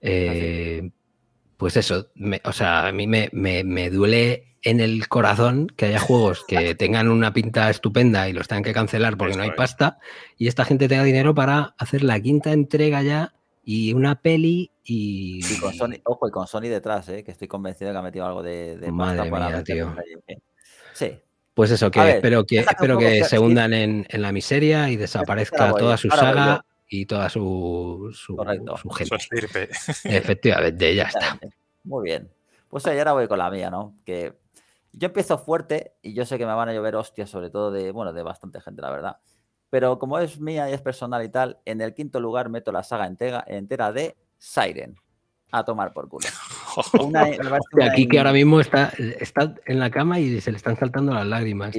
Eh, pues eso, o sea, a mí me, me, me, duele en el corazón que haya juegos que *laughs* tengan una pinta estupenda y los tengan que cancelar porque no hay pasta y esta gente tenga dinero para hacer la quinta entrega ya y una peli y... con Sony, ojo, y con Sony detrás, ¿eh? que estoy convencido que ha metido algo de... Madre mía, para tío. Eh. Sí. Pues eso, que espero que, espero que se hundan en, la miseria y desaparezca toda su saga y toda su, su, su gente. *laughs* Efectivamente, ya está. *laughs* Muy bien. Pues ahí ahora voy con la mía, ¿no? Que yo empiezo fuerte y yo sé que me van a llover hostias, sobre todo de, bueno, de bastante gente, la verdad. Pero como es mía y es personal y tal, en el quinto lugar meto la saga entera, de Siren. A tomar por culo. aquí *laughs* que ahora mismo está, está en la cama y se le están saltando las lágrimas.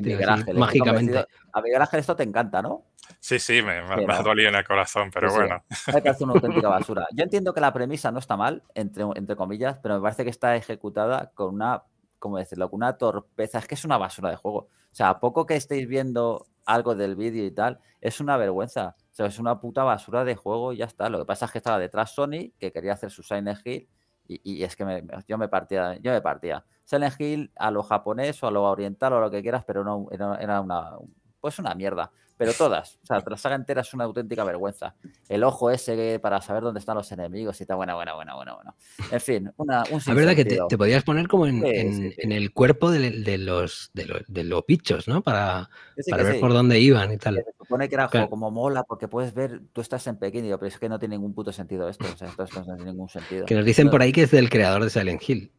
mágicamente. A Miguel Ángel esto te encanta, ¿no? Sí, sí, me, ha dolido en el corazón, pero bueno. Sí. Es una auténtica *laughs* basura. Yo entiendo que la premisa no está mal, entre, comillas, pero me parece que está ejecutada con una, ¿cómo decirlo? Con una torpeza. Es que es una basura de juego. O sea, a poco que estéis viendo algo del vídeo y tal, es una vergüenza. O es una puta basura de juego y ya está. Lo que pasa es que estaba detrás Sony, que quería hacer su Silent Hill, y, es que yo me partía, yo me partía. Silent Hill a lo japonés o a lo oriental o lo que quieras, pero no era, era una pues una mierda pero todas. O sea, la saga entera es una auténtica vergüenza. El ojo ese para saber dónde están los enemigos y tal, buena, buena, buena, bueno, bueno. En fin, una, La ah, verdad que te, podías poner como en, el cuerpo de, los, de, los, bichos, ¿no? Para, ver por dónde iban y tal. Se supone que era como mola porque puedes ver, tú estás en pequeño, pero es que no tiene ningún puto sentido esto. O sea, esto no tiene ningún sentido. Que nos dicen por ahí que es del creador de Silent Hill.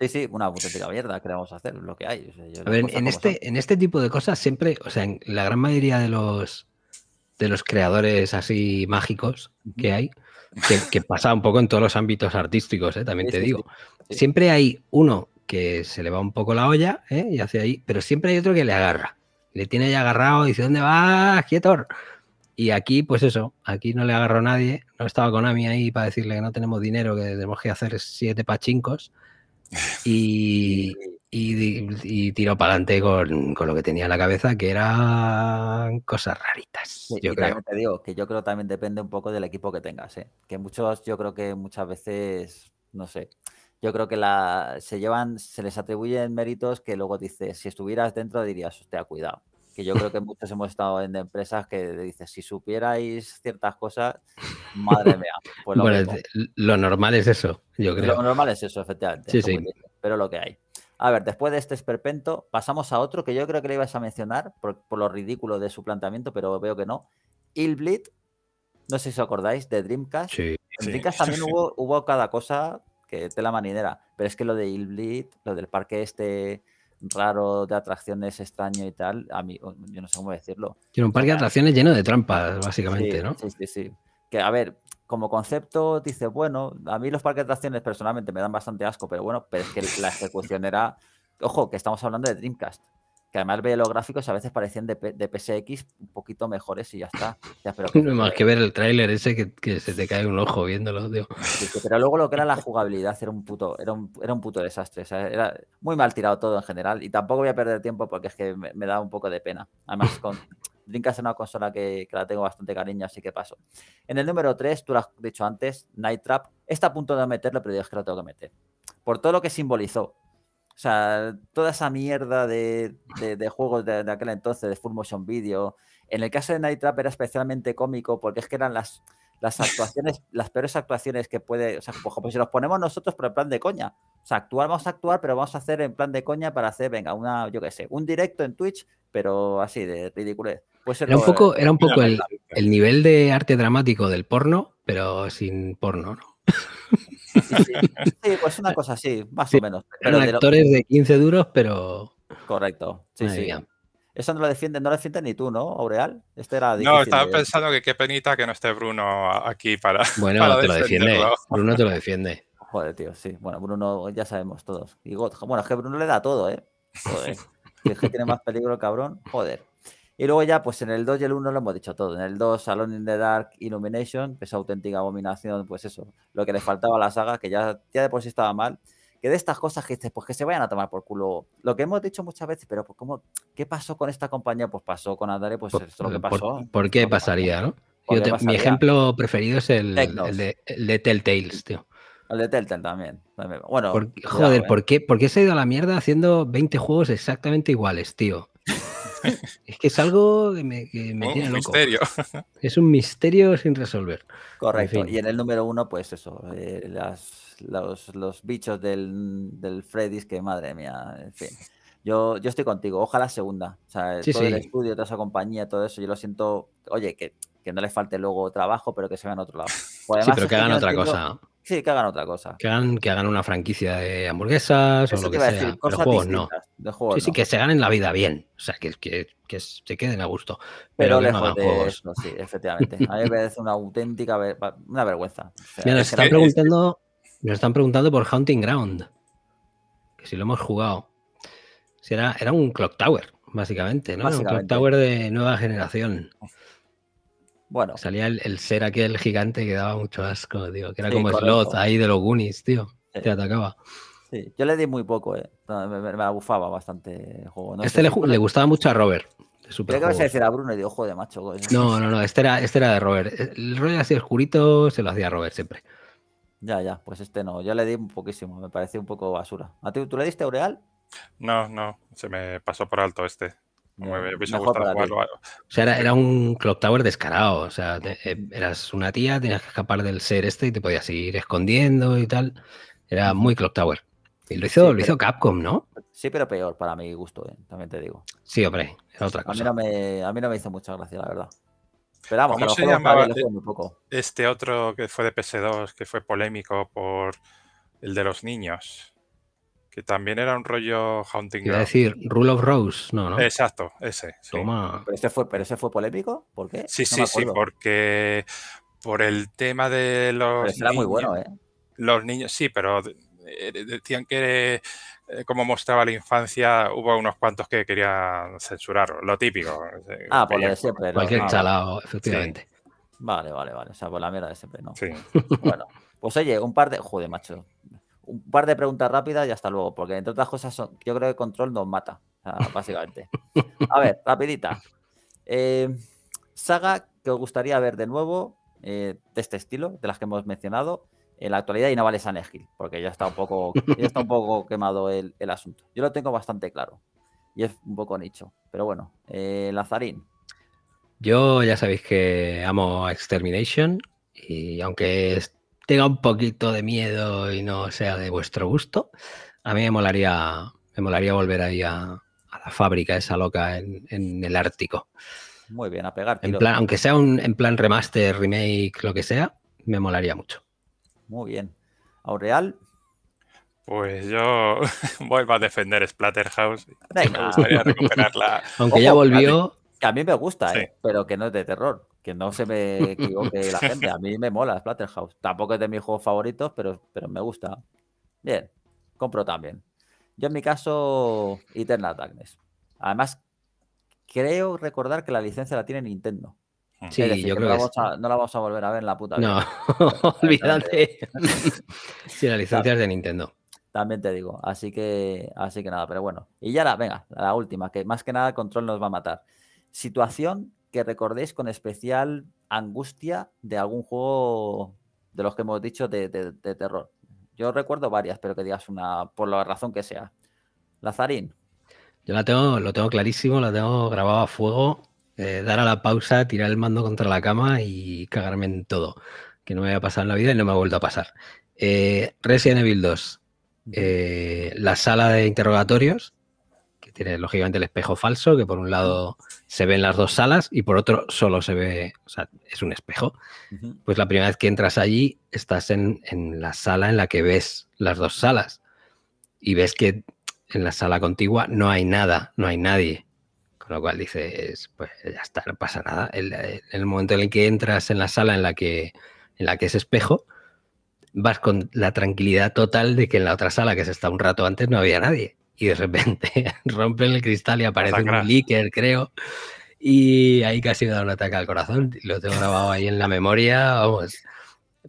Sí, sí, una auténtica mierda que hacer, lo que hay. en este, en este tipo de cosas siempre, o sea, en la gran mayoría de los de los creadores así mágicos que hay, que, pasa un poco en todos los ámbitos artísticos, eh, también te digo. siempre hay uno que se le va un poco la olla eh, y hace ahí, pero siempre hay otro que le agarra. Le tiene ahí agarrado, y dice, ¿dónde vas, quietor? Y aquí, pues eso, aquí no le agarró nadie. No estaba Konami ahí para decirle que no tenemos dinero, que tenemos que hacer siete pachincos. Y, *laughs* y, tiró para adelante con, lo que tenía en la cabeza, que eran cosas raritas. yo creo. digo que yo creo también depende un poco del equipo que tengas. ¿eh? Que muchos, yo creo que muchas veces, no sé, yo creo que la, se llevan, se les atribuyen méritos que luego dices, si estuvieras dentro dirías, ha cuidado yo creo que muchos hemos estado en empresas que dices, si supierais ciertas cosas, madre mía. Pues lo, normal es eso, yo creo. Lo normal es eso, efectivamente. Sí, sí. pero lo que hay. A ver, después de este esperpento, pasamos a otro que yo creo que le ibas a mencionar por, lo ridículo de su planteamiento, pero veo que no. ilbleed no sé si os acordáis, de Dreamcast. Dreamcast también hubo, hubo cada cosa que la maninera pero es que lo de ilbleed lo del parque este raro de atracciones extraño y tal, a mí, yo no sé cómo decirlo. Tiene un parque de atracciones lleno de trampas, básicamente, ¿no? Sí, sí, sí. Que a ver, como concepto, dice, bueno, a mí los parques de atracciones personalmente me dan bastante asco, pero bueno, pero es que la ejecución era, ojo, que estamos hablando de Dreamcast que además veía los gráficos a veces parecían de, de PSX un poquito mejores y ya está. Ya, pero *laughs* más que ver el tráiler ese que, se te cae un ojo viéndolo, Pero luego lo que era la jugabilidad era un puto, era era un desastre. era muy mal tirado todo en general. Y tampoco voy a perder tiempo porque es que me, da un poco de pena. Además, con *laughs* Dreamcast es una consola que, que, la tengo bastante cariño, así que paso. En el número 3, tú lo has dicho antes, Night Trap. Está a punto de meterlo, pero yo es que lo tengo que meter. Por todo lo que simbolizó, o sea, toda esa mierda de, de, juegos de, aquel entonces, de Full Motion Video. En el caso de Night Trap era especialmente cómico porque es que eran las, las actuaciones, *laughs* las peores actuaciones que puede. O sea, pues, pues si los ponemos nosotros, por el plan de coña. O sea, actuar, vamos a actuar, pero vamos a hacer en plan de coña para hacer, venga, una, yo qué sé, un directo en Twitch, pero así, de ridiculez. era, un poco, era un poco el, el nivel de arte dramático del porno, pero sin porno, ¿no? *laughs* Sí, pues una cosa así, más o menos. Pero de actores 15 duros, pero. Correcto, sí, sí. Eso no lo defiende, no lo defiende ni tú, ¿no, Aureal? Este era no, estaba pensando que qué penita que no esté Bruno aquí para. *laughs* Bueno, te lo defiende. Bruno te lo defiende. Joder, tío, sí. Bueno, Bruno ya sabemos todos. Y bueno, es que Bruno le da todo, ¿eh? Joder. es que tiene más peligro el cabrón. Joder. Y luego ya, pues en el 2 y el 1 lo hemos dicho todo. En el 2, salón in the Dark Illumination, esa auténtica abominación, pues eso, lo que le faltaba a la saga, que ya, ya de por sí estaba mal. Que de estas cosas que pues que se vayan a tomar por culo. Lo que hemos dicho muchas veces, pero pues ¿cómo, ¿qué pasó con esta compañía? Pues pasó con Andare, pues eso es lo que pasó. ¿Por, qué pasaría, no? mi ejemplo preferido es el, el de, Telltales, tío. El de Telltale también. Bueno, joder, ¿eh? ¿por qué se ha ido a la mierda haciendo 20 juegos exactamente iguales, tío? *laughs* es que es algo que me, que me tiene loco. *laughs* Es un misterio sin resolver. Correcto. Y en el número uno, pues eso, eh, las, los, los, bichos del, del Freddy's, que madre mía, en fin. Yo, yo estoy contigo, ojalá segunda. O sea, todo el estudio, toda esa compañía, todo eso, yo lo siento. Oye, que, no les falte luego trabajo, pero que se vean otro lado. *laughs* Pues sí, pero que hagan otra cosa que hagan otra cosa. Que hagan, que hagan una franquicia de hamburguesas o lo que sea. juegos no. De juegos, sí, que se ganen la vida bien. O sea, que, que, que se queden a gusto. Pero, lejos no sí, efectivamente. A mí una auténtica una vergüenza. nos están, preguntando, nos están preguntando por Hunting Ground. Que si lo hemos jugado. Si era, era un Clock Tower, básicamente, ¿no? Un Clock Tower de nueva generación. *laughs* Bueno. Salía el, ser aquel gigante que daba mucho asco, tío. Que era como ahí de los Goonies, tío. Te eh. atacaba. Sí, yo le di muy poco, eh. me, abufaba bastante el juego. este le, gustaba mucho a Robert. super creo que a decir a Bruno y digo, de macho. No, no, no, este era, este era de Robert. El rollo así oscurito se lo hacía Robert siempre. Ya, ya, pues este no. Yo le di un poquísimo, me parecía un poco basura. ¿A ti, tú le diste Aureal? No, no, se me pasó por alto este. O sea, era, un Clock Tower descarado. O sea, eh, eras una tía, tenías que escapar del ser este y te podías ir escondiendo y tal. Era muy Clock Tower. Y lo hizo, Capcom, ¿no? Sí, pero peor para mi gusto, eh, también te digo. Sí, hombre, otra cosa. A mí, no me, hizo mucha gracia, la verdad. Pero este, este otro que fue de PS2, que fue polémico por el de los niños? que también era un rollo Haunting Ground. decir, Rule of Rose, no, ¿no? Exacto, ese. Toma. ¿Pero, ese fue, ¿Pero ese fue polémico? ¿Por qué? Sí, sí, sí, porque por el tema de los. Este era muy bueno, ¿eh? Los niños, sí, pero eh, decían que eh, como mostraba la infancia, hubo unos cuantos que querían censurar lo típico. Ah, por siempre. Cualquier chalao, efectivamente. Vale, vale, vale. O sea, por la mierda de siempre, ¿no? Sí. bueno, pues oye, un par de. Joder, macho un par de preguntas rápidas y hasta luego, porque entre otras cosas, yo creo que control nos mata, básicamente. A ver, rapidita. Eh, saga que os gustaría ver de nuevo, eh, de este estilo, de las que hemos mencionado, en la actualidad y no vale San porque ya está un poco, está un poco quemado el, asunto. Yo lo tengo bastante claro y es un poco nicho, pero bueno, eh, Lazarín. Yo ya sabéis que amo Extermination y aunque es tenga un poquito de miedo y no sea de vuestro gusto. A mí me molaría, me molaría volver ahí a, la fábrica esa loca en, el Ártico. Muy bien, a pegar. aunque sea un en plan remaster, remake, lo que sea, me molaría mucho. Muy bien. Aureal. Pues yo *laughs* vuelvo a defender Splatterhouse. Aunque ya volvió. Que a mí me gusta, ¿eh? pero que no es de terror que no se me equivoque la gente. A mí me mola Splatterhouse. Tampoco es de mis juegos favoritos, pero, pero me gusta. Bien, compro también. Yo en mi caso, Eternal Darkness. Además, creo recordar que la licencia la tiene Nintendo. Sí, yo creo no, que la no la vamos a volver a ver en la puta vida. No, *laughs* olvídate. *laughs* sí, la licencia es de Nintendo. También te digo, así que, así que nada, pero bueno. Y ya la, venga, la última, que más que nada control nos va a matar. Situación que recordéis con especial angustia de algún juego de los que hemos dicho de, terror. Yo recuerdo varias, pero que digas una, por la razón que sea. Lazarín. Yo la tengo, lo tengo clarísimo, la tengo grabado a fuego. Eh, dar a la pausa, tirar el mando contra la cama y cagarme en todo. Que no me había pasado en la vida y no me ha vuelto a pasar. Eh, Resident Evil 2. Eh, la sala de interrogatorios que tiene lógicamente el espejo falso, que por un lado se ven las dos salas y por otro solo se ve, o sea, es un espejo. Pues la primera vez que entras allí, estás en, la sala en la que ves las dos salas y ves que en la sala contigua no hay nada, no hay nadie. Con lo cual dices, pues ya está, no pasa nada. En, el momento en el que entras en la sala en la que, en la que es espejo, vas con la tranquilidad total de que en la otra sala, que se está un rato antes, no había nadie y de repente *laughs* rompen el cristal y aparece un leaker, creo. Y ahí casi me da un ataque al corazón. Lo tengo grabado ahí en la memoria, vamos.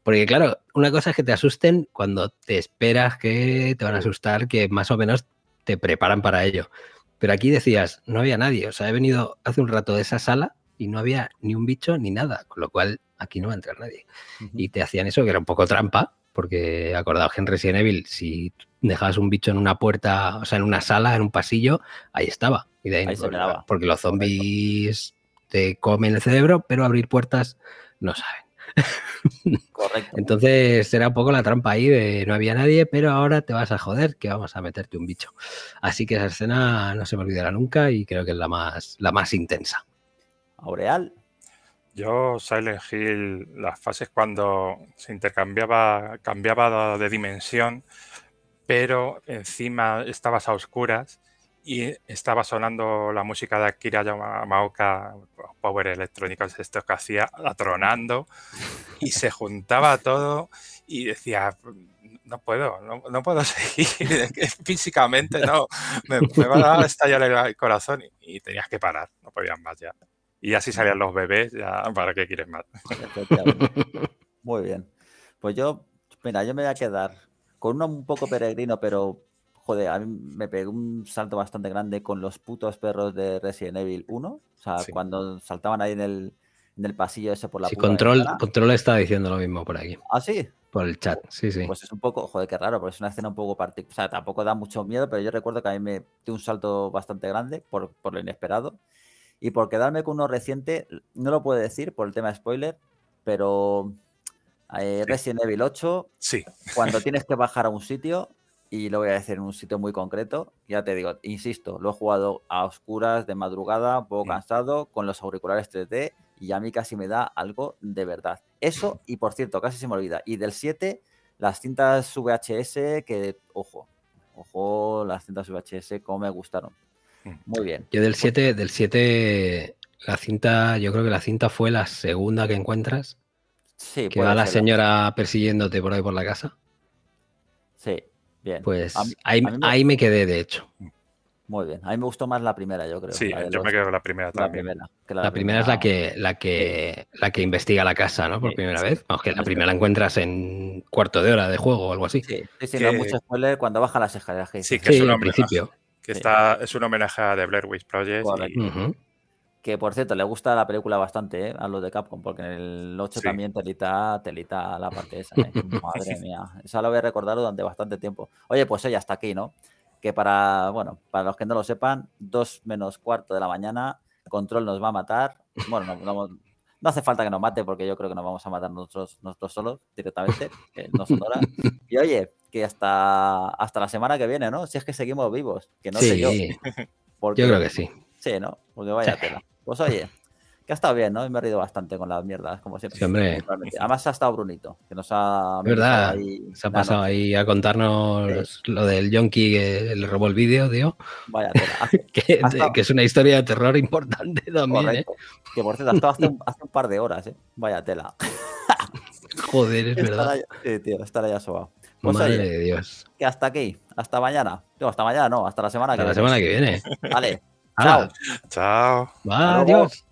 Porque claro, una cosa es que te asusten cuando te esperas que te van a asustar, que más o menos te preparan para ello. Pero aquí decías, no había nadie. O sea, he venido hace un rato de esa sala y no había ni un bicho ni nada, con lo cual aquí no va a entrar nadie. Y te hacían eso, que era un poco trampa, porque acordaos que en Resident Evil, si dejabas un bicho en una puerta, o sea, en una sala, en un pasillo, ahí estaba. Y de ahí, Porque los zombies te comen el cerebro, pero abrir puertas no saben. *laughs* Correcto. Entonces era un poco la trampa ahí de no había nadie, pero ahora te vas a joder que vamos a meterte un bicho. Así que esa escena no se me olvidará nunca y creo que es la más, la más intensa. Aureal. Yo, Silent Hill, las fases cuando se intercambiaba, cambiaba de dimensión, pero encima estabas a oscuras y estaba sonando la música de Akira Yamaoka, Power Electrónicos, esto que hacía, atronando, y se juntaba todo y decía, no puedo, no, puedo *laughs* seguir, físicamente no, me, va a estallar el corazón y, y tenías que parar, no podías más ya. Y así salían los bebés, ya, ¿para qué quieres más? *laughs* Muy bien. Pues yo, mira, yo me voy a quedar con uno un poco peregrino, pero joder, a mí me pegó un salto bastante grande con los putos perros de Resident Evil 1. O sea, cuando saltaban ahí en el, en el pasillo ese por la. Sí, control, control está diciendo lo mismo por aquí. Ah, sí. Por el chat, sí, sí. Pues es un poco, joder, qué raro, porque es una escena un poco particular. O sea, tampoco da mucho miedo, pero yo recuerdo que a mí me dio un salto bastante grande por, por lo inesperado. Y por quedarme con uno reciente, no lo puedo decir por el tema de spoiler, pero eh, Resident Evil 8, sí. cuando *laughs* tienes que bajar a un sitio, y lo voy a decir en un sitio muy concreto, ya te digo, insisto, lo he jugado a oscuras, de madrugada, un poco cansado, con los auriculares 3D, y a mí casi me da algo de verdad. Eso, y por cierto, casi se me olvida. Y del 7, las cintas VHS que, ojo, ojo, las cintas VHS, cómo me gustaron. Muy bien. Yo del 7, del 7, la cinta, yo creo que la cinta fue la segunda que encuentras. Sí, que va la señora persiguiéndote por ahí por la casa. Sí, bien. Pues ahí, me... ahí, me... quedé, de hecho. Muy bien. A mí me gustó más la primera, yo creo. Sí, yo me quedo con la primera también. La primera, es la que, la que, la que investiga la casa, ¿no? Por primera vez. aunque la primera la encuentras en cuarto de hora de juego o algo así. Sí, que... cuando baja las escaleras. sí, que es uno al principio que está, es un homenaje a The Blair Witch Project. Que por cierto, le gusta la película bastante ¿eh? a los de Capcom, porque en el 8 también telita, telita la parte esa. ¿eh? *laughs* Madre mía, esa la voy a recordar durante bastante tiempo. Oye, pues ella está aquí, ¿no? Que para, bueno, para los que no lo sepan, 2 menos cuarto de la mañana, Control nos va a matar. Bueno, nos no hace falta que nos mate porque yo creo que nos vamos a matar nosotros, nosotros solos directamente, Y oye, que hasta, hasta la semana que viene, ¿no? Si es que seguimos vivos, que no sé yo. Porque, yo creo que sí. Sí, ¿no? Porque vaya tela. Pues oye, que ha estado bien, ¿no? Me he reído bastante con las mierdas, como siempre. Sí, hombre. Además ha estado Brunito, que nos ha... ¿Verdad? se ha pasado ahí a contarnos lo del yonki que le robó el vídeo, tío. Vaya tela. *laughs* que, es una historia de terror importante *laughs* también, ¿eh? Que por cierto, ha estado hace un, par de horas, ¿eh? Vaya tela. *laughs* Joder, es verdad. sí, tío, estará ya suave. Pues Madre Que hasta aquí, hasta mañana. No, hasta mañana no, hasta la semana la semana que viene. Vale. Chao. Chao. Adiós.